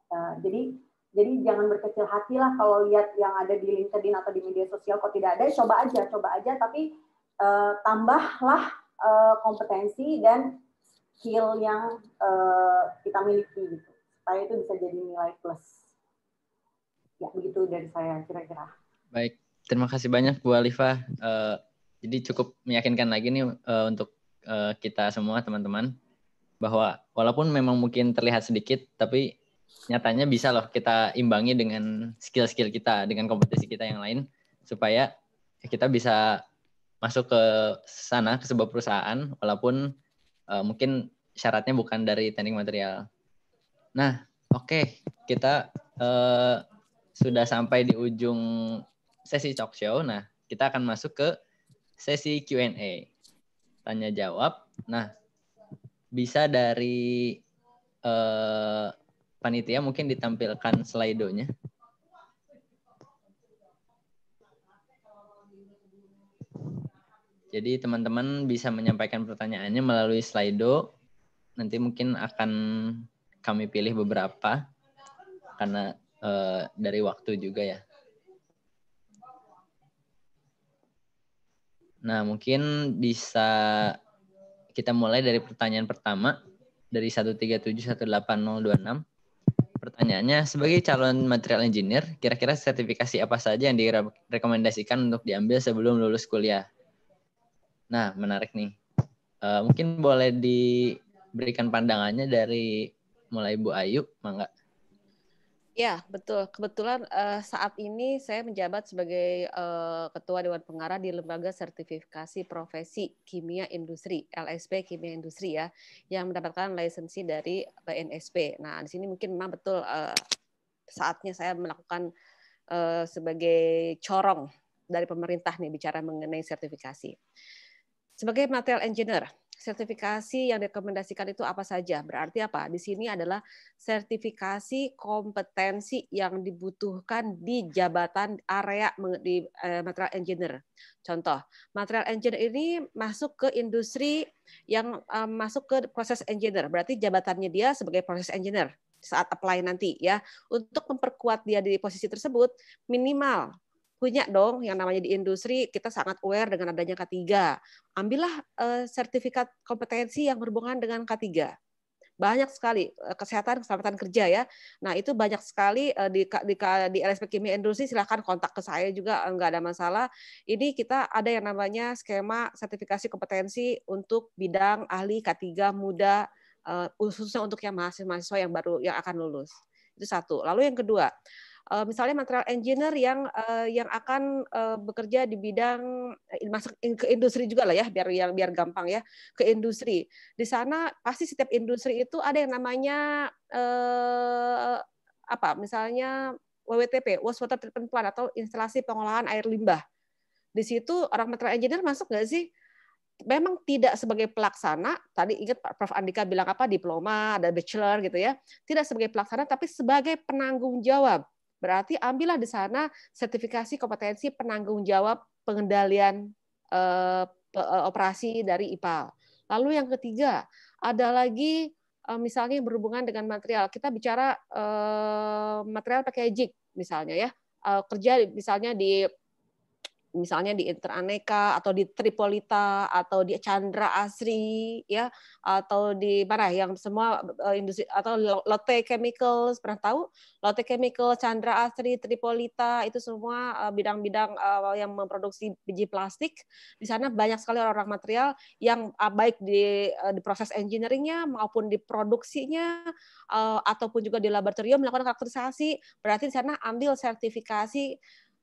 Uh, jadi jadi jangan berkecil hati lah kalau lihat yang ada di LinkedIn atau di media sosial kok tidak ada, coba aja, coba aja. Tapi uh, tambahlah uh, kompetensi dan skill yang uh, kita miliki gitu. Supaya itu bisa jadi nilai plus. Ya begitu dari saya kira-kira. Baik, terima kasih banyak Bu Alifah jadi cukup meyakinkan lagi nih uh, untuk uh, kita semua teman-teman bahwa walaupun memang mungkin terlihat sedikit tapi nyatanya bisa loh kita imbangi dengan skill-skill kita dengan kompetisi kita yang lain supaya kita bisa masuk ke sana ke sebuah perusahaan walaupun uh, mungkin syaratnya bukan dari teknik material. Nah, oke okay. kita uh, sudah sampai di ujung sesi talk show. Nah, kita akan masuk ke sesi Q&A. Tanya jawab. Nah, bisa dari eh, panitia mungkin ditampilkan slidonya. Jadi teman-teman bisa menyampaikan pertanyaannya melalui slido. Nanti mungkin akan kami pilih beberapa karena eh, dari waktu juga ya. Nah, mungkin bisa kita mulai dari pertanyaan pertama dari 13718026. Pertanyaannya, sebagai calon material engineer, kira-kira sertifikasi apa saja yang direkomendasikan untuk diambil sebelum lulus kuliah? Nah, menarik nih. Uh, mungkin boleh diberikan pandangannya dari mulai Bu Ayu, mangga. Ya, betul. Kebetulan uh, saat ini saya menjabat sebagai uh, Ketua Dewan Pengarah di Lembaga Sertifikasi Profesi Kimia Industri, LSP Kimia Industri ya, yang mendapatkan lisensi dari BNSP. Nah, di sini mungkin memang betul uh, saatnya saya melakukan uh, sebagai corong dari pemerintah nih bicara mengenai sertifikasi. Sebagai material engineer, sertifikasi yang direkomendasikan itu apa saja? Berarti apa? Di sini adalah sertifikasi kompetensi yang dibutuhkan di jabatan area di eh, material engineer. Contoh, material engineer ini masuk ke industri yang eh, masuk ke proses engineer. Berarti jabatannya dia sebagai proses engineer saat apply nanti ya. Untuk memperkuat dia di posisi tersebut, minimal punya dong yang namanya di industri kita sangat aware dengan adanya K3. Ambillah uh, sertifikat kompetensi yang berhubungan dengan K3. Banyak sekali eh, kesehatan keselamatan kerja ya. Nah, itu banyak sekali uh, di di di LSP Kimia Industri silahkan kontak ke saya juga enggak ada masalah. Ini kita ada yang namanya skema sertifikasi kompetensi untuk bidang ahli K3 muda uh, khususnya untuk yang mahasiswa-mahasiswa yang baru yang akan lulus. Itu satu. Lalu yang kedua, uh, misalnya material engineer yang uh, yang akan uh, bekerja di bidang masuk ke industri juga lah ya biar yang biar gampang ya ke industri di sana pasti setiap industri itu ada yang namanya uh, apa misalnya WWTP wastewater treatment plant atau instalasi pengolahan air limbah di situ orang material engineer masuk nggak sih memang tidak sebagai pelaksana tadi ingat Pak Prof Andika bilang apa diploma ada bachelor gitu ya tidak sebagai pelaksana tapi sebagai penanggung jawab Berarti ambillah di sana sertifikasi kompetensi penanggung jawab pengendalian eh, eh, operasi dari IPAL. Lalu yang ketiga, ada lagi eh, misalnya yang berhubungan dengan material. Kita bicara material pakai packaging misalnya ya. kerja misalnya di misalnya di Interaneka atau di Tripolita atau di Chandra Asri ya atau di mana yang semua eh, industri atau Lotte Chemicals pernah tahu Lotte Chemical, Chandra Asri, Tripolita itu semua eh, bidang-bidang eh, yang memproduksi biji plastik di sana banyak sekali orang-orang material yang baik di, di proses engineeringnya maupun di produksinya ataupun juga di laboratorium melakukan karakterisasi berarti di sana ambil sertifikasi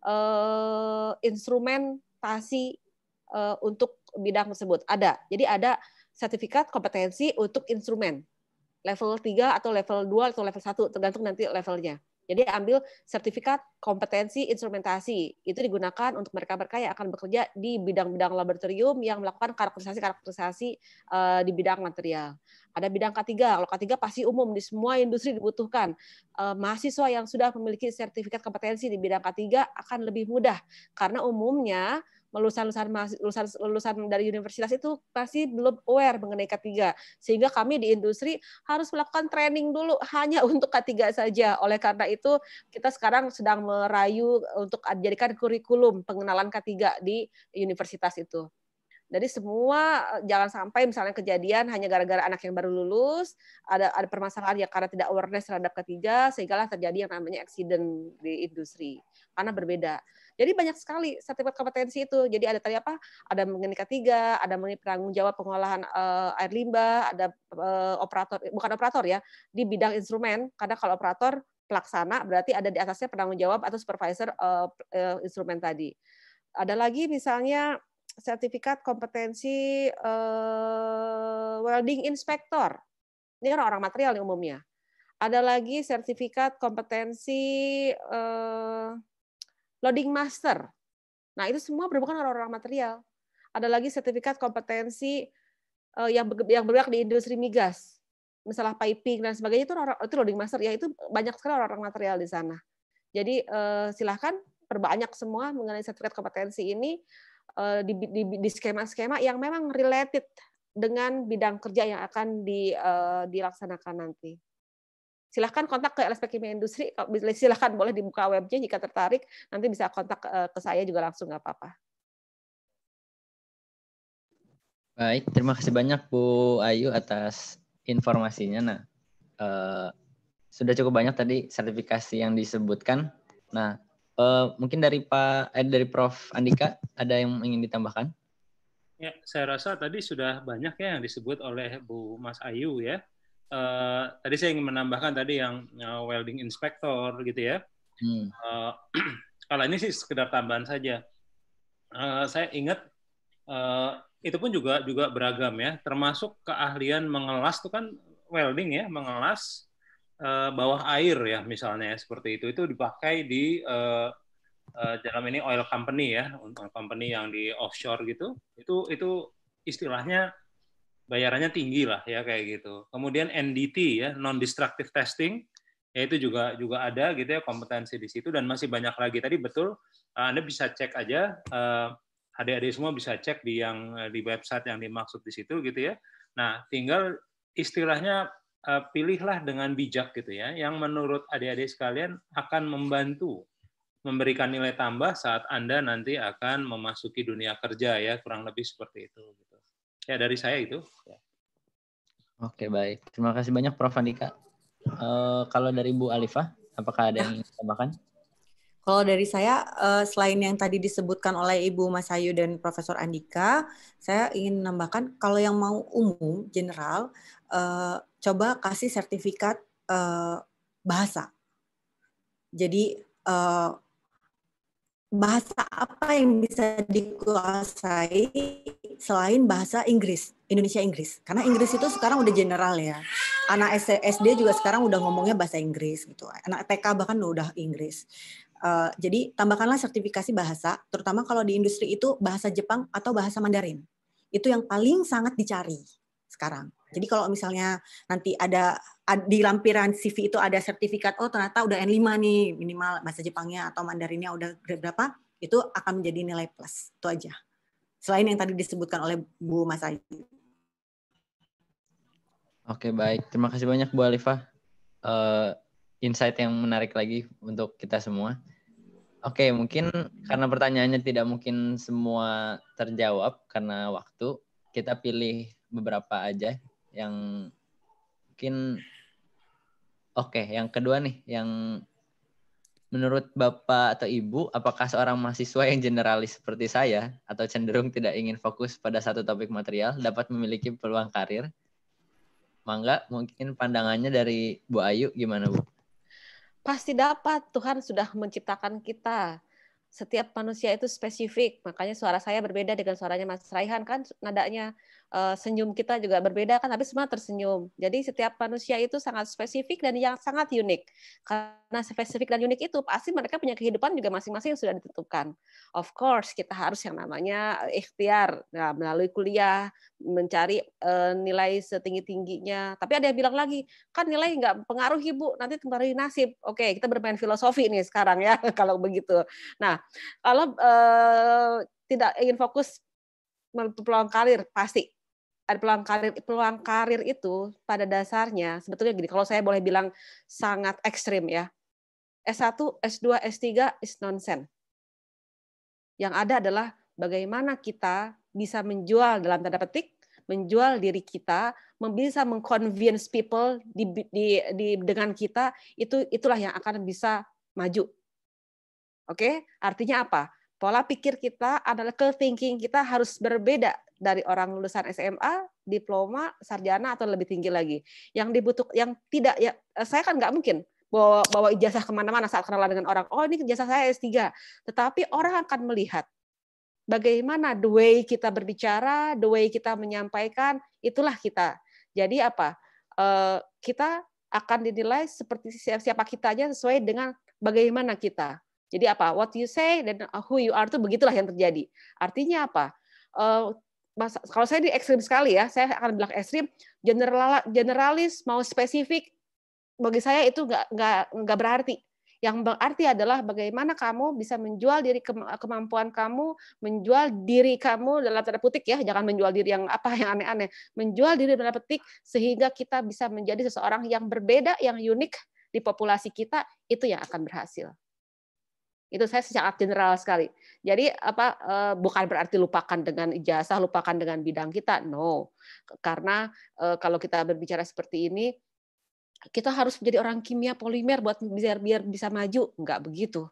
uh, instrumentasi uh, untuk bidang tersebut. Ada. Jadi ada sertifikat kompetensi untuk instrumen level 3 atau level 2 atau level 1 tergantung nanti levelnya. Jadi ambil sertifikat kompetensi instrumentasi. Itu digunakan untuk mereka-mereka yang akan bekerja di bidang-bidang laboratorium yang melakukan karakterisasi-karakterisasi eh, di bidang material. Ada bidang K3. Kalau K3 pasti umum di semua industri dibutuhkan. Eh, mahasiswa yang sudah memiliki sertifikat kompetensi di bidang K3 akan lebih mudah karena umumnya lulusan-lulusan lulusan lulusan dari universitas itu pasti belum aware mengenai K3. Sehingga kami di industri harus melakukan training dulu hanya untuk K3 saja. Oleh karena itu kita sekarang sedang merayu untuk menjadikan kurikulum pengenalan K3 di universitas itu. Jadi semua eh, jangan sampai misalnya kejadian hanya gara-gara anak yang baru lulus, ada ada permasalahan ya karena tidak awareness terhadap ketiga, sehingga lah terjadi yang namanya accident di industri karena berbeda. Jadi banyak sekali sertifikat kompetensi itu. Jadi ada tadi apa? Ada mengenai ketiga, ada mengenai penanggung jawab pengolahan uh, air limbah, ada uh, operator bukan operator ya di bidang instrumen. Karena kalau operator pelaksana berarti ada di atasnya penanggung jawab atau supervisor uh, uh, instrumen tadi. Ada lagi misalnya sertifikat kompetensi uh, welding inspector. Ini kan orang material nih umumnya. Ada lagi sertifikat kompetensi uh, loading master. Nah, itu semua berhubungan dengan orang-orang material. Ada lagi sertifikat kompetensi uh, yang yang bergerak di industri migas. misalnya piping dan sebagainya itu orang itu loading master ya itu banyak sekali orang-orang material di sana. Jadi uh, silahkan perbanyak semua mengenai sertifikat kompetensi ini Eh, di, di, di skema-skema yang memang related dengan bidang kerja yang akan di, uh, dilaksanakan nanti. Silahkan kontak ke LSP Kimia Industri, silahkan boleh dibuka webnya jika tertarik, nanti bisa kontak eh, ke saya juga langsung nggak apa-apa. Baik, terima kasih banyak Bu Ayu atas informasinya. Nah, uh, sudah cukup banyak tadi sertifikasi yang disebutkan. Nah, Eh, mungkin dari Pak eh, dari Prof Andika ada yang ingin ditambahkan? Ya, saya rasa tadi sudah banyak ya yang disebut oleh Bu Mas Ayu ya. Uh, tadi saya ingin menambahkan tadi yang uh, welding inspector gitu ya. Hmm. Uh, kalau ini sih sekedar tambahan saja. Uh, saya ingat uh, itu pun juga juga beragam ya. Termasuk keahlian mengelas itu kan welding ya, mengelas uh, bawah air ya misalnya seperti itu itu dipakai di uh, uh, dalam ini oil company ya oil company yang di offshore gitu itu itu istilahnya bayarannya tinggi lah ya kayak gitu kemudian NDT ya non destructive testing ya itu juga juga ada gitu ya kompetensi di situ dan masih banyak lagi tadi betul anda bisa cek aja uh, adik-adik semua bisa cek di yang di website yang dimaksud di situ gitu ya nah tinggal istilahnya Eh, pilihlah dengan bijak gitu ya, yang menurut adik-adik sekalian akan membantu memberikan nilai tambah saat Anda nanti akan memasuki dunia kerja ya, kurang lebih seperti itu gitu. Ya dari saya itu. Ya. Oke, baik. Terima kasih banyak Prof Andika. Uh, kalau dari Bu Alifah, apakah ada yang ingin tambahkan? Kalau dari saya, eh, selain yang tadi disebutkan oleh Ibu Mas Ayu dan Profesor Andika, saya ingin menambahkan kalau yang mau umum, general, uh, coba kasih sertifikat uh, bahasa. Jadi uh, bahasa apa yang bisa dikuasai selain bahasa Inggris, Indonesia Inggris? Karena Inggris itu sekarang udah general ya. Anak SD juga sekarang udah ngomongnya bahasa Inggris gitu. Anak TK bahkan udah Inggris. Uh, jadi tambahkanlah sertifikasi bahasa, terutama kalau di industri itu bahasa Jepang atau bahasa Mandarin. Itu yang paling sangat dicari sekarang. Jadi kalau misalnya nanti ada di lampiran CV itu ada sertifikat oh ternyata udah N5 nih minimal bahasa Jepangnya atau Mandarinnya udah berapa, itu akan menjadi nilai plus. Itu aja. Selain yang tadi disebutkan oleh Bu Mas Aji. Oke, baik. Terima kasih banyak Bu Alifah. Uh, insight yang menarik lagi untuk kita semua. Oke, mungkin karena pertanyaannya tidak mungkin semua terjawab karena waktu, kita pilih beberapa aja yang mungkin oke okay, yang kedua nih yang menurut bapak atau ibu apakah seorang mahasiswa yang generalis seperti saya atau cenderung tidak ingin fokus pada satu topik material dapat memiliki peluang karir mangga mungkin pandangannya dari Bu Ayu gimana Bu pasti dapat Tuhan sudah menciptakan kita setiap manusia itu spesifik makanya suara saya berbeda dengan suaranya Mas Raihan kan nadanya uh, senyum kita juga berbeda kan tapi semua tersenyum. Jadi setiap manusia itu sangat spesifik dan yang sangat unik. Karena spesifik dan unik itu pasti mereka punya kehidupan juga masing-masing yang sudah ditentukan. Of course kita harus yang namanya ikhtiar nah, melalui kuliah mencari uh, nilai setinggi-tingginya. Tapi ada yang bilang lagi, kan nilai nggak pengaruh ibu, nanti pengaruhi nasib. Oke, kita bermain filosofi nih sekarang ya kalau begitu. Nah, kalau uh, tidak ingin fokus peluang karir pasti ada peluang karir peluang karir itu pada dasarnya sebetulnya gini kalau saya boleh bilang sangat ekstrim ya S1 S2 S3 is nonsense yang ada adalah bagaimana kita bisa menjual dalam tanda petik menjual diri kita bisa mengconvince people di, di, di dengan kita itu itulah yang akan bisa maju oke artinya apa pola pikir kita adalah ke thinking kita harus berbeda dari orang lulusan SMA, diploma, sarjana atau lebih tinggi lagi. Yang dibutuh, yang tidak ya eh, saya kan nggak mungkin bawa, bawa ijazah kemana-mana saat kenal dengan orang. Oh ini ijazah saya S3. Tetapi orang akan melihat bagaimana the way kita berbicara, the way kita menyampaikan, itulah kita. Jadi apa? Eh, kita akan dinilai seperti siapa kita aja sesuai dengan bagaimana kita. Jadi apa? What you say dan who you are itu begitulah yang terjadi. Artinya apa? Eh, masa, kalau saya di ekstrim sekali ya, saya akan bilang ekstrim, general, generalis mau spesifik, bagi saya itu nggak nggak berarti. Yang berarti adalah bagaimana kamu bisa menjual diri kemampuan kamu, menjual diri kamu dalam tanda petik ya, jangan menjual diri yang apa yang aneh-aneh, menjual diri dalam petik sehingga kita bisa menjadi seseorang yang berbeda, yang unik di populasi kita itu yang akan berhasil. Itu saya secara general sekali. Jadi apa eh, bukan berarti lupakan dengan ijazah, lupakan dengan bidang kita. No. Karena eh, kalau kita berbicara seperti ini kita harus menjadi orang kimia polimer buat biar biar bisa maju, enggak begitu.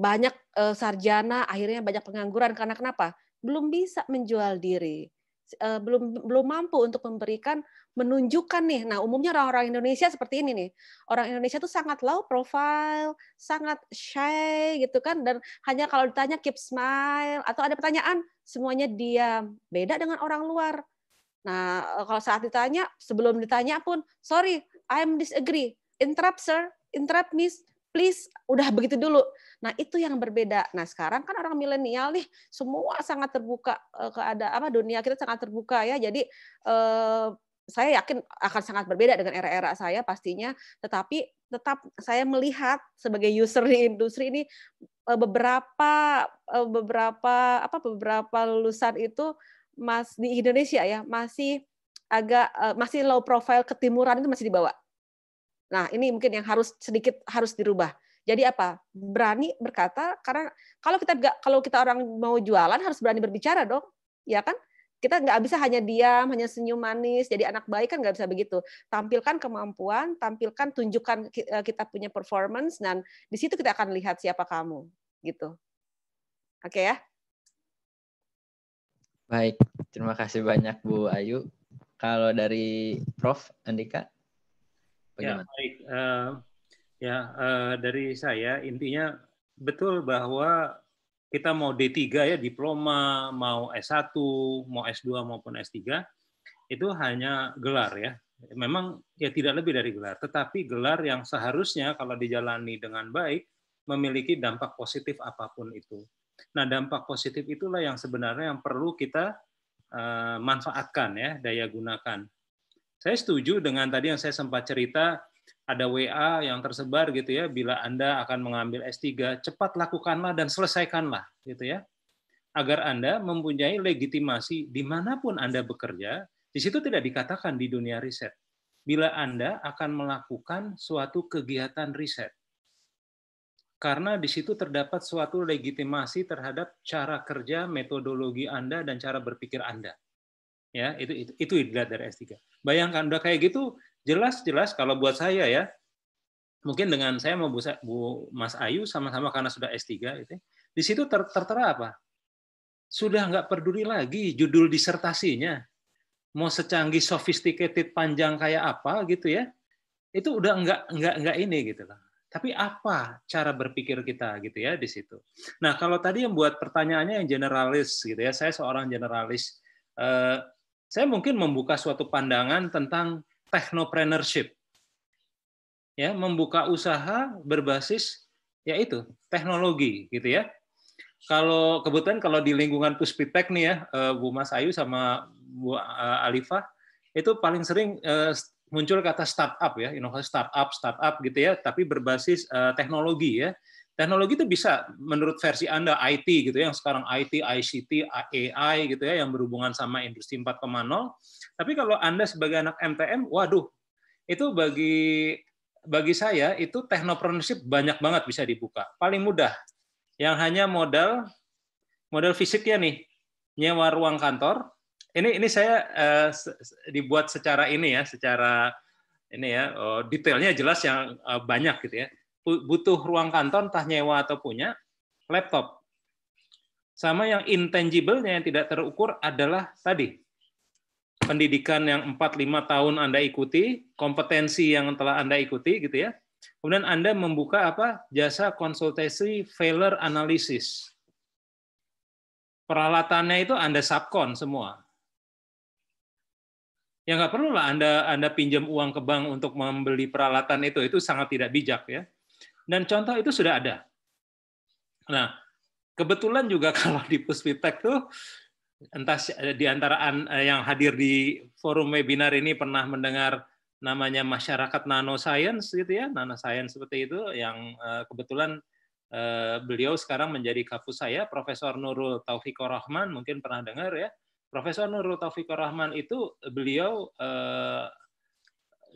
Banyak eh, sarjana akhirnya banyak pengangguran karena kenapa? Belum bisa menjual diri Eh, belum belum mampu untuk memberikan menunjukkan nih. Nah, umumnya orang-orang Indonesia seperti ini nih. Orang Indonesia tuh sangat low profile, sangat shy gitu kan dan hanya kalau ditanya keep smile atau ada pertanyaan semuanya diam. Beda dengan orang luar. Nah, eh, kalau saat ditanya, sebelum ditanya pun, sorry, I'm disagree. Interrupt, sir. Interrupt, miss please udah begitu dulu. Nah, itu yang berbeda. Nah, sekarang kan orang milenial nih semua sangat terbuka eh, ke apa dunia kita sangat terbuka ya. Jadi eh, saya yakin akan sangat berbeda dengan era-era saya pastinya, tetapi tetap saya melihat sebagai user di industri ini eh, beberapa eh, beberapa apa beberapa lulusan itu Mas di Indonesia ya masih agak masih low profile ketimuran itu masih dibawa Nah, ini mungkin yang harus sedikit harus dirubah. Jadi apa? Berani berkata karena kalau kita kalau kita orang mau jualan harus berani berbicara dong, ya kan? Kita nggak bisa hanya diam, hanya senyum manis, jadi anak baik kan nggak bisa begitu. Tampilkan kemampuan, tampilkan, tunjukkan eh, kita punya performance, dan di situ kita akan lihat siapa kamu, gitu. Oke okay, ya? Baik, terima kasih banyak Bu Ayu. Kalau dari Prof Andika, Ya, baik. Uh, ya, uh, dari saya intinya betul bahwa kita mau D3 ya, diploma, mau S1, mau S2 maupun S3, itu hanya gelar ya. Memang ya tidak lebih dari gelar, tetapi gelar yang seharusnya kalau dijalani dengan baik memiliki dampak positif apapun itu. Nah, dampak positif itulah yang sebenarnya yang perlu kita uh, manfaatkan ya, daya gunakan saya setuju dengan tadi yang saya sempat cerita ada WA yang tersebar gitu ya bila Anda akan mengambil S3 cepat lakukanlah dan selesaikanlah gitu ya agar Anda mempunyai legitimasi dimanapun Anda bekerja di situ tidak dikatakan di dunia riset bila Anda akan melakukan suatu kegiatan riset karena di situ terdapat suatu legitimasi terhadap cara kerja metodologi Anda dan cara berpikir Anda ya itu itu, itu dilihat dari S3 Bayangkan udah kayak gitu, jelas-jelas kalau buat saya ya, mungkin dengan saya mau Bu, Bu Mas Ayu sama-sama karena sudah S3 itu, ya, di situ ter, tertera apa? Sudah nggak peduli lagi judul disertasinya, mau secanggih sophisticated panjang kayak apa gitu ya, itu udah nggak nggak nggak ini gitu lah Tapi apa cara berpikir kita gitu ya di situ. Nah kalau tadi yang buat pertanyaannya yang generalis gitu ya, saya seorang generalis. Eh, saya mungkin membuka suatu pandangan tentang technopreneurship. Ya, membuka usaha berbasis yaitu teknologi gitu ya. Kalau kebetulan kalau di lingkungan Puspitek nih ya, eh, Bu Mas Ayu sama Bu eh, Alifah itu paling sering eh, muncul kata startup ya, inovasi startup, startup gitu ya, tapi berbasis teknologi ya teknologi itu bisa menurut versi Anda IT gitu ya, yang sekarang IT, ICT, AI gitu ya yang berhubungan sama industri 4.0. Tapi kalau Anda sebagai anak MTM, waduh, itu bagi bagi saya itu teknopreneurship banyak banget bisa dibuka. Paling mudah yang hanya modal modal fisiknya nih, nyewa ruang kantor. Ini ini saya eh, dibuat secara ini ya, secara ini ya oh, detailnya jelas yang eh, banyak gitu ya butuh ruang kantor entah nyewa atau punya laptop. Sama yang intangible-nya yang tidak terukur adalah tadi pendidikan yang 4-5 tahun Anda ikuti, kompetensi yang telah Anda ikuti gitu ya. Kemudian Anda membuka apa? Jasa konsultasi failure analysis. Peralatannya itu Anda subkon semua. Ya nggak perlu lah Anda Anda pinjam uang ke bank untuk membeli peralatan itu, itu sangat tidak bijak ya. Dan contoh itu sudah ada. Nah, kebetulan juga kalau di Puspitek tuh entah di antara eh, yang hadir di forum webinar ini pernah mendengar namanya masyarakat nanoscience gitu ya, science seperti itu yang eh, kebetulan eh, beliau sekarang menjadi kapus saya Profesor Nurul Taufikur Rahman mungkin pernah dengar ya. Profesor Nurul Taufikur Rahman itu beliau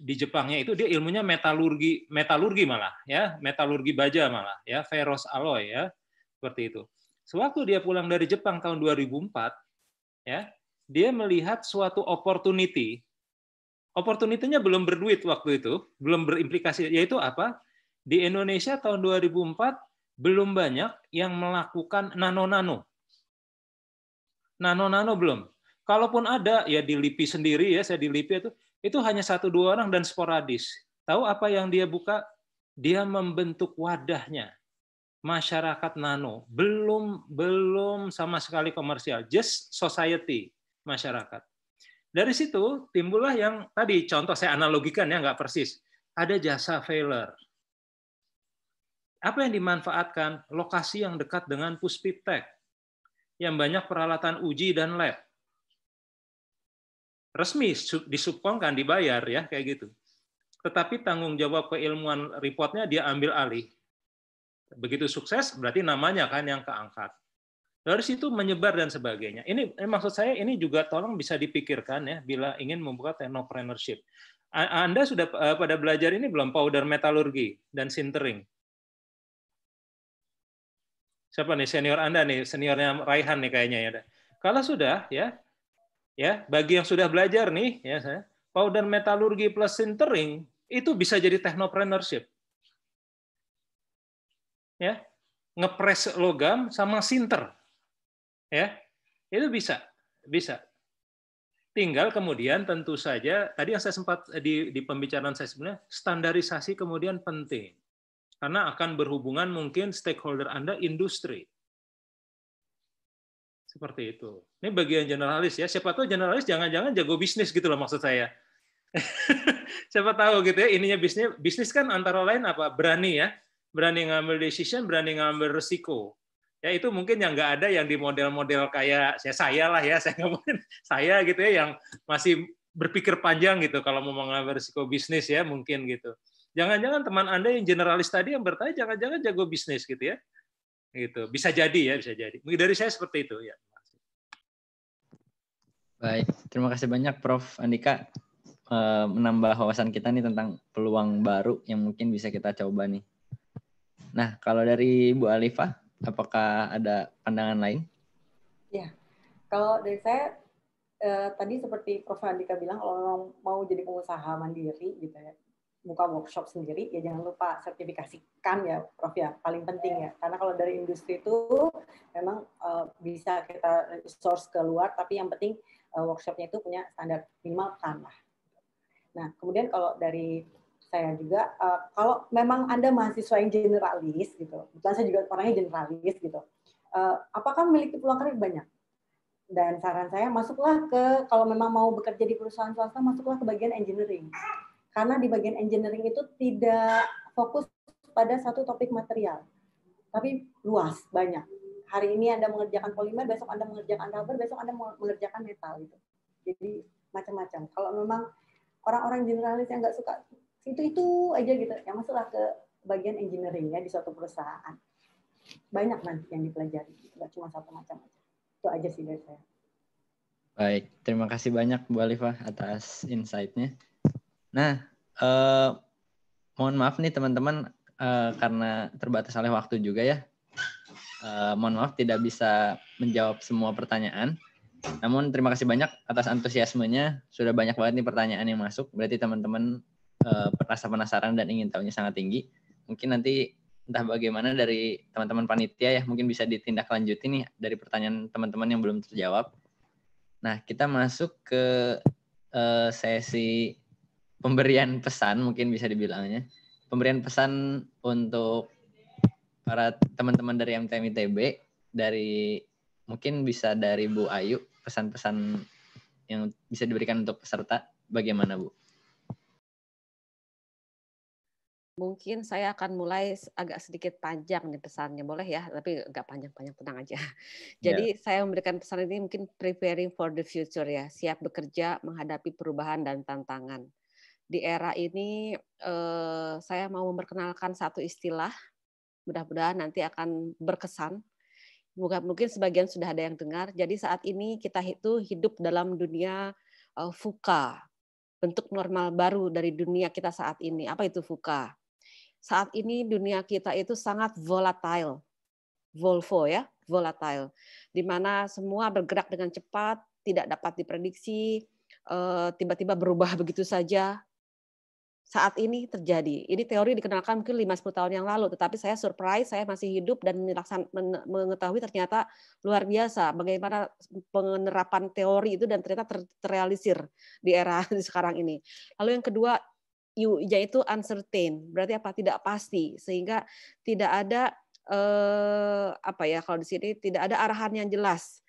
di Jepangnya itu dia ilmunya metalurgi metalurgi malah ya metalurgi baja malah ya ferrous alloy ya seperti itu. Sewaktu dia pulang dari Jepang tahun 2004 ya dia melihat suatu opportunity opportunitynya belum berduit waktu itu belum berimplikasi yaitu apa di Indonesia tahun 2004 belum banyak yang melakukan nano-nano nano-nano belum kalaupun ada ya dilipi sendiri ya saya dilipi LIPI itu itu hanya satu dua orang dan sporadis. Tahu apa yang dia buka? Dia membentuk wadahnya. Masyarakat nano, belum belum sama sekali komersial, just society, masyarakat. Dari situ timbullah yang tadi contoh saya analogikan ya nggak persis. Ada jasa failure Apa yang dimanfaatkan? Lokasi yang dekat dengan Puspiptek. Yang banyak peralatan uji dan lab resmi disubkonkan dibayar ya kayak gitu. Tetapi tanggung jawab keilmuan reportnya dia ambil alih. Begitu sukses berarti namanya kan yang keangkat. Dari situ menyebar dan sebagainya. Ini, ini maksud saya ini juga tolong bisa dipikirkan ya bila ingin membuka teknopreneurship. Anda sudah eh, pada belajar ini belum powder metalurgi dan sintering? Siapa nih senior Anda nih, seniornya Raihan nih kayaknya ya. Kalau sudah ya, ya bagi yang sudah belajar nih ya powder metalurgi plus sintering itu bisa jadi technopreneurship ya ngepres logam sama sinter ya itu bisa bisa tinggal kemudian tentu saja tadi yang saya sempat eh, di, di pembicaraan saya sebenarnya standarisasi kemudian penting karena akan berhubungan mungkin stakeholder Anda industri seperti itu ini bagian generalis ya. Siapa tahu generalis jangan-jangan jago bisnis gitu loh maksud saya. Siapa tahu gitu ya ininya bisnis bisnis kan antara lain apa? Berani ya. Berani ngambil decision, berani ngambil resiko. Ya itu mungkin yang nggak ada yang di model-model kayak saya saya lah ya, saya nggak mungkin saya gitu ya yang masih berpikir panjang gitu kalau mau mengambil resiko bisnis ya mungkin gitu. Jangan-jangan teman Anda yang generalis tadi yang bertanya jangan-jangan jago bisnis gitu ya. Gitu. Bisa jadi ya, bisa jadi. Dari saya seperti itu ya. Baik, terima kasih banyak Prof. Andika eh, menambah wawasan kita nih tentang peluang baru yang mungkin bisa kita coba nih. Nah, kalau dari Bu Alifah, apakah ada pandangan lain? Ya, kalau dari saya eh, tadi seperti Prof. Andika bilang kalau memang mau jadi pengusaha mandiri gitu ya buka workshop sendiri ya jangan lupa sertifikasikan ya Prof ya paling penting ya karena kalau dari industri itu memang uh, bisa kita source keluar tapi yang penting Eh, workshopnya itu punya standar minimal tanah. Nah, kemudian kalau dari saya juga, eh, kalau memang Anda mahasiswa yang generalis, gitu, bukan saya juga orangnya generalis, gitu, eh, apakah memiliki peluang karir banyak? Dan saran saya, masuklah ke, kalau memang mau bekerja di perusahaan swasta, masuklah ke bagian engineering. Karena di bagian engineering itu tidak fokus pada satu topik material, tapi luas, banyak hari ini Anda mengerjakan polimer, besok Anda mengerjakan rubber, besok Anda mengerjakan metal gitu. Jadi macam-macam. Kalau memang orang-orang generalis yang nggak suka itu-itu aja gitu, yang masuklah ke bagian engineering ya di suatu perusahaan. Banyak nanti yang dipelajari, gitu. nggak cuma satu macam aja. Itu aja sih dari saya. Baik, terima kasih banyak Bu Alifah atas insight-nya. Nah, eh, mohon maaf nih teman-teman eh, karena terbatas oleh waktu juga ya uh, mohon maaf tidak bisa menjawab semua pertanyaan. Namun terima kasih banyak atas antusiasmenya. Sudah banyak banget nih pertanyaan yang masuk. Berarti teman-teman uh, penasaran dan ingin tahunya sangat tinggi. Mungkin nanti entah bagaimana dari teman-teman panitia ya mungkin bisa ditindaklanjuti nih dari pertanyaan teman-teman yang belum terjawab. Nah, kita masuk ke uh, sesi pemberian pesan mungkin bisa dibilangnya. Pemberian pesan untuk para teman-teman dari MTM ITB dari mungkin bisa dari Bu Ayu pesan-pesan yang bisa diberikan untuk peserta bagaimana Bu? Mungkin saya akan mulai agak sedikit panjang nih pesannya, boleh ya? Tapi nggak panjang-panjang, tenang aja. Iya. Jadi yeah. saya memberikan pesan ini mungkin preparing for the future ya, siap bekerja menghadapi perubahan dan tantangan. Di era ini eh, saya mau memperkenalkan satu istilah mudah-mudahan nanti akan berkesan. Mungkin sebagian sudah ada yang dengar. Jadi saat ini kita itu hidup dalam dunia fuka, eh, bentuk normal baru dari dunia kita saat ini. Apa itu fuka? Saat ini dunia kita itu sangat volatile. Volvo ya, volatile. Di mana semua bergerak dengan cepat, tidak dapat diprediksi, eh, tiba-tiba berubah begitu saja, saat ini terjadi. Ini teori dikenalkan mungkin lima sepuluh tahun yang lalu, tetapi saya surprise, saya masih hidup dan mengetahui ternyata luar biasa bagaimana penerapan teori itu dan ternyata terrealisir di era sekarang ini. Lalu yang kedua, yaitu uncertain, berarti apa? Tidak pasti, sehingga tidak ada eh, apa ya kalau di sini tidak ada arahan yang jelas,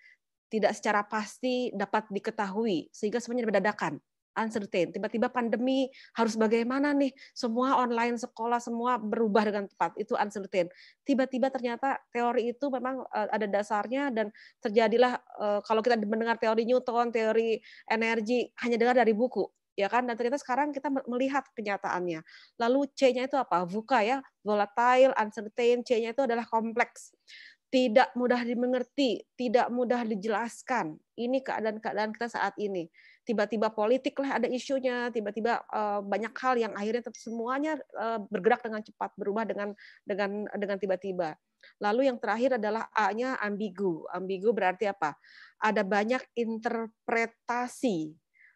tidak secara pasti dapat diketahui, sehingga semuanya berdadakan uncertain. Tiba-tiba pandemi harus bagaimana nih? Semua online sekolah semua berubah dengan cepat. Itu uncertain. Tiba-tiba ternyata teori itu memang eh, ada dasarnya dan terjadilah eh, kalau kita mendengar teori Newton, teori energi hanya dengar dari buku ya kan dan ternyata sekarang kita melihat kenyataannya lalu c-nya itu apa VUCA ya volatile uncertain c-nya itu adalah kompleks tidak mudah dimengerti tidak mudah dijelaskan ini keadaan-keadaan kita saat ini tiba-tiba politik lah ada isunya, tiba-tiba eh, banyak hal yang akhirnya semuanya eh, bergerak dengan cepat, berubah dengan dengan dengan tiba-tiba. Lalu yang terakhir adalah A-nya ambigu. Ambigu berarti apa? Ada banyak interpretasi,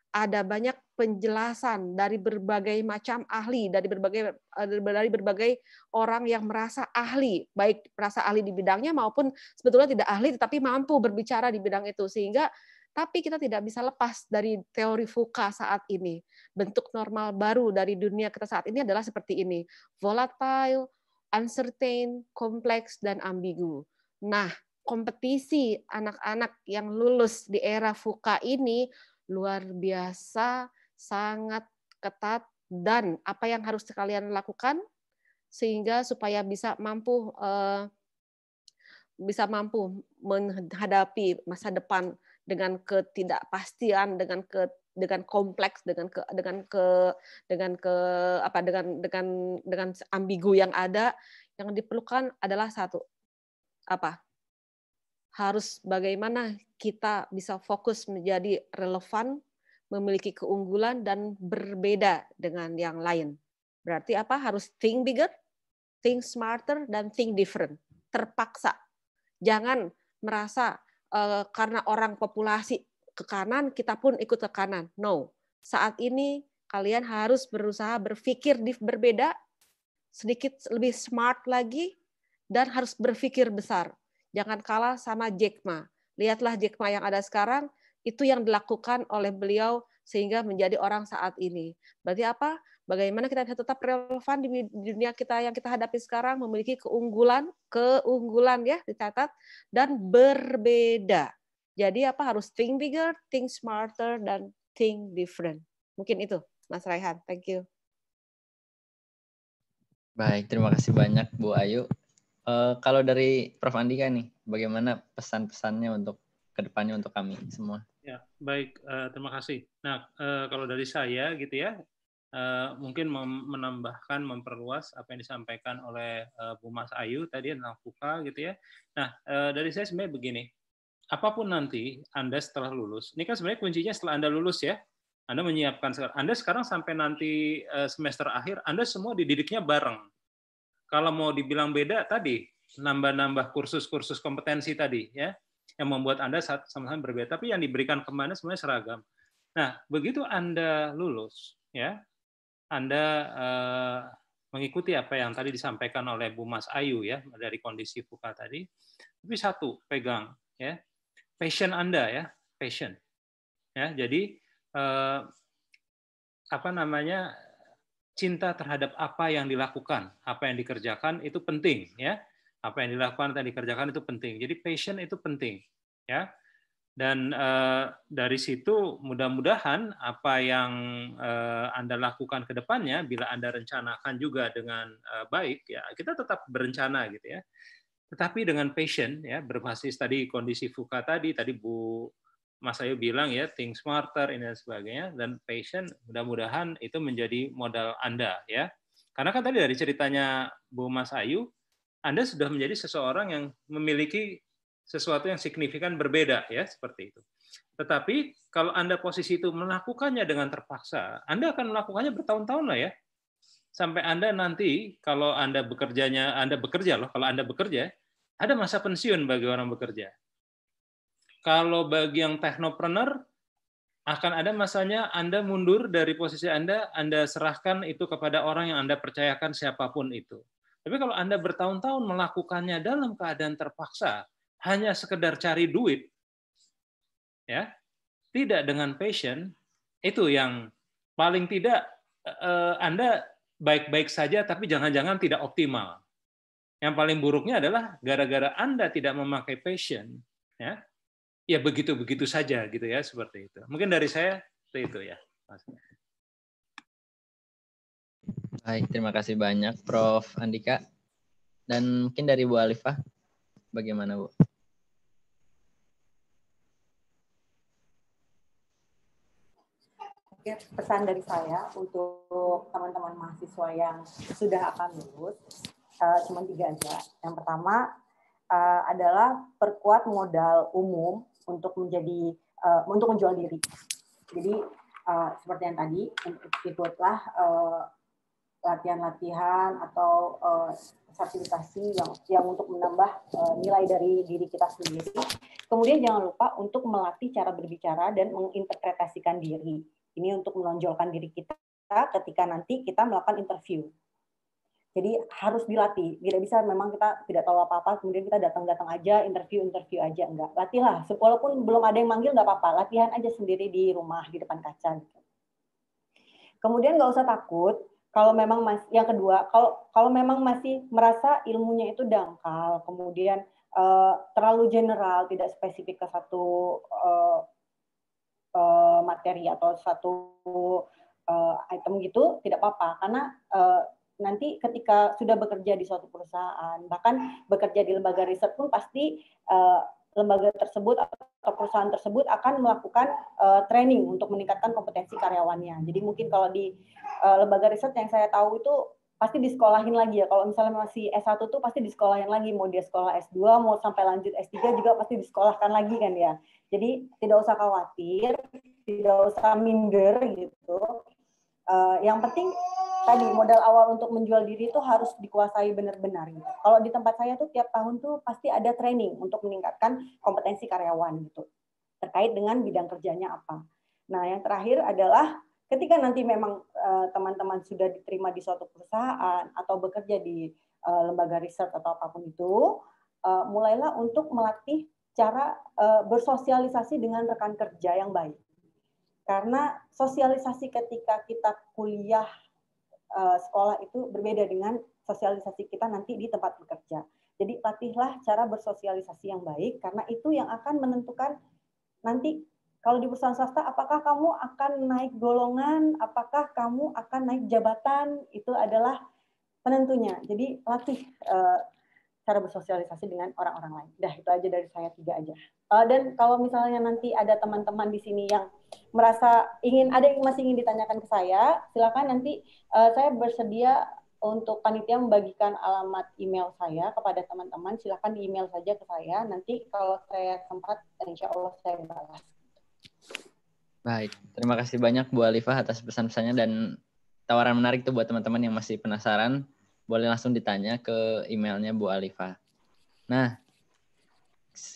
ada banyak penjelasan dari berbagai macam ahli, dari berbagai eh, dari berbagai orang yang merasa ahli, baik merasa ahli di bidangnya maupun sebetulnya tidak ahli tetapi mampu berbicara di bidang itu sehingga tapi kita tidak bisa lepas dari teori VUCA saat ini. Bentuk normal baru dari dunia kita saat ini adalah seperti ini. Volatile, uncertain, kompleks, dan ambigu. Nah, kompetisi anak-anak yang lulus di era VUCA ini luar biasa, sangat ketat, dan apa yang harus kalian lakukan sehingga supaya bisa mampu eh, bisa mampu menghadapi masa depan dengan ketidakpastian dengan ke dengan kompleks dengan ke dengan ke dengan ke apa dengan dengan dengan ambigu yang ada yang diperlukan adalah satu apa harus bagaimana kita bisa fokus menjadi relevan memiliki keunggulan dan berbeda dengan yang lain berarti apa harus think bigger think smarter dan think different terpaksa jangan merasa Eh, karena orang populasi ke kanan, kita pun ikut ke kanan. No. Saat ini kalian harus berusaha berpikir berbeda, sedikit lebih smart lagi, dan harus berpikir besar. Jangan kalah sama Jack Ma. Lihatlah Jack Ma yang ada sekarang, itu yang dilakukan oleh beliau sehingga menjadi orang saat ini. Berarti apa? bagaimana kita tetap relevan di dunia kita yang kita hadapi sekarang memiliki keunggulan keunggulan ya dicatat dan berbeda jadi apa harus think bigger think smarter dan think different mungkin itu Mas Raihan thank you baik terima kasih banyak Bu Ayu uh, kalau dari Prof Andika nih bagaimana pesan-pesannya untuk kedepannya untuk kami semua ya baik uh, terima kasih nah uh, kalau dari saya gitu ya Eh, mungkin mem menambahkan memperluas apa yang disampaikan oleh uh, Bu Mas Ayu tadi tentang fuka gitu ya. Nah, uh, dari saya sebenarnya begini. Apapun nanti Anda setelah lulus, ini kan sebenarnya kuncinya setelah Anda lulus ya. Anda menyiapkan sekarang. Anda sekarang sampai nanti uh, semester akhir, Anda semua dididiknya bareng. Kalau mau dibilang beda tadi, nambah-nambah kursus-kursus kompetensi tadi ya, yang membuat Anda sama-sama berbeda, tapi yang diberikan kemana sebenarnya seragam. Nah, begitu Anda lulus, ya anda eh, mengikuti apa yang tadi disampaikan oleh Bu Mas Ayu ya dari kondisi buka tadi. Tapi satu pegang ya passion Anda ya passion ya jadi eh, apa namanya cinta terhadap apa yang dilakukan apa yang dikerjakan itu penting ya apa yang dilakukan atau dikerjakan itu penting jadi passion itu penting ya dan uh, dari situ mudah-mudahan apa yang uh, Anda lakukan ke depannya bila Anda rencanakan juga dengan uh, baik ya kita tetap berencana gitu ya. Tetapi dengan passion ya berbasis tadi kondisi fuka tadi tadi Bu Mas Ayu bilang ya think smarter ini dan sebagainya dan passion mudah-mudahan itu menjadi modal Anda ya. Karena kan tadi dari ceritanya Bu Mas Ayu Anda sudah menjadi seseorang yang memiliki sesuatu yang signifikan berbeda ya seperti itu. Tetapi kalau Anda posisi itu melakukannya dengan terpaksa, Anda akan melakukannya bertahun-tahun lah ya. Sampai Anda nanti kalau Anda bekerjanya Anda bekerja loh, kalau Anda bekerja ada masa pensiun bagi orang bekerja. Kalau bagi yang teknopreneur akan ada masanya Anda mundur dari posisi Anda, Anda serahkan itu kepada orang yang Anda percayakan siapapun itu. Tapi kalau Anda bertahun-tahun melakukannya dalam keadaan terpaksa, hanya sekedar cari duit, ya tidak dengan passion, itu yang paling tidak eh, Anda baik-baik saja, tapi jangan-jangan tidak optimal. Yang paling buruknya adalah gara-gara Anda tidak memakai passion, ya, ya begitu-begitu saja gitu ya, seperti itu. Mungkin dari saya seperti itu ya. Baik, terima kasih banyak Prof. Andika. Dan mungkin dari Bu Alifah, bagaimana Bu? pesan dari saya untuk teman-teman mahasiswa yang sudah akan lulus uh, cuma tiga aja. Yang pertama uh, adalah perkuat modal umum untuk menjadi uh, untuk menjual diri. Jadi uh, seperti yang tadi ikutlah uh, latihan-latihan atau uh, sertifikasi yang yang untuk menambah uh, nilai dari diri kita sendiri. Kemudian jangan lupa untuk melatih cara berbicara dan menginterpretasikan diri. Ini untuk menonjolkan diri kita ketika nanti kita melakukan interview. Jadi harus dilatih. Tidak bisa memang kita tidak tahu apa-apa, kemudian kita datang-datang aja, interview-interview aja. Enggak, latihlah. Walaupun belum ada yang manggil, enggak apa-apa. Latihan aja sendiri di rumah, di depan kaca. Gitu. Kemudian nggak usah takut, kalau memang masih yang kedua kalau kalau memang masih merasa ilmunya itu dangkal kemudian uh, terlalu general tidak spesifik ke satu uh, Eh, materi atau satu eh, item gitu tidak apa-apa karena eh, nanti ketika sudah bekerja di suatu perusahaan bahkan bekerja di lembaga riset pun pasti lembaga tersebut atau perusahaan tersebut akan melakukan uh, training untuk meningkatkan kompetensi karyawannya. Jadi mungkin kalau di uh, lembaga riset yang saya tahu itu pasti disekolahin lagi ya. Kalau misalnya masih S1 tuh pasti disekolahin lagi, mau dia sekolah S2, mau sampai lanjut S3 juga pasti disekolahkan lagi kan ya. Jadi tidak usah khawatir, tidak usah minder gitu. Uh, yang penting tadi modal awal untuk menjual diri itu harus dikuasai benar-benar. Gitu. Kalau di tempat saya tuh tiap tahun tuh pasti ada training untuk meningkatkan kompetensi karyawan gitu terkait dengan bidang kerjanya apa. Nah yang terakhir adalah ketika nanti memang eh, teman-teman uh, sudah diterima di suatu perusahaan atau bekerja di uh, lembaga riset atau apapun itu, uh, mulailah untuk melatih cara uh, bersosialisasi dengan rekan kerja yang baik. Karena sosialisasi ketika kita kuliah uh, sekolah itu berbeda dengan sosialisasi kita nanti di tempat bekerja. Jadi latihlah cara bersosialisasi yang baik karena itu yang akan menentukan nanti kalau di perusahaan swasta apakah kamu akan naik golongan, apakah kamu akan naik jabatan, itu adalah penentunya. Jadi latih uh, cara bersosialisasi dengan orang-orang lain. Dah itu aja dari saya tiga aja. Uh, dan kalau misalnya nanti ada teman-teman di sini yang merasa ingin ada yang masih ingin ditanyakan ke saya, silakan nanti uh, saya bersedia untuk panitia membagikan alamat email saya kepada teman-teman. Silakan di email saja ke saya. Nanti kalau saya sempat, insya Allah saya balas. Baik, terima kasih banyak Bu Alifah atas pesan-pesannya dan tawaran menarik tuh buat teman-teman yang masih penasaran boleh langsung ditanya ke emailnya Bu Alifa. Nah,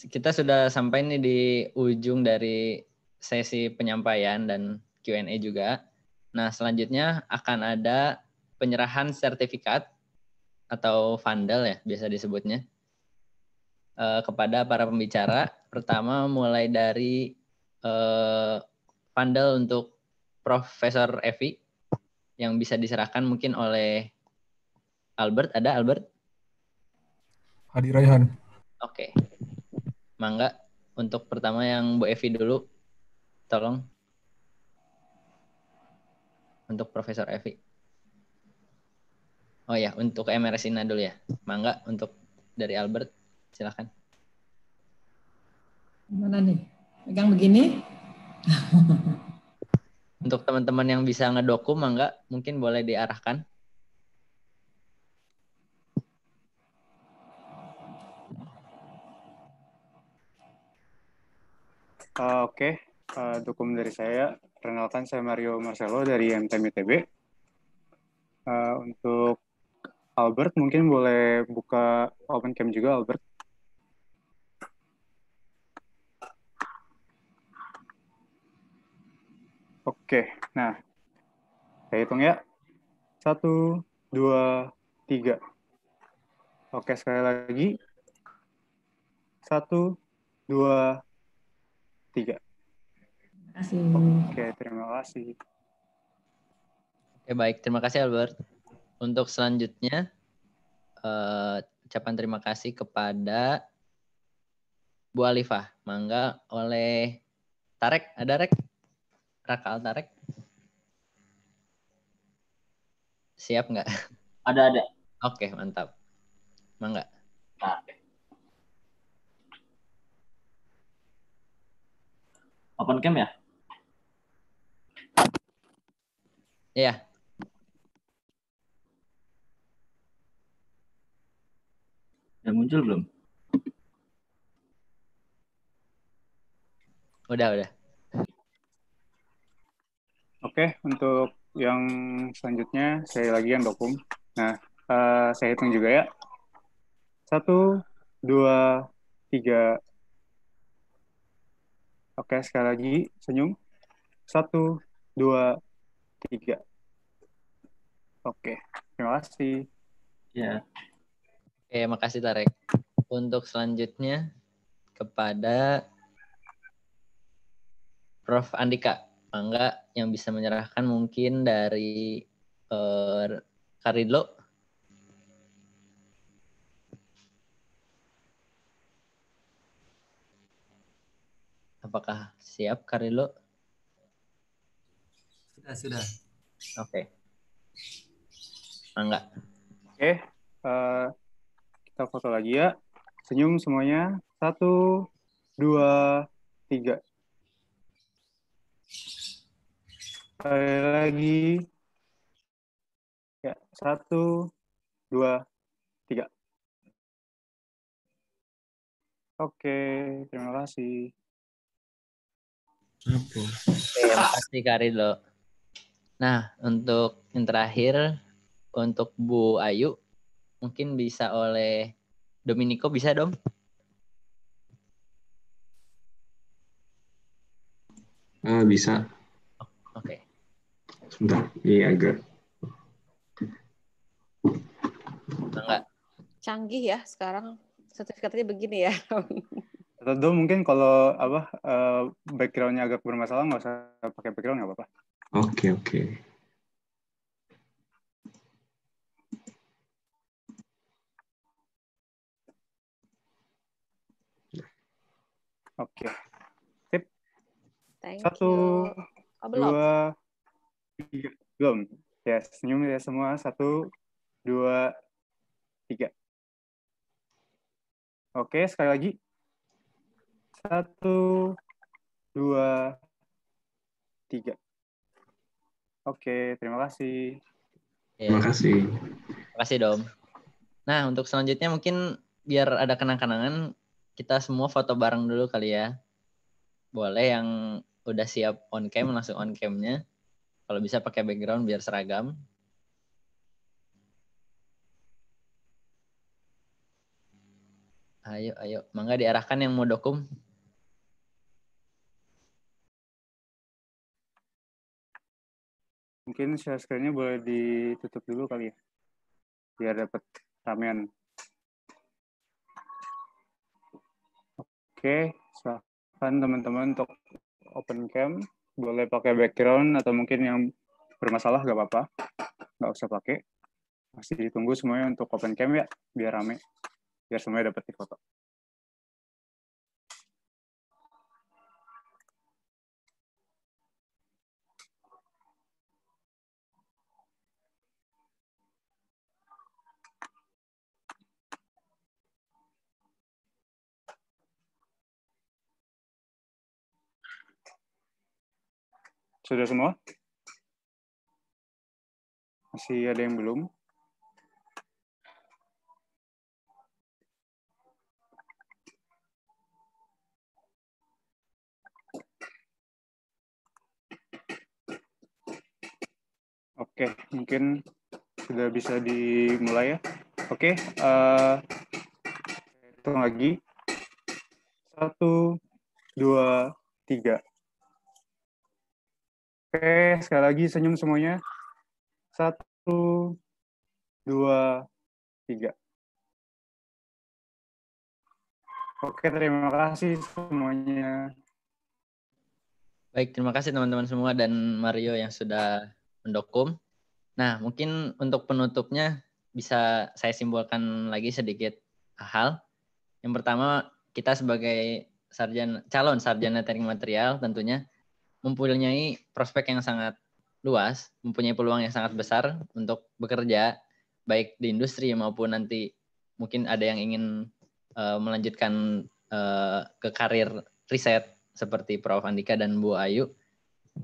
kita sudah sampai nih di ujung dari sesi penyampaian dan Q&A juga. Nah, selanjutnya akan ada penyerahan sertifikat atau vandal ya, biasa disebutnya, eh, kepada para pembicara. Pertama, mulai dari eh, vandal untuk Profesor Evi yang bisa diserahkan mungkin oleh Albert ada Albert? Hadi Raihan. Oke. Okay. Mangga untuk pertama yang Bu Evi dulu. Tolong. Untuk Profesor Evi. Oh ya, untuk MRS Ina dulu ya. Mangga untuk dari Albert, silakan. Mana nih? Pegang begini? untuk teman-teman yang bisa ngedokum, mangga mungkin boleh diarahkan. Eh, oke, okay. uh, eh, dokumen dari saya. Perkenalkan saya Mario Marcelo dari MTM ITB. Uh, eh, untuk Albert mungkin boleh buka open cam juga Albert. Oke, nah saya hitung ya. Satu, dua, tiga. Oke, sekali lagi. Satu, dua, tiga. Terima kasih. Oke, terima kasih. Oke, baik. Terima kasih Albert. Untuk selanjutnya, uh, ucapan terima kasih kepada Bu Alifah. Mangga oleh Tarek. Ada Rek? Rakal Tarek? Siap nggak? Ada, ada. Oke, mantap. Mangga. Nah, Open cam ya? Iya. Udah muncul belum? Udah, udah. Oke, untuk yang selanjutnya saya lagi yang dokum. Nah, uh, saya hitung juga ya. Satu, dua, tiga, Oke, sekali lagi senyum. Satu, dua, tiga. Oke, terima kasih. Ya. Oke, kasih Tarek. Untuk selanjutnya kepada Prof. Andika. Mangga yang bisa menyerahkan mungkin dari uh, Karidlo Apakah siap Karilo? Sudah, sudah. Oke. Okay. Mangga. Oke. Okay. Uh, eh, kita foto lagi ya. Senyum semuanya. Satu, dua, tiga. Sekali lagi. Ya, satu, dua, tiga. Oke, terima kasih. Oke, makasih Kak Nah, untuk yang terakhir, untuk Bu Ayu, mungkin bisa oleh Dominiko bisa dong? Uh, bisa. Oh, Oke. Okay. Sebentar, ini agak. Enggak. Canggih ya sekarang sertifikatnya begini ya. atau do mungkin kalau apa uh, backgroundnya agak bermasalah nggak usah pakai background nggak apa-apa oke okay, oke okay. Oke. Okay. Sip. Satu, oh, dua, tiga. Belum. Ya, yes, senyum ya semua. Satu, dua, tiga. Oke, sekali lagi. Satu, dua, tiga. Oke, terima kasih. Terima kasih. Terima kasih, Dom. Nah, untuk selanjutnya mungkin biar ada kenang-kenangan, kita semua foto bareng dulu kali ya. Boleh yang udah siap on cam, langsung on camnya. Kalau bisa pakai background biar seragam. Ayo, ayo. Mangga diarahkan yang mau dokum. Mungkin share screen-nya boleh ditutup dulu kali ya. Biar dapat ramen Oke, silakan teman-teman untuk open cam. Boleh pakai background atau mungkin yang bermasalah gak apa-apa. Nggak usah pakai. Masih ditunggu semuanya untuk open cam ya, biar rame. Biar semuanya dapat di foto. Sudah semua? Masih ada yang belum? Oke, mungkin sudah bisa dimulai ya. Oke, uh, hitung lagi. Satu, dua, tiga. Oke, sekali lagi senyum semuanya. Satu, dua, tiga. Oke, terima kasih semuanya. Baik, terima kasih teman-teman semua dan Mario yang sudah mendokum. Nah, mungkin untuk penutupnya bisa saya simbolkan lagi sedikit hal. Yang pertama, kita sebagai sarjana calon sarjana teknik material tentunya mempunyai prospek yang sangat luas, mempunyai peluang yang sangat besar untuk bekerja baik di industri maupun nanti mungkin ada yang ingin uh, melanjutkan uh, ke karir riset seperti Prof Andika dan Bu Ayu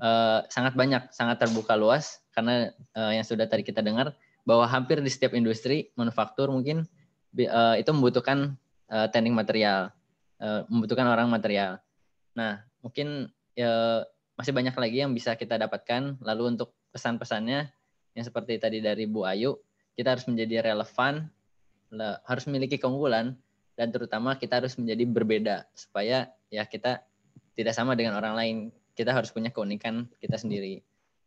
uh, sangat banyak, sangat terbuka luas karena uh, yang sudah tadi kita dengar bahwa hampir di setiap industri manufaktur mungkin uh, itu membutuhkan uh, teknik material, uh, membutuhkan orang material. Nah, mungkin uh, masih banyak lagi yang bisa kita dapatkan. Lalu untuk pesan-pesannya yang seperti tadi dari Bu Ayu, kita harus menjadi relevan, harus memiliki keunggulan, dan terutama kita harus menjadi berbeda supaya ya kita tidak sama dengan orang lain. Kita harus punya keunikan kita sendiri.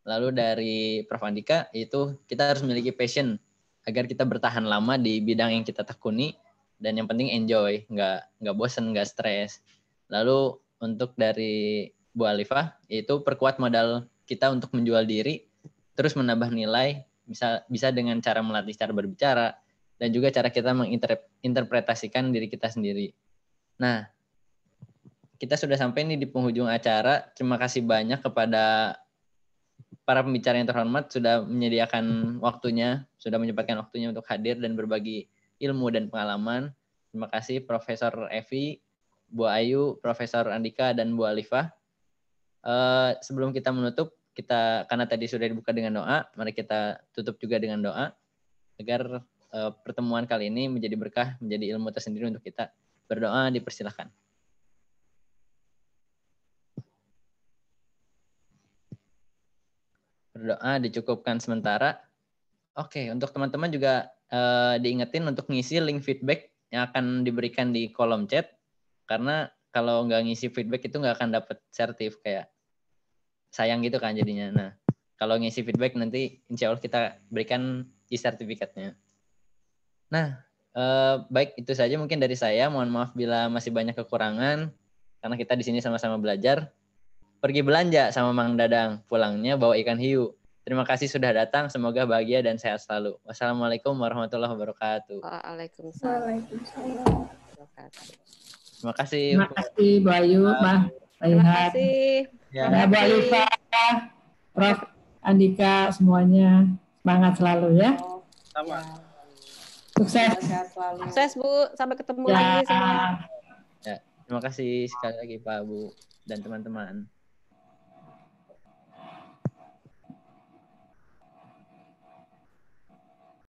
Lalu dari Prof. Andika itu kita harus memiliki passion agar kita bertahan lama di bidang yang kita tekuni dan yang penting enjoy, nggak nggak bosen, nggak stres. Lalu untuk dari Bu Alifah itu perkuat modal kita untuk menjual diri terus menambah nilai bisa bisa dengan cara melatih cara berbicara dan juga cara kita menginterpretasikan diri kita sendiri. Nah, kita sudah sampai nih di penghujung acara. Terima kasih banyak kepada para pembicara yang terhormat sudah menyediakan waktunya, sudah menyempatkan waktunya untuk hadir dan berbagi ilmu dan pengalaman. Terima kasih Profesor Evi, Bu Ayu, Profesor Andika, dan Bu Alifah. Eh, sebelum kita menutup, kita karena tadi sudah dibuka dengan doa, mari kita tutup juga dengan doa agar uh, pertemuan kali ini menjadi berkah, menjadi ilmu tersendiri untuk kita. Berdoa dipersilahkan. Berdoa dicukupkan sementara. Oke, untuk teman-teman juga uh, diingetin untuk ngisi link feedback yang akan diberikan di kolom chat karena kalau nggak ngisi feedback itu nggak akan dapat sertif kayak sayang gitu kan jadinya. Nah, kalau ngisi feedback nanti insya Allah kita berikan e-sertifikatnya. Nah, eh, baik itu saja mungkin dari saya. Mohon maaf bila masih banyak kekurangan karena kita di sini sama-sama belajar. Pergi belanja sama Mang Dadang, pulangnya bawa ikan hiu. Terima kasih sudah datang, semoga bahagia dan sehat selalu. Wassalamualaikum warahmatullahi wabarakatuh. Waalaikumsalam. Waalaikumsalam. Terima kasih. Terima kasih Bu Ayu, Mbak Terima kasih. Ya. Ada Bu Alifa, Prof. Andika semuanya semangat selalu ya. Sama. Sukses. Sehat selalu. Sukses Bu, sampai ketemu ya. lagi semua. Ya. Terima kasih sekali lagi Pak Bu dan teman-teman.